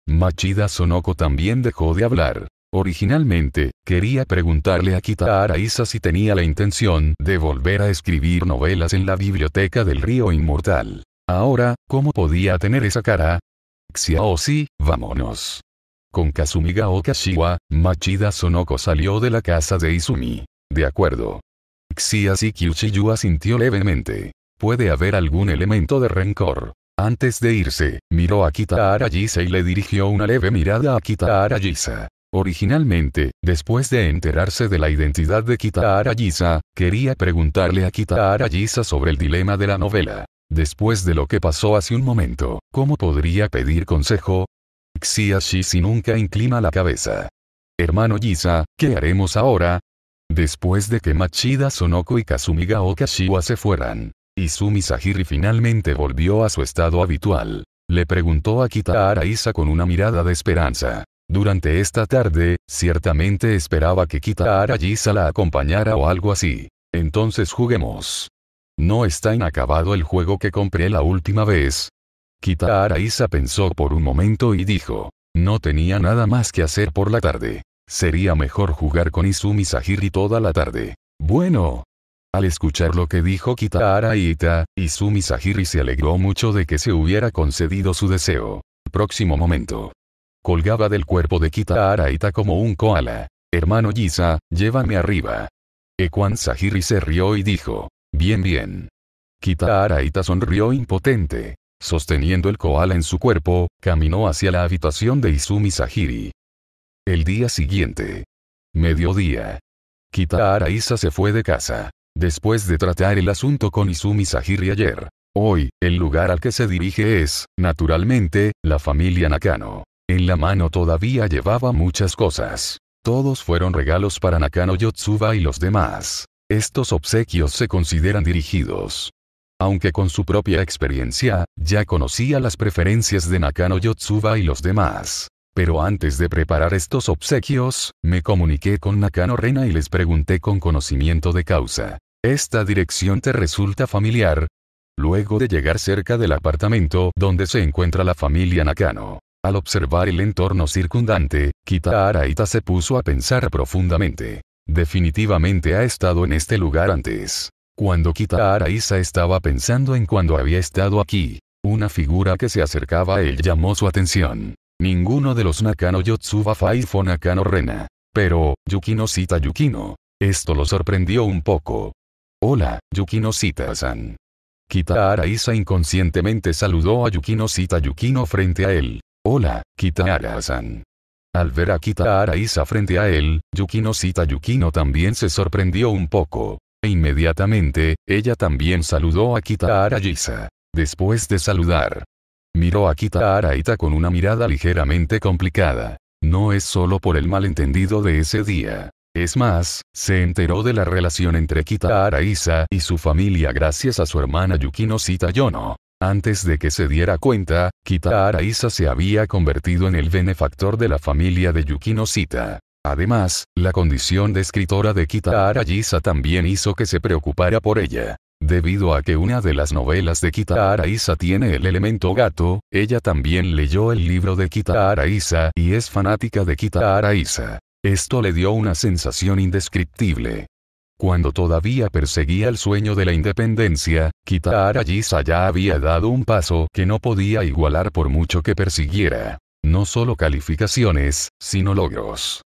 Machida Sonoko también dejó de hablar. Originalmente, quería preguntarle a Kitahara Isa si tenía la intención de volver a escribir novelas en la biblioteca del río inmortal. Ahora, ¿cómo podía tener esa cara? si vámonos. Con Kazumiga Okashiwa, Machida Sonoko salió de la casa de Izumi. De acuerdo. Xiasi Kyuchiyu asintió levemente. Puede haber algún elemento de rencor. Antes de irse, miró a Kita Isa y le dirigió una leve mirada a Kita Iza. Originalmente, después de enterarse de la identidad de Kitahara yisa quería preguntarle a Kitahara yisa sobre el dilema de la novela. Después de lo que pasó hace un momento, ¿cómo podría pedir consejo? Xiashi si nunca inclina la cabeza. Hermano Yisa, ¿qué haremos ahora? Después de que Machida Sonoko y Kazumiga Okashiwa se fueran, Izumi Sahiri finalmente volvió a su estado habitual. Le preguntó a Kitahara yisa con una mirada de esperanza. Durante esta tarde, ciertamente esperaba que Kita Arayisa la acompañara o algo así. Entonces juguemos. No está inacabado el juego que compré la última vez. Kita Araiza pensó por un momento y dijo. No tenía nada más que hacer por la tarde. Sería mejor jugar con Izumi Sahiri toda la tarde. Bueno. Al escuchar lo que dijo Kita Araita, Izumi Sahiri se alegró mucho de que se hubiera concedido su deseo. Próximo momento colgaba del cuerpo de Kita Araita como un koala. Hermano Yisa, llévame arriba. Ekwan Sahiri se rió y dijo, bien bien. Kita Araita sonrió impotente. Sosteniendo el koala en su cuerpo, caminó hacia la habitación de Izumi Sahiri. El día siguiente. Mediodía. Kita Araisa se fue de casa. Después de tratar el asunto con Izumi Sahiri ayer, hoy, el lugar al que se dirige es, naturalmente, la familia Nakano. En la mano todavía llevaba muchas cosas. Todos fueron regalos para Nakano Yotsuba y los demás. Estos obsequios se consideran dirigidos. Aunque con su propia experiencia, ya conocía las preferencias de Nakano Yotsuba y los demás. Pero antes de preparar estos obsequios, me comuniqué con Nakano Rena y les pregunté con conocimiento de causa. ¿Esta dirección te resulta familiar? Luego de llegar cerca del apartamento donde se encuentra la familia Nakano, al observar el entorno circundante, Kita Araita se puso a pensar profundamente. Definitivamente ha estado en este lugar antes. Cuando Kita Araiza estaba pensando en cuando había estado aquí, una figura que se acercaba a él llamó su atención. Ninguno de los Nakano Yotsuba Faifo Nakano Rena. Pero, Yukino Sita Yukino. Esto lo sorprendió un poco. Hola, Yukino Sita-san. Kita Araiza inconscientemente saludó a Yukino Sita Yukino frente a él. Hola, Kitahara-san. Al ver a Kitahara Isa frente a él, Yukino Sita Yukino también se sorprendió un poco. E inmediatamente, ella también saludó a Kitahara Isa. Después de saludar, miró a Kitahara Ita con una mirada ligeramente complicada. No es solo por el malentendido de ese día. Es más, se enteró de la relación entre Kitahara Isa y su familia gracias a su hermana Yukino Sita Yono. Antes de que se diera cuenta, Kita Araiza se había convertido en el benefactor de la familia de Yukino Además, la condición de escritora de Kita Araiza también hizo que se preocupara por ella. Debido a que una de las novelas de Kita Araiza tiene el elemento gato, ella también leyó el libro de Kita Araiza y es fanática de Kita Araiza. Esto le dio una sensación indescriptible. Cuando todavía perseguía el sueño de la independencia, Kitahara ya había dado un paso que no podía igualar por mucho que persiguiera. No solo calificaciones, sino logros.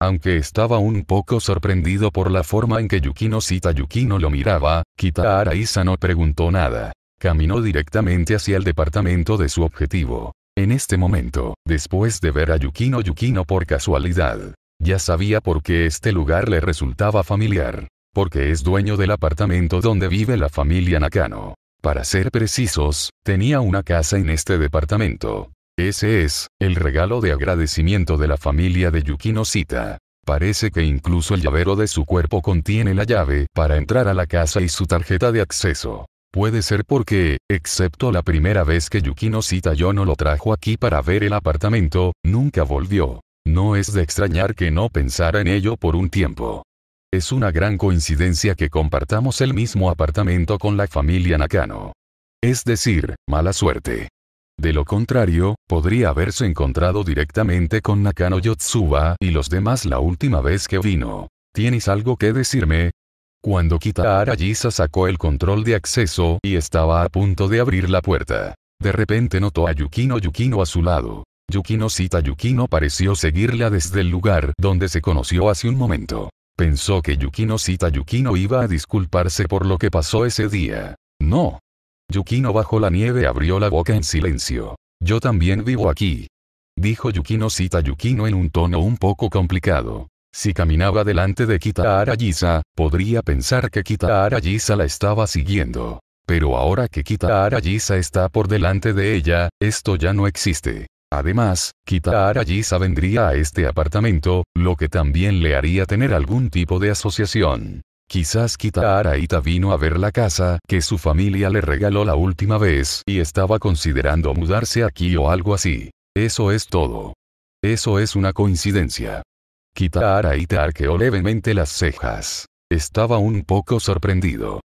Aunque estaba un poco sorprendido por la forma en que Yukino Sita Yukino lo miraba, Kita no preguntó nada. Caminó directamente hacia el departamento de su objetivo. En este momento, después de ver a Yukino Yukino por casualidad, ya sabía por qué este lugar le resultaba familiar porque es dueño del apartamento donde vive la familia Nakano. Para ser precisos, tenía una casa en este departamento. Ese es, el regalo de agradecimiento de la familia de Yukino Sita. Parece que incluso el llavero de su cuerpo contiene la llave para entrar a la casa y su tarjeta de acceso. Puede ser porque, excepto la primera vez que Yukino no lo trajo aquí para ver el apartamento, nunca volvió. No es de extrañar que no pensara en ello por un tiempo. Es una gran coincidencia que compartamos el mismo apartamento con la familia Nakano. Es decir, mala suerte. De lo contrario, podría haberse encontrado directamente con Nakano Yotsuba y los demás la última vez que vino. ¿Tienes algo que decirme? Cuando Kitahara Jisa sacó el control de acceso y estaba a punto de abrir la puerta. De repente notó a Yukino Yukino a su lado. Yukino Sita Yukino pareció seguirla desde el lugar donde se conoció hace un momento. Pensó que Yukino Sita Yukino iba a disculparse por lo que pasó ese día. No. Yukino bajo la nieve abrió la boca en silencio. Yo también vivo aquí. Dijo Yukino Sita Yukino en un tono un poco complicado. Si caminaba delante de Kita Gisa, podría pensar que Kitahara Gisa la estaba siguiendo. Pero ahora que Kita Gisa está por delante de ella, esto ya no existe. Además, Kitahara Jisa vendría a este apartamento, lo que también le haría tener algún tipo de asociación. Quizás Kitahara Ita vino a ver la casa que su familia le regaló la última vez y estaba considerando mudarse aquí o algo así. Eso es todo. Eso es una coincidencia. Kitahara Ita arqueó levemente las cejas. Estaba un poco sorprendido.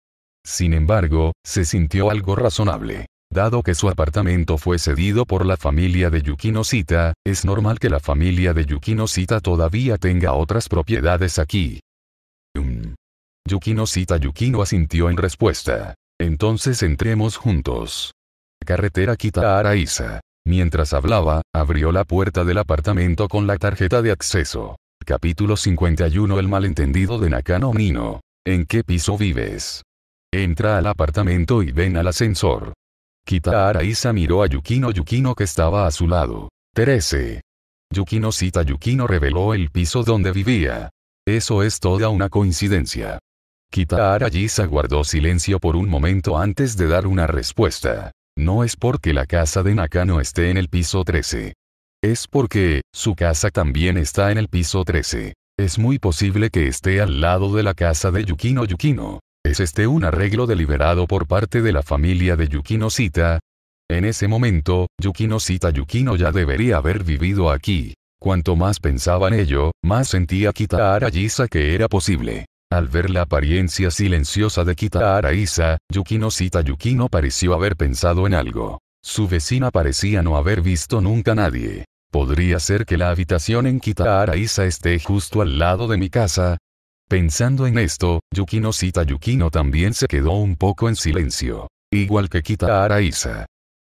Sin embargo, se sintió algo razonable. Dado que su apartamento fue cedido por la familia de Yukino Sita, es normal que la familia de Yukino Sita todavía tenga otras propiedades aquí. Um. Mm. Yukino Sita Yukino asintió en respuesta. Entonces entremos juntos. Carretera Kita Araiza. Mientras hablaba, abrió la puerta del apartamento con la tarjeta de acceso. Capítulo 51 El malentendido de Nakano Nino. ¿En qué piso vives? Entra al apartamento y ven al ascensor. Kitahara Isa miró a Yukino Yukino que estaba a su lado. 13. Yukino cita Yukino reveló el piso donde vivía. Eso es toda una coincidencia. Kitahara Isa guardó silencio por un momento antes de dar una respuesta. No es porque la casa de Nakano esté en el piso 13. Es porque, su casa también está en el piso 13. Es muy posible que esté al lado de la casa de Yukino Yukino. ¿Es este un arreglo deliberado por parte de la familia de Yukino Sita? En ese momento, Yukino Yukino ya debería haber vivido aquí. Cuanto más pensaba en ello, más sentía Kitahara Isa que era posible. Al ver la apariencia silenciosa de Kitahara Isa, Yukino Yukino pareció haber pensado en algo. Su vecina parecía no haber visto nunca a nadie. Podría ser que la habitación en Kitahara Isa esté justo al lado de mi casa, Pensando en esto, Yukino Sita Yukino también se quedó un poco en silencio. Igual que Kita Araiza.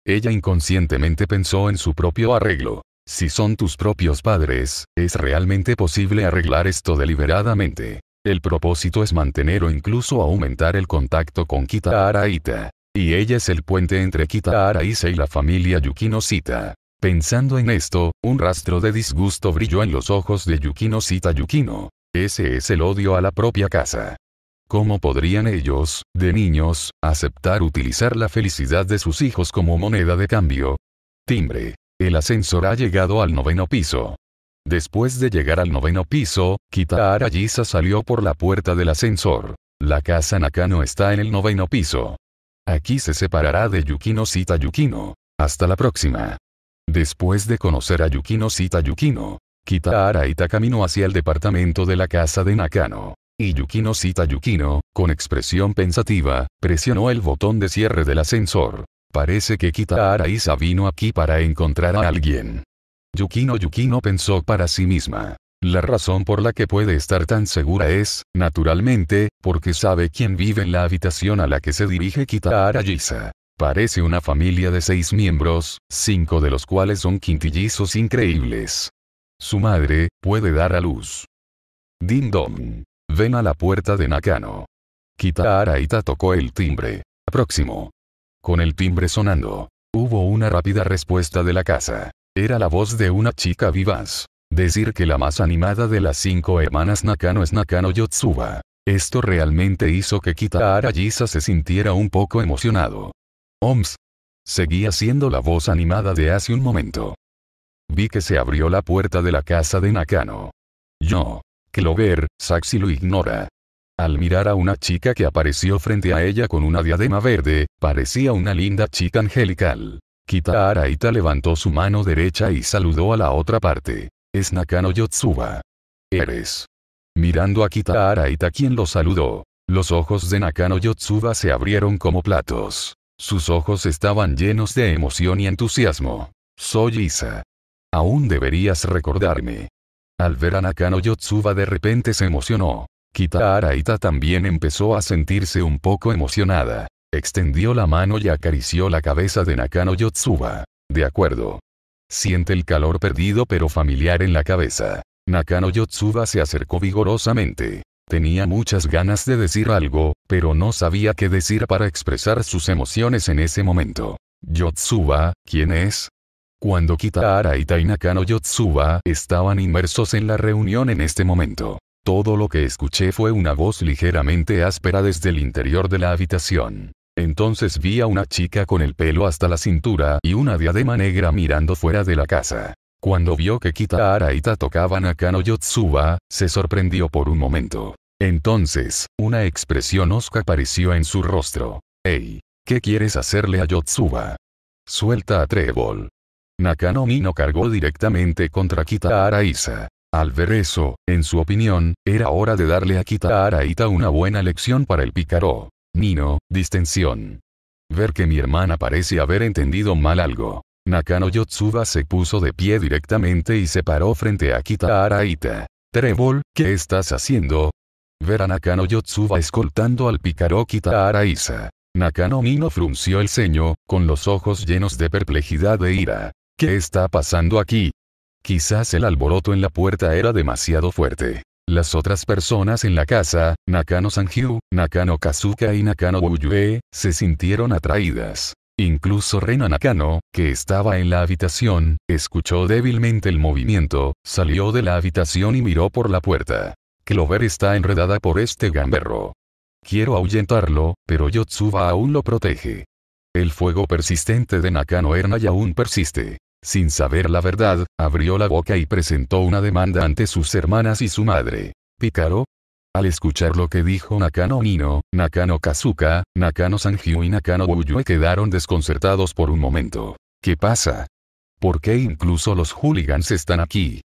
Ella inconscientemente pensó en su propio arreglo. Si son tus propios padres, es realmente posible arreglar esto deliberadamente. El propósito es mantener o incluso aumentar el contacto con Kita Araita. Y ella es el puente entre Kita Araiza y la familia Yukino Sita. Pensando en esto, un rastro de disgusto brilló en los ojos de Yukino Sita Yukino. Ese es el odio a la propia casa. ¿Cómo podrían ellos, de niños, aceptar utilizar la felicidad de sus hijos como moneda de cambio? Timbre. El ascensor ha llegado al noveno piso. Después de llegar al noveno piso, Kita Arayisa salió por la puerta del ascensor. La casa Nakano está en el noveno piso. Aquí se separará de Yukino Sita Yukino. Hasta la próxima. Después de conocer a Yukino Sita Yukino, Kita Araita caminó hacia el departamento de la casa de Nakano. Y Yukino Sita Yukino, con expresión pensativa, presionó el botón de cierre del ascensor. Parece que Kita Araiza vino aquí para encontrar a alguien. Yukino Yukino pensó para sí misma. La razón por la que puede estar tan segura es, naturalmente, porque sabe quién vive en la habitación a la que se dirige Kitahara Araiza. Parece una familia de seis miembros, cinco de los cuales son quintillizos increíbles. Su madre, puede dar a luz. din dong. Ven a la puerta de Nakano. Kita Ita tocó el timbre. Próximo. Con el timbre sonando. Hubo una rápida respuesta de la casa. Era la voz de una chica vivaz. Decir que la más animada de las cinco hermanas Nakano es Nakano Yotsuba. Esto realmente hizo que Kita Gisa se sintiera un poco emocionado. OMS. Seguía siendo la voz animada de hace un momento vi que se abrió la puerta de la casa de Nakano. Yo. Clover, Saxi lo ignora. Al mirar a una chica que apareció frente a ella con una diadema verde, parecía una linda chica angelical. Kita Araita levantó su mano derecha y saludó a la otra parte. Es Nakano Yotsuba. Eres. Mirando a Kita Araita quien lo saludó. Los ojos de Nakano Yotsuba se abrieron como platos. Sus ojos estaban llenos de emoción y entusiasmo. Soy Isa. Aún deberías recordarme. Al ver a Nakano Yotsuba de repente se emocionó. Kita Araita también empezó a sentirse un poco emocionada. Extendió la mano y acarició la cabeza de Nakano Yotsuba. De acuerdo. Siente el calor perdido pero familiar en la cabeza. Nakano Yotsuba se acercó vigorosamente. Tenía muchas ganas de decir algo, pero no sabía qué decir para expresar sus emociones en ese momento. Yotsuba, ¿quién es? Cuando Kitahara y Nakano Yotsuba estaban inmersos en la reunión en este momento. Todo lo que escuché fue una voz ligeramente áspera desde el interior de la habitación. Entonces vi a una chica con el pelo hasta la cintura y una diadema negra mirando fuera de la casa. Cuando vio que Kita y tocaba tocaban a Yotsuba, se sorprendió por un momento. Entonces, una expresión osca apareció en su rostro. Hey, ¿qué quieres hacerle a Yotsuba? Suelta a Trébol. Nakano Mino cargó directamente contra Kita Araiza. Al ver eso, en su opinión, era hora de darle a Kita Ita una buena lección para el pícaro. Nino, distensión. Ver que mi hermana parece haber entendido mal algo. Nakano Yotsuba se puso de pie directamente y se paró frente a Kita Ita. Trébol, ¿qué estás haciendo? Ver a Nakano Yotsuba escoltando al pícaro Kita Araiza. Nakano Mino frunció el ceño, con los ojos llenos de perplejidad e ira. ¿Qué está pasando aquí? Quizás el alboroto en la puerta era demasiado fuerte. Las otras personas en la casa, Nakano Sanjiu, Nakano Kazuka y Nakano Uyue, se sintieron atraídas. Incluso Rena Nakano, que estaba en la habitación, escuchó débilmente el movimiento, salió de la habitación y miró por la puerta. Clover está enredada por este gamberro. Quiero ahuyentarlo, pero Yotsuba aún lo protege. El fuego persistente de Nakano Erna aún persiste. Sin saber la verdad, abrió la boca y presentó una demanda ante sus hermanas y su madre. ¿Picaro? al escuchar lo que dijo Nakano Nino, Nakano Kazuka, Nakano Sanjiu y Nakano Uyue quedaron desconcertados por un momento. ¿Qué pasa? ¿Por qué incluso los hooligans están aquí?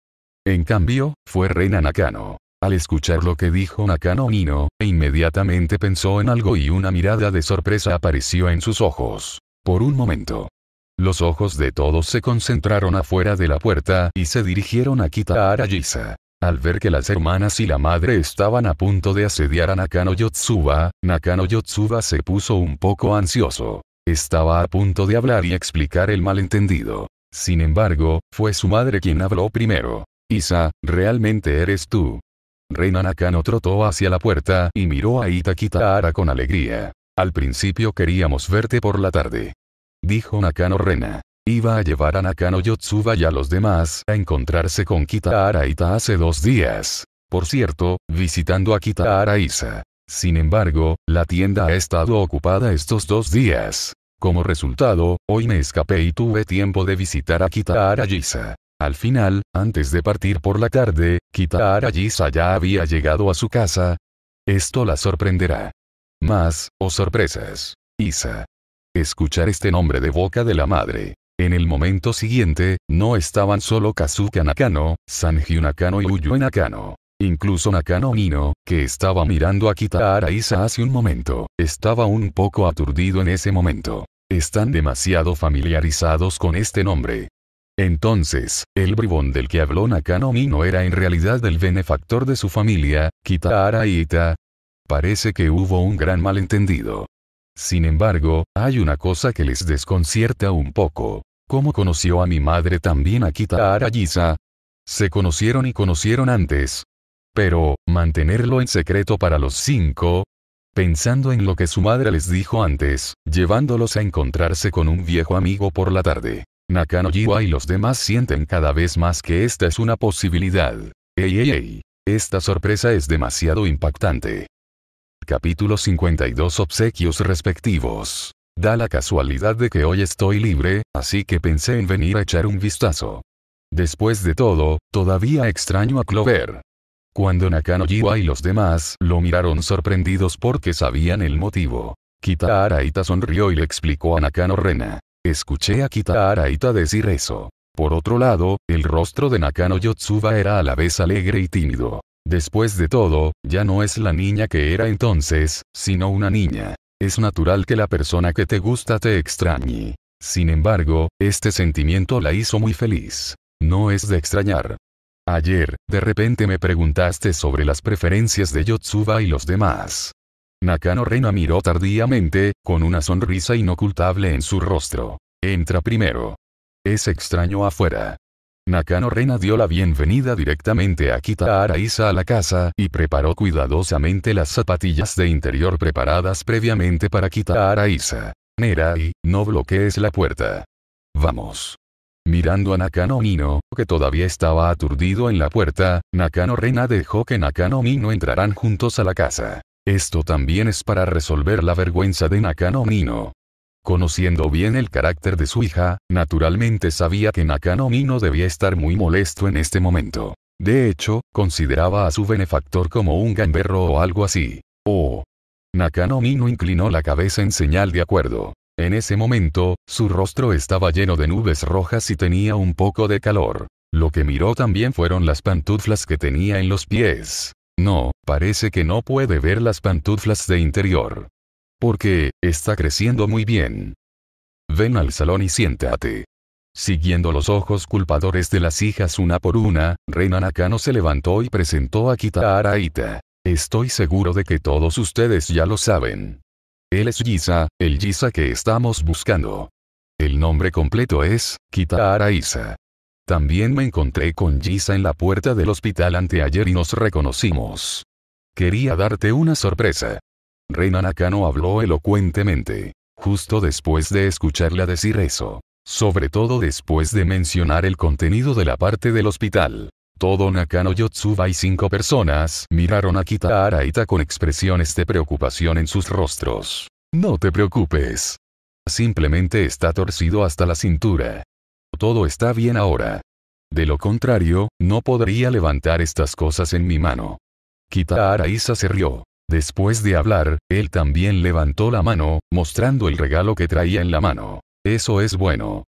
En cambio, fue Reina Nakano. Al escuchar lo que dijo Nakano Nino, inmediatamente pensó en algo y una mirada de sorpresa apareció en sus ojos. Por un momento, los ojos de todos se concentraron afuera de la puerta y se dirigieron a Kitahara Isa. Al ver que las hermanas y la madre estaban a punto de asediar a Nakano Yotsuba, Nakano Yotsuba se puso un poco ansioso. Estaba a punto de hablar y explicar el malentendido. Sin embargo, fue su madre quien habló primero. Isa, realmente eres tú. Reina Nakano trotó hacia la puerta y miró a Ita con alegría. Al principio queríamos verte por la tarde dijo Nakano Rena. Iba a llevar a Nakano Yotsuba y a los demás a encontrarse con Kitahara Ita hace dos días. Por cierto, visitando a Kitahara Isa. Sin embargo, la tienda ha estado ocupada estos dos días. Como resultado, hoy me escapé y tuve tiempo de visitar a Kitahara Al final, antes de partir por la tarde, Kitahara ya había llegado a su casa. Esto la sorprenderá. Más, o oh sorpresas. Isa escuchar este nombre de boca de la madre. En el momento siguiente, no estaban solo Kazuka Nakano, Sanji Nakano y Uyu Nakano. Incluso Nakano Mino, que estaba mirando a Kita Araiza hace un momento, estaba un poco aturdido en ese momento. Están demasiado familiarizados con este nombre. Entonces, el bribón del que habló Nakano Mino era en realidad el benefactor de su familia, Kita Araita. Parece que hubo un gran malentendido. Sin embargo, hay una cosa que les desconcierta un poco. ¿Cómo conoció a mi madre también a Kita Arayisa? Se conocieron y conocieron antes. Pero, mantenerlo en secreto para los cinco, pensando en lo que su madre les dijo antes, llevándolos a encontrarse con un viejo amigo por la tarde. Nakanojiwa y los demás sienten cada vez más que esta es una posibilidad. Ey, ey, ey. Esta sorpresa es demasiado impactante. Capítulo 52 Obsequios respectivos. Da la casualidad de que hoy estoy libre, así que pensé en venir a echar un vistazo. Después de todo, todavía extraño a Clover. Cuando Nakano Jiwa y los demás lo miraron sorprendidos porque sabían el motivo. Kita Araita sonrió y le explicó a Nakano Rena. Escuché a Kita Araita decir eso. Por otro lado, el rostro de Nakano Yotsuba era a la vez alegre y tímido. Después de todo, ya no es la niña que era entonces, sino una niña. Es natural que la persona que te gusta te extrañe. Sin embargo, este sentimiento la hizo muy feliz. No es de extrañar. Ayer, de repente me preguntaste sobre las preferencias de Yotsuba y los demás. Nakano Rena miró tardíamente, con una sonrisa inocultable en su rostro. Entra primero. Es extraño afuera. Nakano Rena dio la bienvenida directamente a Kita Araiza a la casa y preparó cuidadosamente las zapatillas de interior preparadas previamente para Kita Araiza. Nerai, no bloquees la puerta. Vamos. Mirando a Nakano Nino, que todavía estaba aturdido en la puerta, Nakano Rena dejó que Nakano Nino entraran juntos a la casa. Esto también es para resolver la vergüenza de Nakano Nino. Conociendo bien el carácter de su hija, naturalmente sabía que Nakano Mino debía estar muy molesto en este momento. De hecho, consideraba a su benefactor como un gamberro o algo así. Oh. Nakano Mino inclinó la cabeza en señal de acuerdo. En ese momento, su rostro estaba lleno de nubes rojas y tenía un poco de calor. Lo que miró también fueron las pantuflas que tenía en los pies. No, parece que no puede ver las pantuflas de interior. Porque, está creciendo muy bien. Ven al salón y siéntate. Siguiendo los ojos culpadores de las hijas una por una, Reina Nakano se levantó y presentó a Kita Araita. Estoy seguro de que todos ustedes ya lo saben. Él es Giza, el Giza que estamos buscando. El nombre completo es, Kita Araiza. También me encontré con Giza en la puerta del hospital anteayer y nos reconocimos. Quería darte una sorpresa. Reina Nakano habló elocuentemente. Justo después de escucharla decir eso. Sobre todo después de mencionar el contenido de la parte del hospital. Todo Nakano Yotsuba y cinco personas miraron a Kita Araita con expresiones de preocupación en sus rostros. No te preocupes. Simplemente está torcido hasta la cintura. Todo está bien ahora. De lo contrario, no podría levantar estas cosas en mi mano. Kita Araisa se rió. Después de hablar, él también levantó la mano, mostrando el regalo que traía en la mano. Eso es bueno.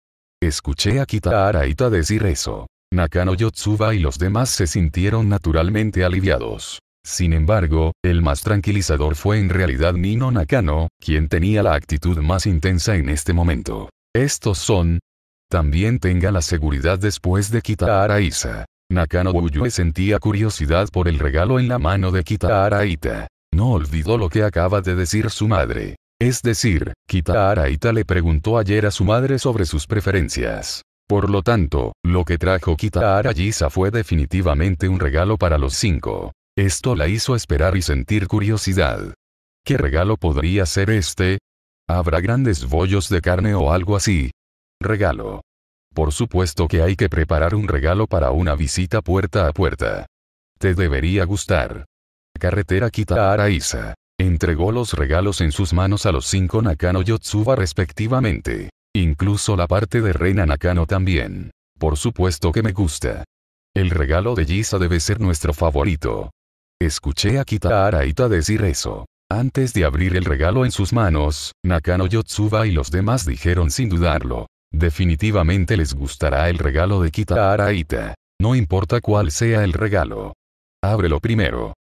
Escuché a Kita Araita decir eso. Nakano Yotsuba y los demás se sintieron naturalmente aliviados. Sin embargo, el más tranquilizador fue en realidad Nino Nakano, quien tenía la actitud más intensa en este momento. Estos son. También tenga la seguridad después de Kita Araísa. Nakano Uyue sentía curiosidad por el regalo en la mano de Kita Araita. No olvidó lo que acaba de decir su madre. Es decir, Kita Araita le preguntó ayer a su madre sobre sus preferencias. Por lo tanto, lo que trajo Kita Arayisa fue definitivamente un regalo para los cinco. Esto la hizo esperar y sentir curiosidad. ¿Qué regalo podría ser este? ¿Habrá grandes bollos de carne o algo así? Regalo. Por supuesto que hay que preparar un regalo para una visita puerta a puerta. Te debería gustar carretera Kitahara-Isa. Entregó los regalos en sus manos a los cinco Nakano Yotsuba respectivamente. Incluso la parte de Reina Nakano también. Por supuesto que me gusta. El regalo de Yisa debe ser nuestro favorito. Escuché a Kitahara Ita decir eso. Antes de abrir el regalo en sus manos, Nakano Yotsuba y los demás dijeron sin dudarlo. Definitivamente les gustará el regalo de Kitahara Araita. No importa cuál sea el regalo. Ábrelo primero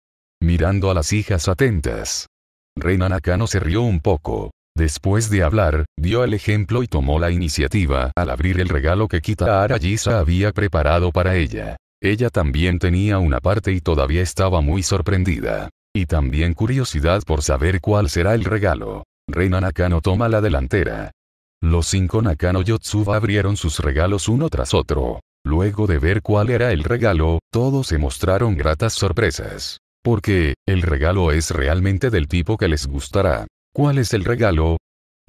mirando a las hijas atentas. Reina Nakano se rió un poco. Después de hablar, dio el ejemplo y tomó la iniciativa al abrir el regalo que Kita Arayisa había preparado para ella. Ella también tenía una parte y todavía estaba muy sorprendida. Y también curiosidad por saber cuál será el regalo. Reina Nakano toma la delantera. Los cinco Nakano Yotsuba abrieron sus regalos uno tras otro. Luego de ver cuál era el regalo, todos se mostraron gratas sorpresas. Porque, el regalo es realmente del tipo que les gustará. ¿Cuál es el regalo?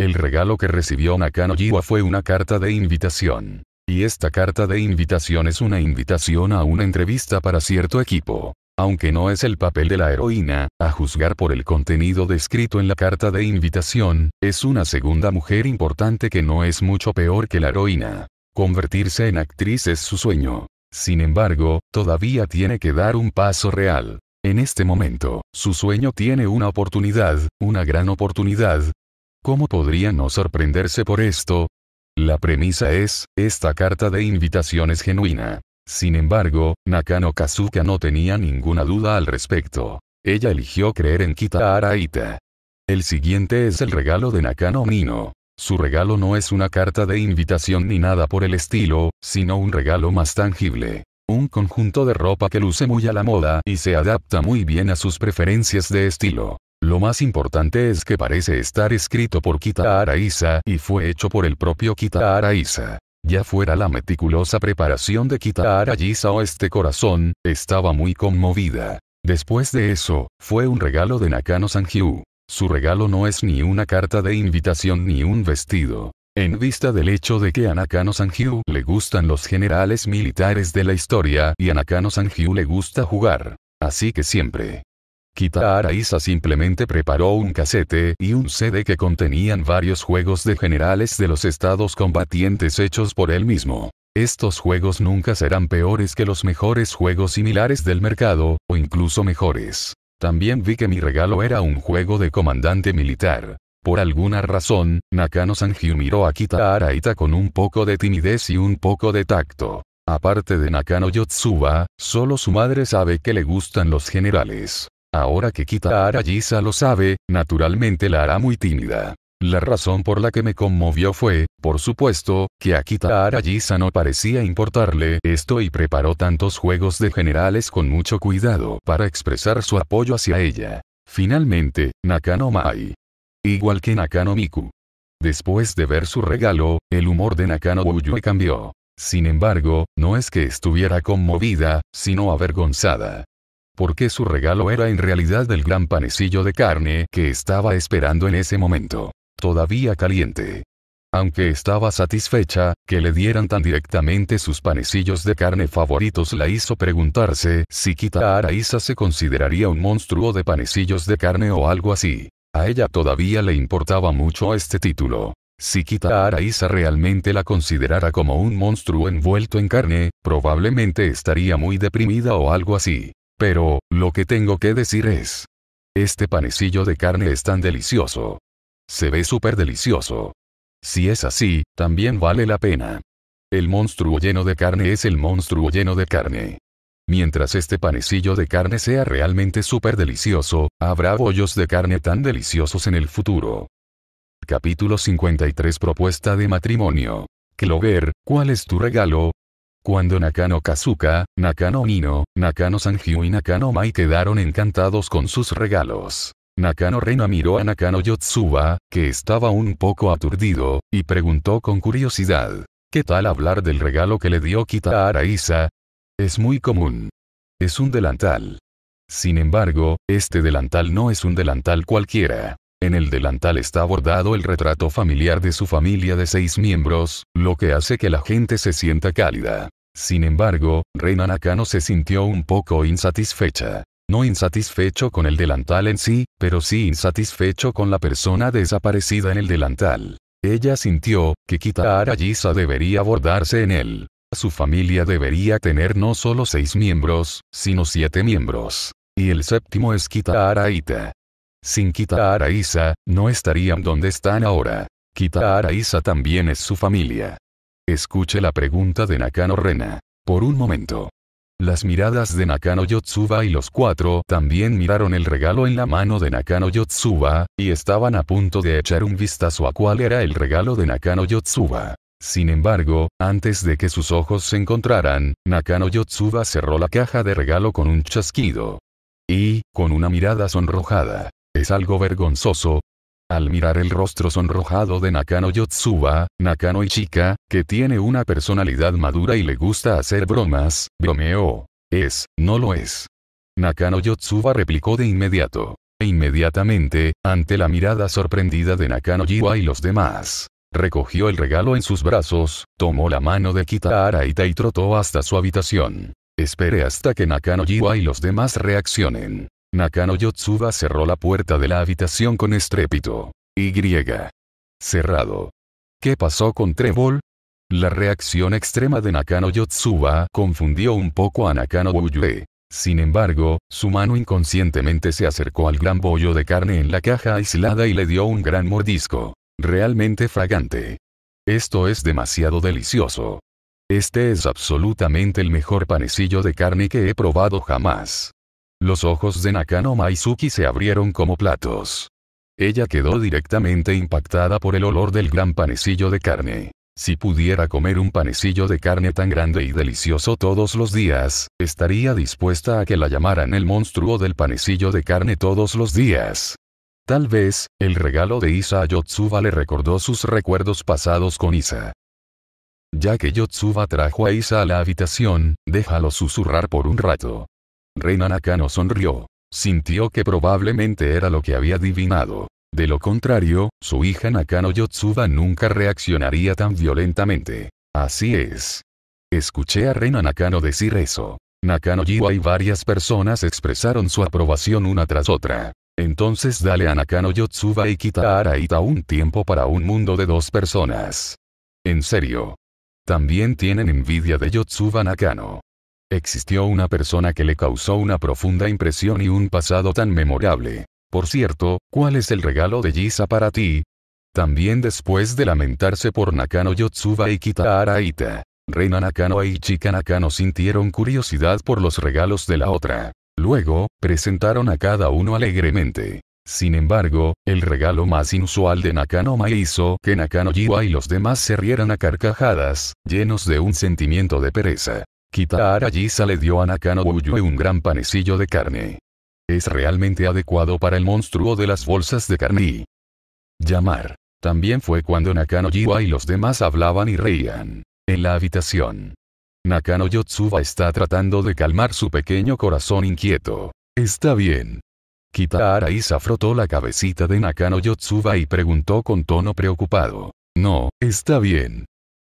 El regalo que recibió Nakano fue una carta de invitación. Y esta carta de invitación es una invitación a una entrevista para cierto equipo. Aunque no es el papel de la heroína, a juzgar por el contenido descrito en la carta de invitación, es una segunda mujer importante que no es mucho peor que la heroína. Convertirse en actriz es su sueño. Sin embargo, todavía tiene que dar un paso real. En este momento, su sueño tiene una oportunidad, una gran oportunidad. ¿Cómo podría no sorprenderse por esto? La premisa es, esta carta de invitación es genuina. Sin embargo, Nakano Kazuka no tenía ninguna duda al respecto. Ella eligió creer en Kita Araita. El siguiente es el regalo de Nakano Nino. Su regalo no es una carta de invitación ni nada por el estilo, sino un regalo más tangible un conjunto de ropa que luce muy a la moda y se adapta muy bien a sus preferencias de estilo. Lo más importante es que parece estar escrito por Kitahara Isa y fue hecho por el propio Kita Isa. Ya fuera la meticulosa preparación de Kitahara Isa o este corazón, estaba muy conmovida. Después de eso, fue un regalo de Nakano Sanjiu. Su regalo no es ni una carta de invitación ni un vestido. En vista del hecho de que a Nakano Sanjiu le gustan los generales militares de la historia y a Nakano Sanjiu le gusta jugar. Así que siempre. Kita Araiza simplemente preparó un casete y un CD que contenían varios juegos de generales de los estados combatientes hechos por él mismo. Estos juegos nunca serán peores que los mejores juegos similares del mercado, o incluso mejores. También vi que mi regalo era un juego de comandante militar. Por alguna razón, Nakano Sanji miró a Kita Araita con un poco de timidez y un poco de tacto. Aparte de Nakano Yotsuba, solo su madre sabe que le gustan los generales. Ahora que Kita Arayisa lo sabe, naturalmente la hará muy tímida. La razón por la que me conmovió fue, por supuesto, que a Kita no parecía importarle esto y preparó tantos juegos de generales con mucho cuidado para expresar su apoyo hacia ella. Finalmente, Nakano Mai igual que Nakano Miku. Después de ver su regalo, el humor de Nakano Uyue cambió. Sin embargo, no es que estuviera conmovida, sino avergonzada. Porque su regalo era en realidad el gran panecillo de carne que estaba esperando en ese momento. Todavía caliente. Aunque estaba satisfecha, que le dieran tan directamente sus panecillos de carne favoritos la hizo preguntarse si Kita Araiza se consideraría un monstruo de panecillos de carne o algo así. A ella todavía le importaba mucho este título. Si Kita Araiza realmente la considerara como un monstruo envuelto en carne, probablemente estaría muy deprimida o algo así. Pero, lo que tengo que decir es. Este panecillo de carne es tan delicioso. Se ve súper delicioso. Si es así, también vale la pena. El monstruo lleno de carne es el monstruo lleno de carne. Mientras este panecillo de carne sea realmente súper delicioso, habrá bollos de carne tan deliciosos en el futuro. Capítulo 53 Propuesta de matrimonio. Clover, ¿cuál es tu regalo? Cuando Nakano Kazuka, Nakano Nino, Nakano Sanjiu y Nakano Mai quedaron encantados con sus regalos. Nakano Rena miró a Nakano Yotsuba, que estaba un poco aturdido, y preguntó con curiosidad. ¿Qué tal hablar del regalo que le dio a Araiza? Es muy común. Es un delantal. Sin embargo, este delantal no es un delantal cualquiera. En el delantal está bordado el retrato familiar de su familia de seis miembros, lo que hace que la gente se sienta cálida. Sin embargo, Reina Nakano se sintió un poco insatisfecha. No insatisfecho con el delantal en sí, pero sí insatisfecho con la persona desaparecida en el delantal. Ella sintió que Kitahara Yisa debería bordarse en él. Su familia debería tener no solo seis miembros, sino siete miembros. Y el séptimo es Kitahara Ita. Sin Kitahara Isa, no estarían donde están ahora. Kitahara Isa también es su familia. Escuche la pregunta de Nakano Rena. Por un momento. Las miradas de Nakano Yotsuba y los cuatro también miraron el regalo en la mano de Nakano Yotsuba, y estaban a punto de echar un vistazo a cuál era el regalo de Nakano Yotsuba. Sin embargo, antes de que sus ojos se encontraran, Nakano Yotsuba cerró la caja de regalo con un chasquido. Y, con una mirada sonrojada, ¿es algo vergonzoso? Al mirar el rostro sonrojado de Nakano Yotsuba, Nakano Ichika, que tiene una personalidad madura y le gusta hacer bromas, bromeó. Es, no lo es. Nakano Yotsuba replicó de inmediato. E inmediatamente, ante la mirada sorprendida de Nakano Jiwa y los demás, Recogió el regalo en sus brazos, tomó la mano de Kita Araita y trotó hasta su habitación. Espere hasta que Nakano Jiwa y los demás reaccionen. Nakano Yotsuba cerró la puerta de la habitación con estrépito. Y. Cerrado. ¿Qué pasó con Trébol? La reacción extrema de Nakano Yotsuba confundió un poco a Nakano Uyue. Sin embargo, su mano inconscientemente se acercó al gran bollo de carne en la caja aislada y le dio un gran mordisco. Realmente fragante. Esto es demasiado delicioso. Este es absolutamente el mejor panecillo de carne que he probado jamás. Los ojos de Nakano Maizuki se abrieron como platos. Ella quedó directamente impactada por el olor del gran panecillo de carne. Si pudiera comer un panecillo de carne tan grande y delicioso todos los días, estaría dispuesta a que la llamaran el monstruo del panecillo de carne todos los días. Tal vez, el regalo de Isa a Yotsuba le recordó sus recuerdos pasados con Isa. Ya que Yotsuba trajo a Isa a la habitación, déjalo susurrar por un rato. Reina Nakano sonrió. Sintió que probablemente era lo que había adivinado. De lo contrario, su hija Nakano Yotsuba nunca reaccionaría tan violentamente. Así es. Escuché a Reina Nakano decir eso. Nakano y varias personas expresaron su aprobación una tras otra. Entonces dale a Nakano Yotsuba y quita Araita un tiempo para un mundo de dos personas. En serio. También tienen envidia de Yotsuba Nakano. Existió una persona que le causó una profunda impresión y un pasado tan memorable. Por cierto, ¿cuál es el regalo de Yisa para ti? También después de lamentarse por Nakano Yotsuba y Kita Araita, Reina Nakano y Ichika Nakano sintieron curiosidad por los regalos de la otra. Luego, presentaron a cada uno alegremente. Sin embargo, el regalo más inusual de Nakanoma hizo que Nakano Jiwa y los demás se rieran a carcajadas, llenos de un sentimiento de pereza. Kitahara Jisa le dio a Nakano Uyue un gran panecillo de carne. Es realmente adecuado para el monstruo de las bolsas de carne. Llamar. También fue cuando Nakano Jiwa y los demás hablaban y reían. En la habitación. Nakano Yotsuba está tratando de calmar su pequeño corazón inquieto. Está bien. Kita Araiza frotó la cabecita de Nakano Yotsuba y preguntó con tono preocupado. No, está bien.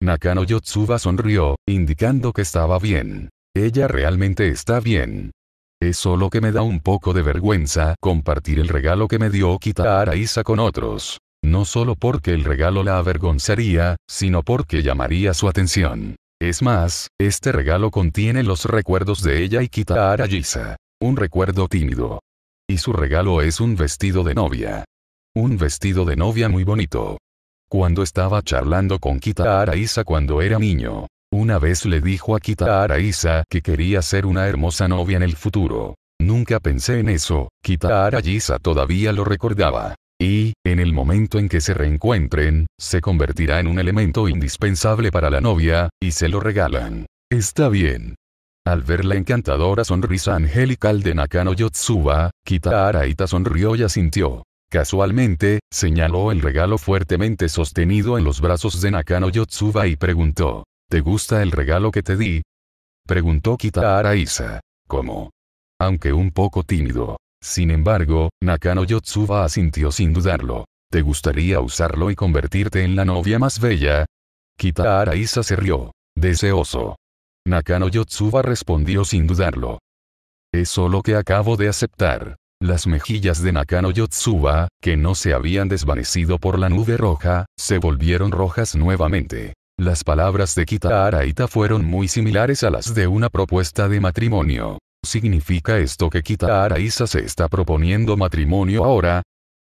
Nakano Yotsuba sonrió, indicando que estaba bien. Ella realmente está bien. Es solo que me da un poco de vergüenza compartir el regalo que me dio Kita Araiza con otros. No solo porque el regalo la avergonzaría, sino porque llamaría su atención. Es más, este regalo contiene los recuerdos de ella y Kitahara Gisa. Un recuerdo tímido. Y su regalo es un vestido de novia. Un vestido de novia muy bonito. Cuando estaba charlando con Kita Isa cuando era niño, una vez le dijo a Kita Isa que quería ser una hermosa novia en el futuro. Nunca pensé en eso, Kita Isa todavía lo recordaba y, en el momento en que se reencuentren, se convertirá en un elemento indispensable para la novia, y se lo regalan. Está bien. Al ver la encantadora sonrisa angelical de Nakano Yotsuba, Kita Araita sonrió y asintió. Casualmente, señaló el regalo fuertemente sostenido en los brazos de Nakano Yotsuba y preguntó, ¿Te gusta el regalo que te di? Preguntó Kita Araiza. ¿Cómo? Aunque un poco tímido. Sin embargo, Nakano Yotsuba asintió sin dudarlo. ¿Te gustaría usarlo y convertirte en la novia más bella? Kita Isa se rió. Deseoso. Nakano Yotsuba respondió sin dudarlo. Es lo que acabo de aceptar. Las mejillas de Nakano Yotsuba, que no se habían desvanecido por la nube roja, se volvieron rojas nuevamente. Las palabras de Kita Ita fueron muy similares a las de una propuesta de matrimonio. ¿Significa esto que Kita Araiza se está proponiendo matrimonio ahora?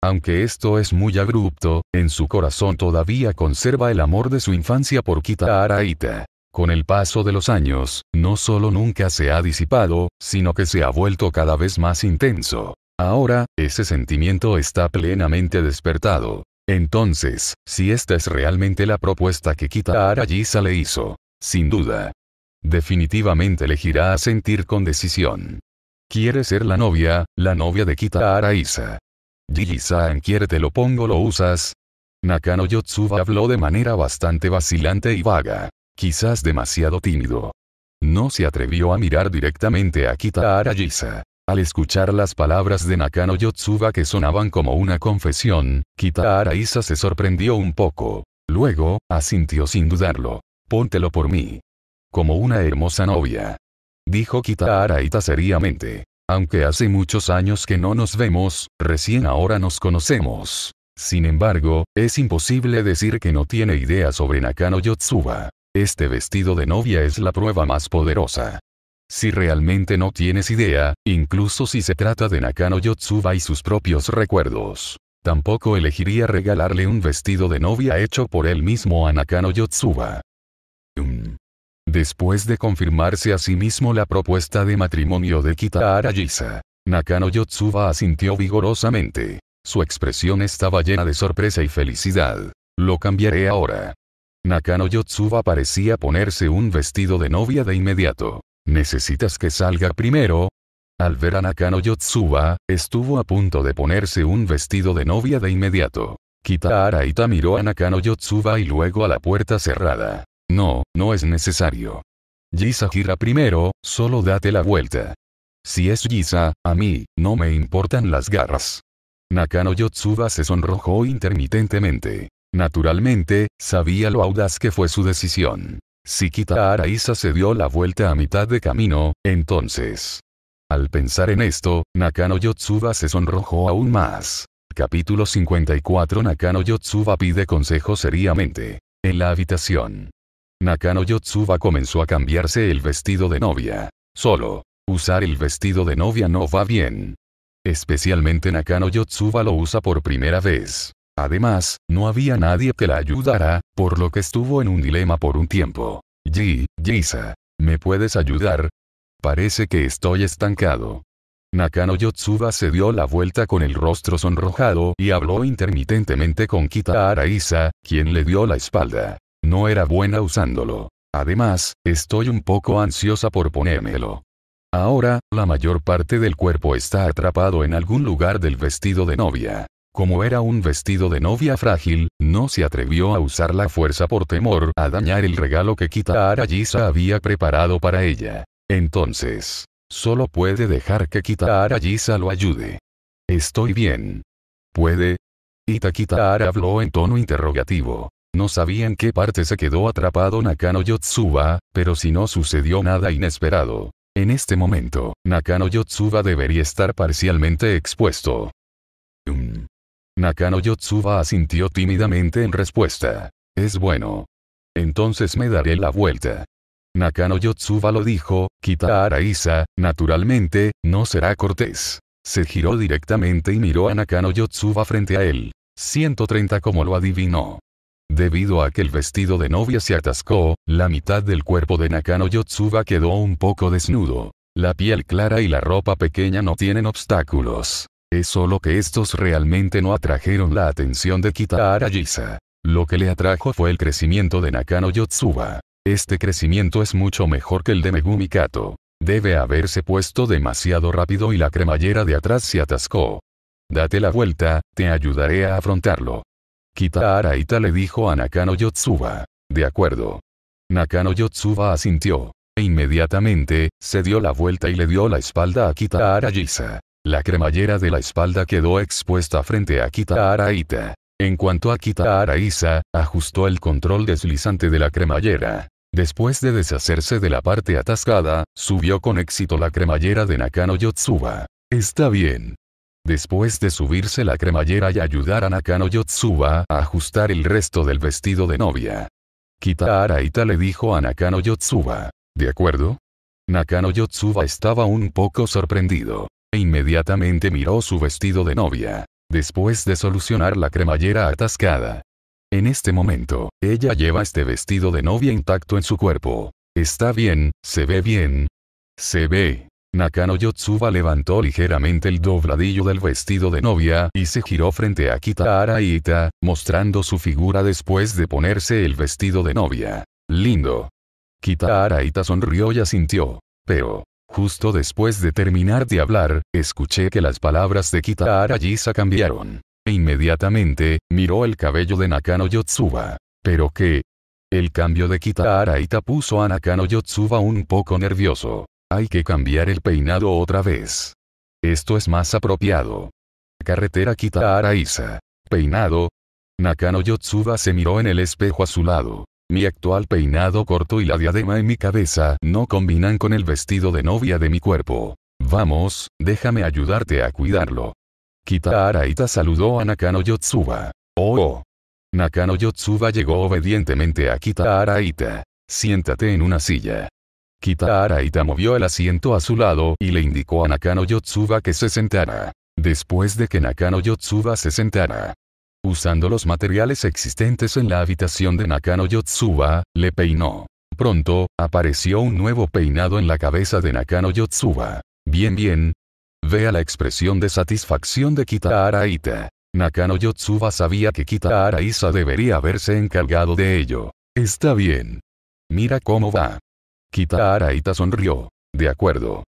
Aunque esto es muy abrupto, en su corazón todavía conserva el amor de su infancia por Kita Araita. Con el paso de los años, no solo nunca se ha disipado, sino que se ha vuelto cada vez más intenso. Ahora, ese sentimiento está plenamente despertado. Entonces, si esta es realmente la propuesta que Kita Araiza le hizo, sin duda, Definitivamente elegirá a sentir con decisión. Quiere ser la novia, la novia de Kita Araiza. Gigi-san quiere te lo pongo lo usas. Nakano Yotsuba habló de manera bastante vacilante y vaga. Quizás demasiado tímido. No se atrevió a mirar directamente a Kita Araiza. Al escuchar las palabras de Nakano Yotsuba que sonaban como una confesión, Kita Araiza se sorprendió un poco. Luego, asintió sin dudarlo. Póntelo por mí. Como una hermosa novia. Dijo Kita Araita seriamente. Aunque hace muchos años que no nos vemos, recién ahora nos conocemos. Sin embargo, es imposible decir que no tiene idea sobre Nakano Yotsuba. Este vestido de novia es la prueba más poderosa. Si realmente no tienes idea, incluso si se trata de Nakano Yotsuba y sus propios recuerdos, tampoco elegiría regalarle un vestido de novia hecho por él mismo a Nakano Yotsuba. Mm. Después de confirmarse a sí mismo la propuesta de matrimonio de Kitahara Jisa, Nakano Yotsuba asintió vigorosamente. Su expresión estaba llena de sorpresa y felicidad. Lo cambiaré ahora. Nakano Yotsuba parecía ponerse un vestido de novia de inmediato. ¿Necesitas que salga primero? Al ver a Nakano Yotsuba, estuvo a punto de ponerse un vestido de novia de inmediato. Kitahara Ita miró a Nakano Yotsuba y luego a la puerta cerrada. No, no es necesario. Giza gira primero, solo date la vuelta. Si es Giza, a mí, no me importan las garras. Nakano Yotsuba se sonrojó intermitentemente. Naturalmente, sabía lo audaz que fue su decisión. Si Kita Araiza se dio la vuelta a mitad de camino, entonces. Al pensar en esto, Nakano Yotsuba se sonrojó aún más. Capítulo 54 Nakano Yotsuba pide consejo seriamente. En la habitación. Nakano Yotsuba comenzó a cambiarse el vestido de novia. Solo, usar el vestido de novia no va bien. Especialmente Nakano Yotsuba lo usa por primera vez. Además, no había nadie que la ayudara, por lo que estuvo en un dilema por un tiempo. Ji, Jisa, ¿me puedes ayudar? Parece que estoy estancado. Nakano Yotsuba se dio la vuelta con el rostro sonrojado y habló intermitentemente con Kita Araisa, quien le dio la espalda. No era buena usándolo. Además, estoy un poco ansiosa por ponérmelo. Ahora, la mayor parte del cuerpo está atrapado en algún lugar del vestido de novia. Como era un vestido de novia frágil, no se atrevió a usar la fuerza por temor a dañar el regalo que Kita Arayisa había preparado para ella. Entonces, solo puede dejar que Kita Arayisa lo ayude. Estoy bien. ¿Puede? Y Ara habló en tono interrogativo. No sabía en qué parte se quedó atrapado Nakano Yotsuba, pero si no sucedió nada inesperado. En este momento, Nakano Yotsuba debería estar parcialmente expuesto. Mm. Nakano Yotsuba asintió tímidamente en respuesta. Es bueno. Entonces me daré la vuelta. Nakano Yotsuba lo dijo, quita a Araiza, naturalmente, no será cortés. Se giró directamente y miró a Nakano Yotsuba frente a él. 130 como lo adivinó. Debido a que el vestido de novia se atascó, la mitad del cuerpo de Nakano Yotsuba quedó un poco desnudo. La piel clara y la ropa pequeña no tienen obstáculos. Es solo que estos realmente no atrajeron la atención de Kita Arajisa. Lo que le atrajo fue el crecimiento de Nakano Yotsuba. Este crecimiento es mucho mejor que el de Megumi Kato. Debe haberse puesto demasiado rápido y la cremallera de atrás se atascó. Date la vuelta, te ayudaré a afrontarlo. Kita Araita le dijo a Nakano Yotsuba. De acuerdo. Nakano Yotsuba asintió. E inmediatamente, se dio la vuelta y le dio la espalda a Kita Arayisa. La cremallera de la espalda quedó expuesta frente a Kita Araita. En cuanto a Kita Araiza, ajustó el control deslizante de la cremallera. Después de deshacerse de la parte atascada, subió con éxito la cremallera de Nakano Yotsuba. Está bien, Después de subirse la cremallera y ayudar a Nakano Yotsuba a ajustar el resto del vestido de novia. Kita Araita le dijo a Nakano Yotsuba. ¿De acuerdo? Nakano Yotsuba estaba un poco sorprendido. E inmediatamente miró su vestido de novia. Después de solucionar la cremallera atascada. En este momento, ella lleva este vestido de novia intacto en su cuerpo. Está bien, se ve bien. Se ve. Nakano Yotsuba levantó ligeramente el dobladillo del vestido de novia y se giró frente a Kita Ita, mostrando su figura después de ponerse el vestido de novia. Lindo. Kita Ita sonrió y asintió. Pero, justo después de terminar de hablar, escuché que las palabras de Kitahara Yisa cambiaron. E inmediatamente, miró el cabello de Nakano Yotsuba. ¿Pero qué? El cambio de Kita Ita puso a Nakano Yotsuba un poco nervioso. Hay que cambiar el peinado otra vez. Esto es más apropiado. Carretera Kita-Araiza. Peinado. Nakano Yotsuba se miró en el espejo a su lado. Mi actual peinado corto y la diadema en mi cabeza no combinan con el vestido de novia de mi cuerpo. Vamos, déjame ayudarte a cuidarlo. Kita Araita saludó a Nakano Yotsuba. Oh, oh. Nakano Yotsuba llegó obedientemente a Kita Araita. Siéntate en una silla. Kitahara Ita movió el asiento a su lado y le indicó a Nakano Yotsuba que se sentara. Después de que Nakano Yotsuba se sentara, usando los materiales existentes en la habitación de Nakano Yotsuba, le peinó. Pronto, apareció un nuevo peinado en la cabeza de Nakano Yotsuba. Bien bien. Vea la expresión de satisfacción de Kitahara Ita. Nakano Yotsuba sabía que Kitahara Isa debería haberse encargado de ello. Está bien. Mira cómo va. Kita Araita sonrió. De acuerdo.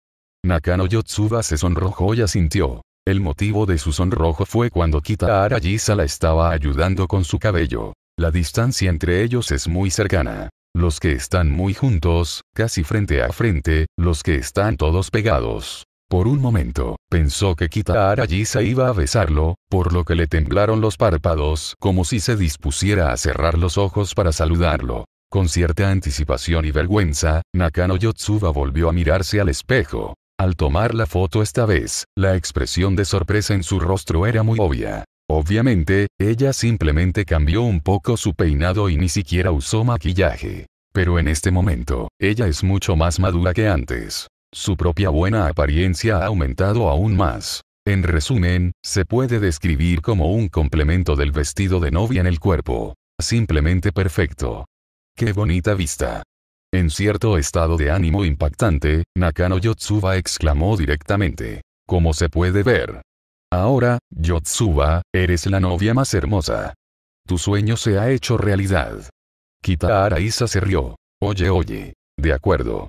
Nakano Yotsuba se sonrojó y asintió. El motivo de su sonrojo fue cuando Kita Arayisa la estaba ayudando con su cabello. La distancia entre ellos es muy cercana. Los que están muy juntos, casi frente a frente, los que están todos pegados. Por un momento, pensó que Kita Arayisa iba a besarlo, por lo que le temblaron los párpados como si se dispusiera a cerrar los ojos para saludarlo. Con cierta anticipación y vergüenza, Nakano Yotsuba volvió a mirarse al espejo. Al tomar la foto esta vez, la expresión de sorpresa en su rostro era muy obvia. Obviamente, ella simplemente cambió un poco su peinado y ni siquiera usó maquillaje. Pero en este momento, ella es mucho más madura que antes. Su propia buena apariencia ha aumentado aún más. En resumen, se puede describir como un complemento del vestido de novia en el cuerpo. Simplemente perfecto. ¡Qué bonita vista! En cierto estado de ánimo impactante, Nakano Yotsuba exclamó directamente. Como se puede ver. Ahora, Yotsuba, eres la novia más hermosa. Tu sueño se ha hecho realidad. Kita Araiza se rió. Oye, oye. De acuerdo.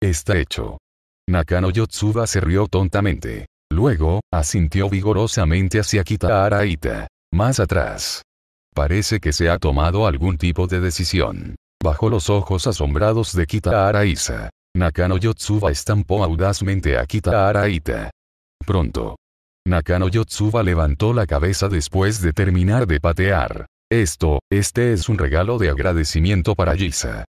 Está hecho. Nakano Yotsuba se rió tontamente. Luego, asintió vigorosamente hacia Kita Araita. Más atrás. Parece que se ha tomado algún tipo de decisión. Bajo los ojos asombrados de Kita Araiza, Nakano Yotsuba estampó audazmente a Kita Araita. Pronto. Nakano Yotsuba levantó la cabeza después de terminar de patear. Esto, este es un regalo de agradecimiento para Yisa.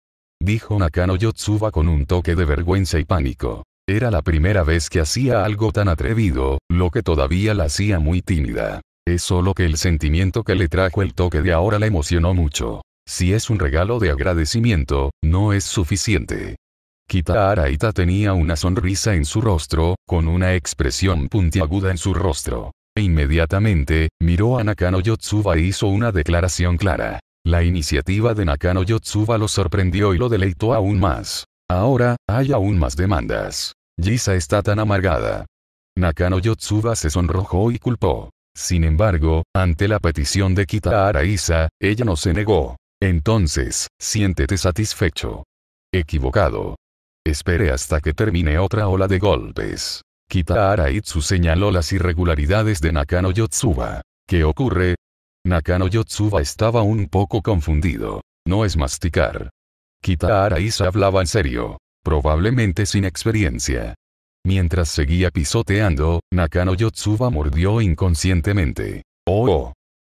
Dijo Nakano Yotsuba con un toque de vergüenza y pánico. Era la primera vez que hacía algo tan atrevido, lo que todavía la hacía muy tímida. Es solo que el sentimiento que le trajo el toque de ahora la emocionó mucho. Si es un regalo de agradecimiento, no es suficiente. Kita Araita tenía una sonrisa en su rostro, con una expresión puntiaguda en su rostro. E inmediatamente, miró a Nakano Yotsuba e hizo una declaración clara. La iniciativa de Nakano Yotsuba lo sorprendió y lo deleitó aún más. Ahora, hay aún más demandas. Yisa está tan amargada. Nakano Yotsuba se sonrojó y culpó. Sin embargo, ante la petición de Kita ella no se negó. Entonces, siéntete satisfecho. Equivocado. Espere hasta que termine otra ola de golpes. Kita Araitsu señaló las irregularidades de Nakano Yotsuba. ¿Qué ocurre? Nakano Yotsuba estaba un poco confundido. No es masticar. Kita hablaba en serio, probablemente sin experiencia. Mientras seguía pisoteando, Nakano Yotsuba mordió inconscientemente. Oh, oh.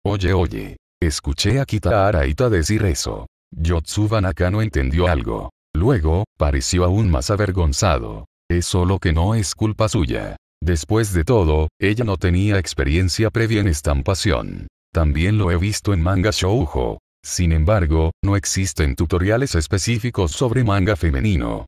Oye, oye. Escuché a Kitaharaita Araita decir eso. Yotsuba no entendió algo. Luego, pareció aún más avergonzado. Es solo que no es culpa suya. Después de todo, ella no tenía experiencia previa en estampación. También lo he visto en manga shoujo. Sin embargo, no existen tutoriales específicos sobre manga femenino.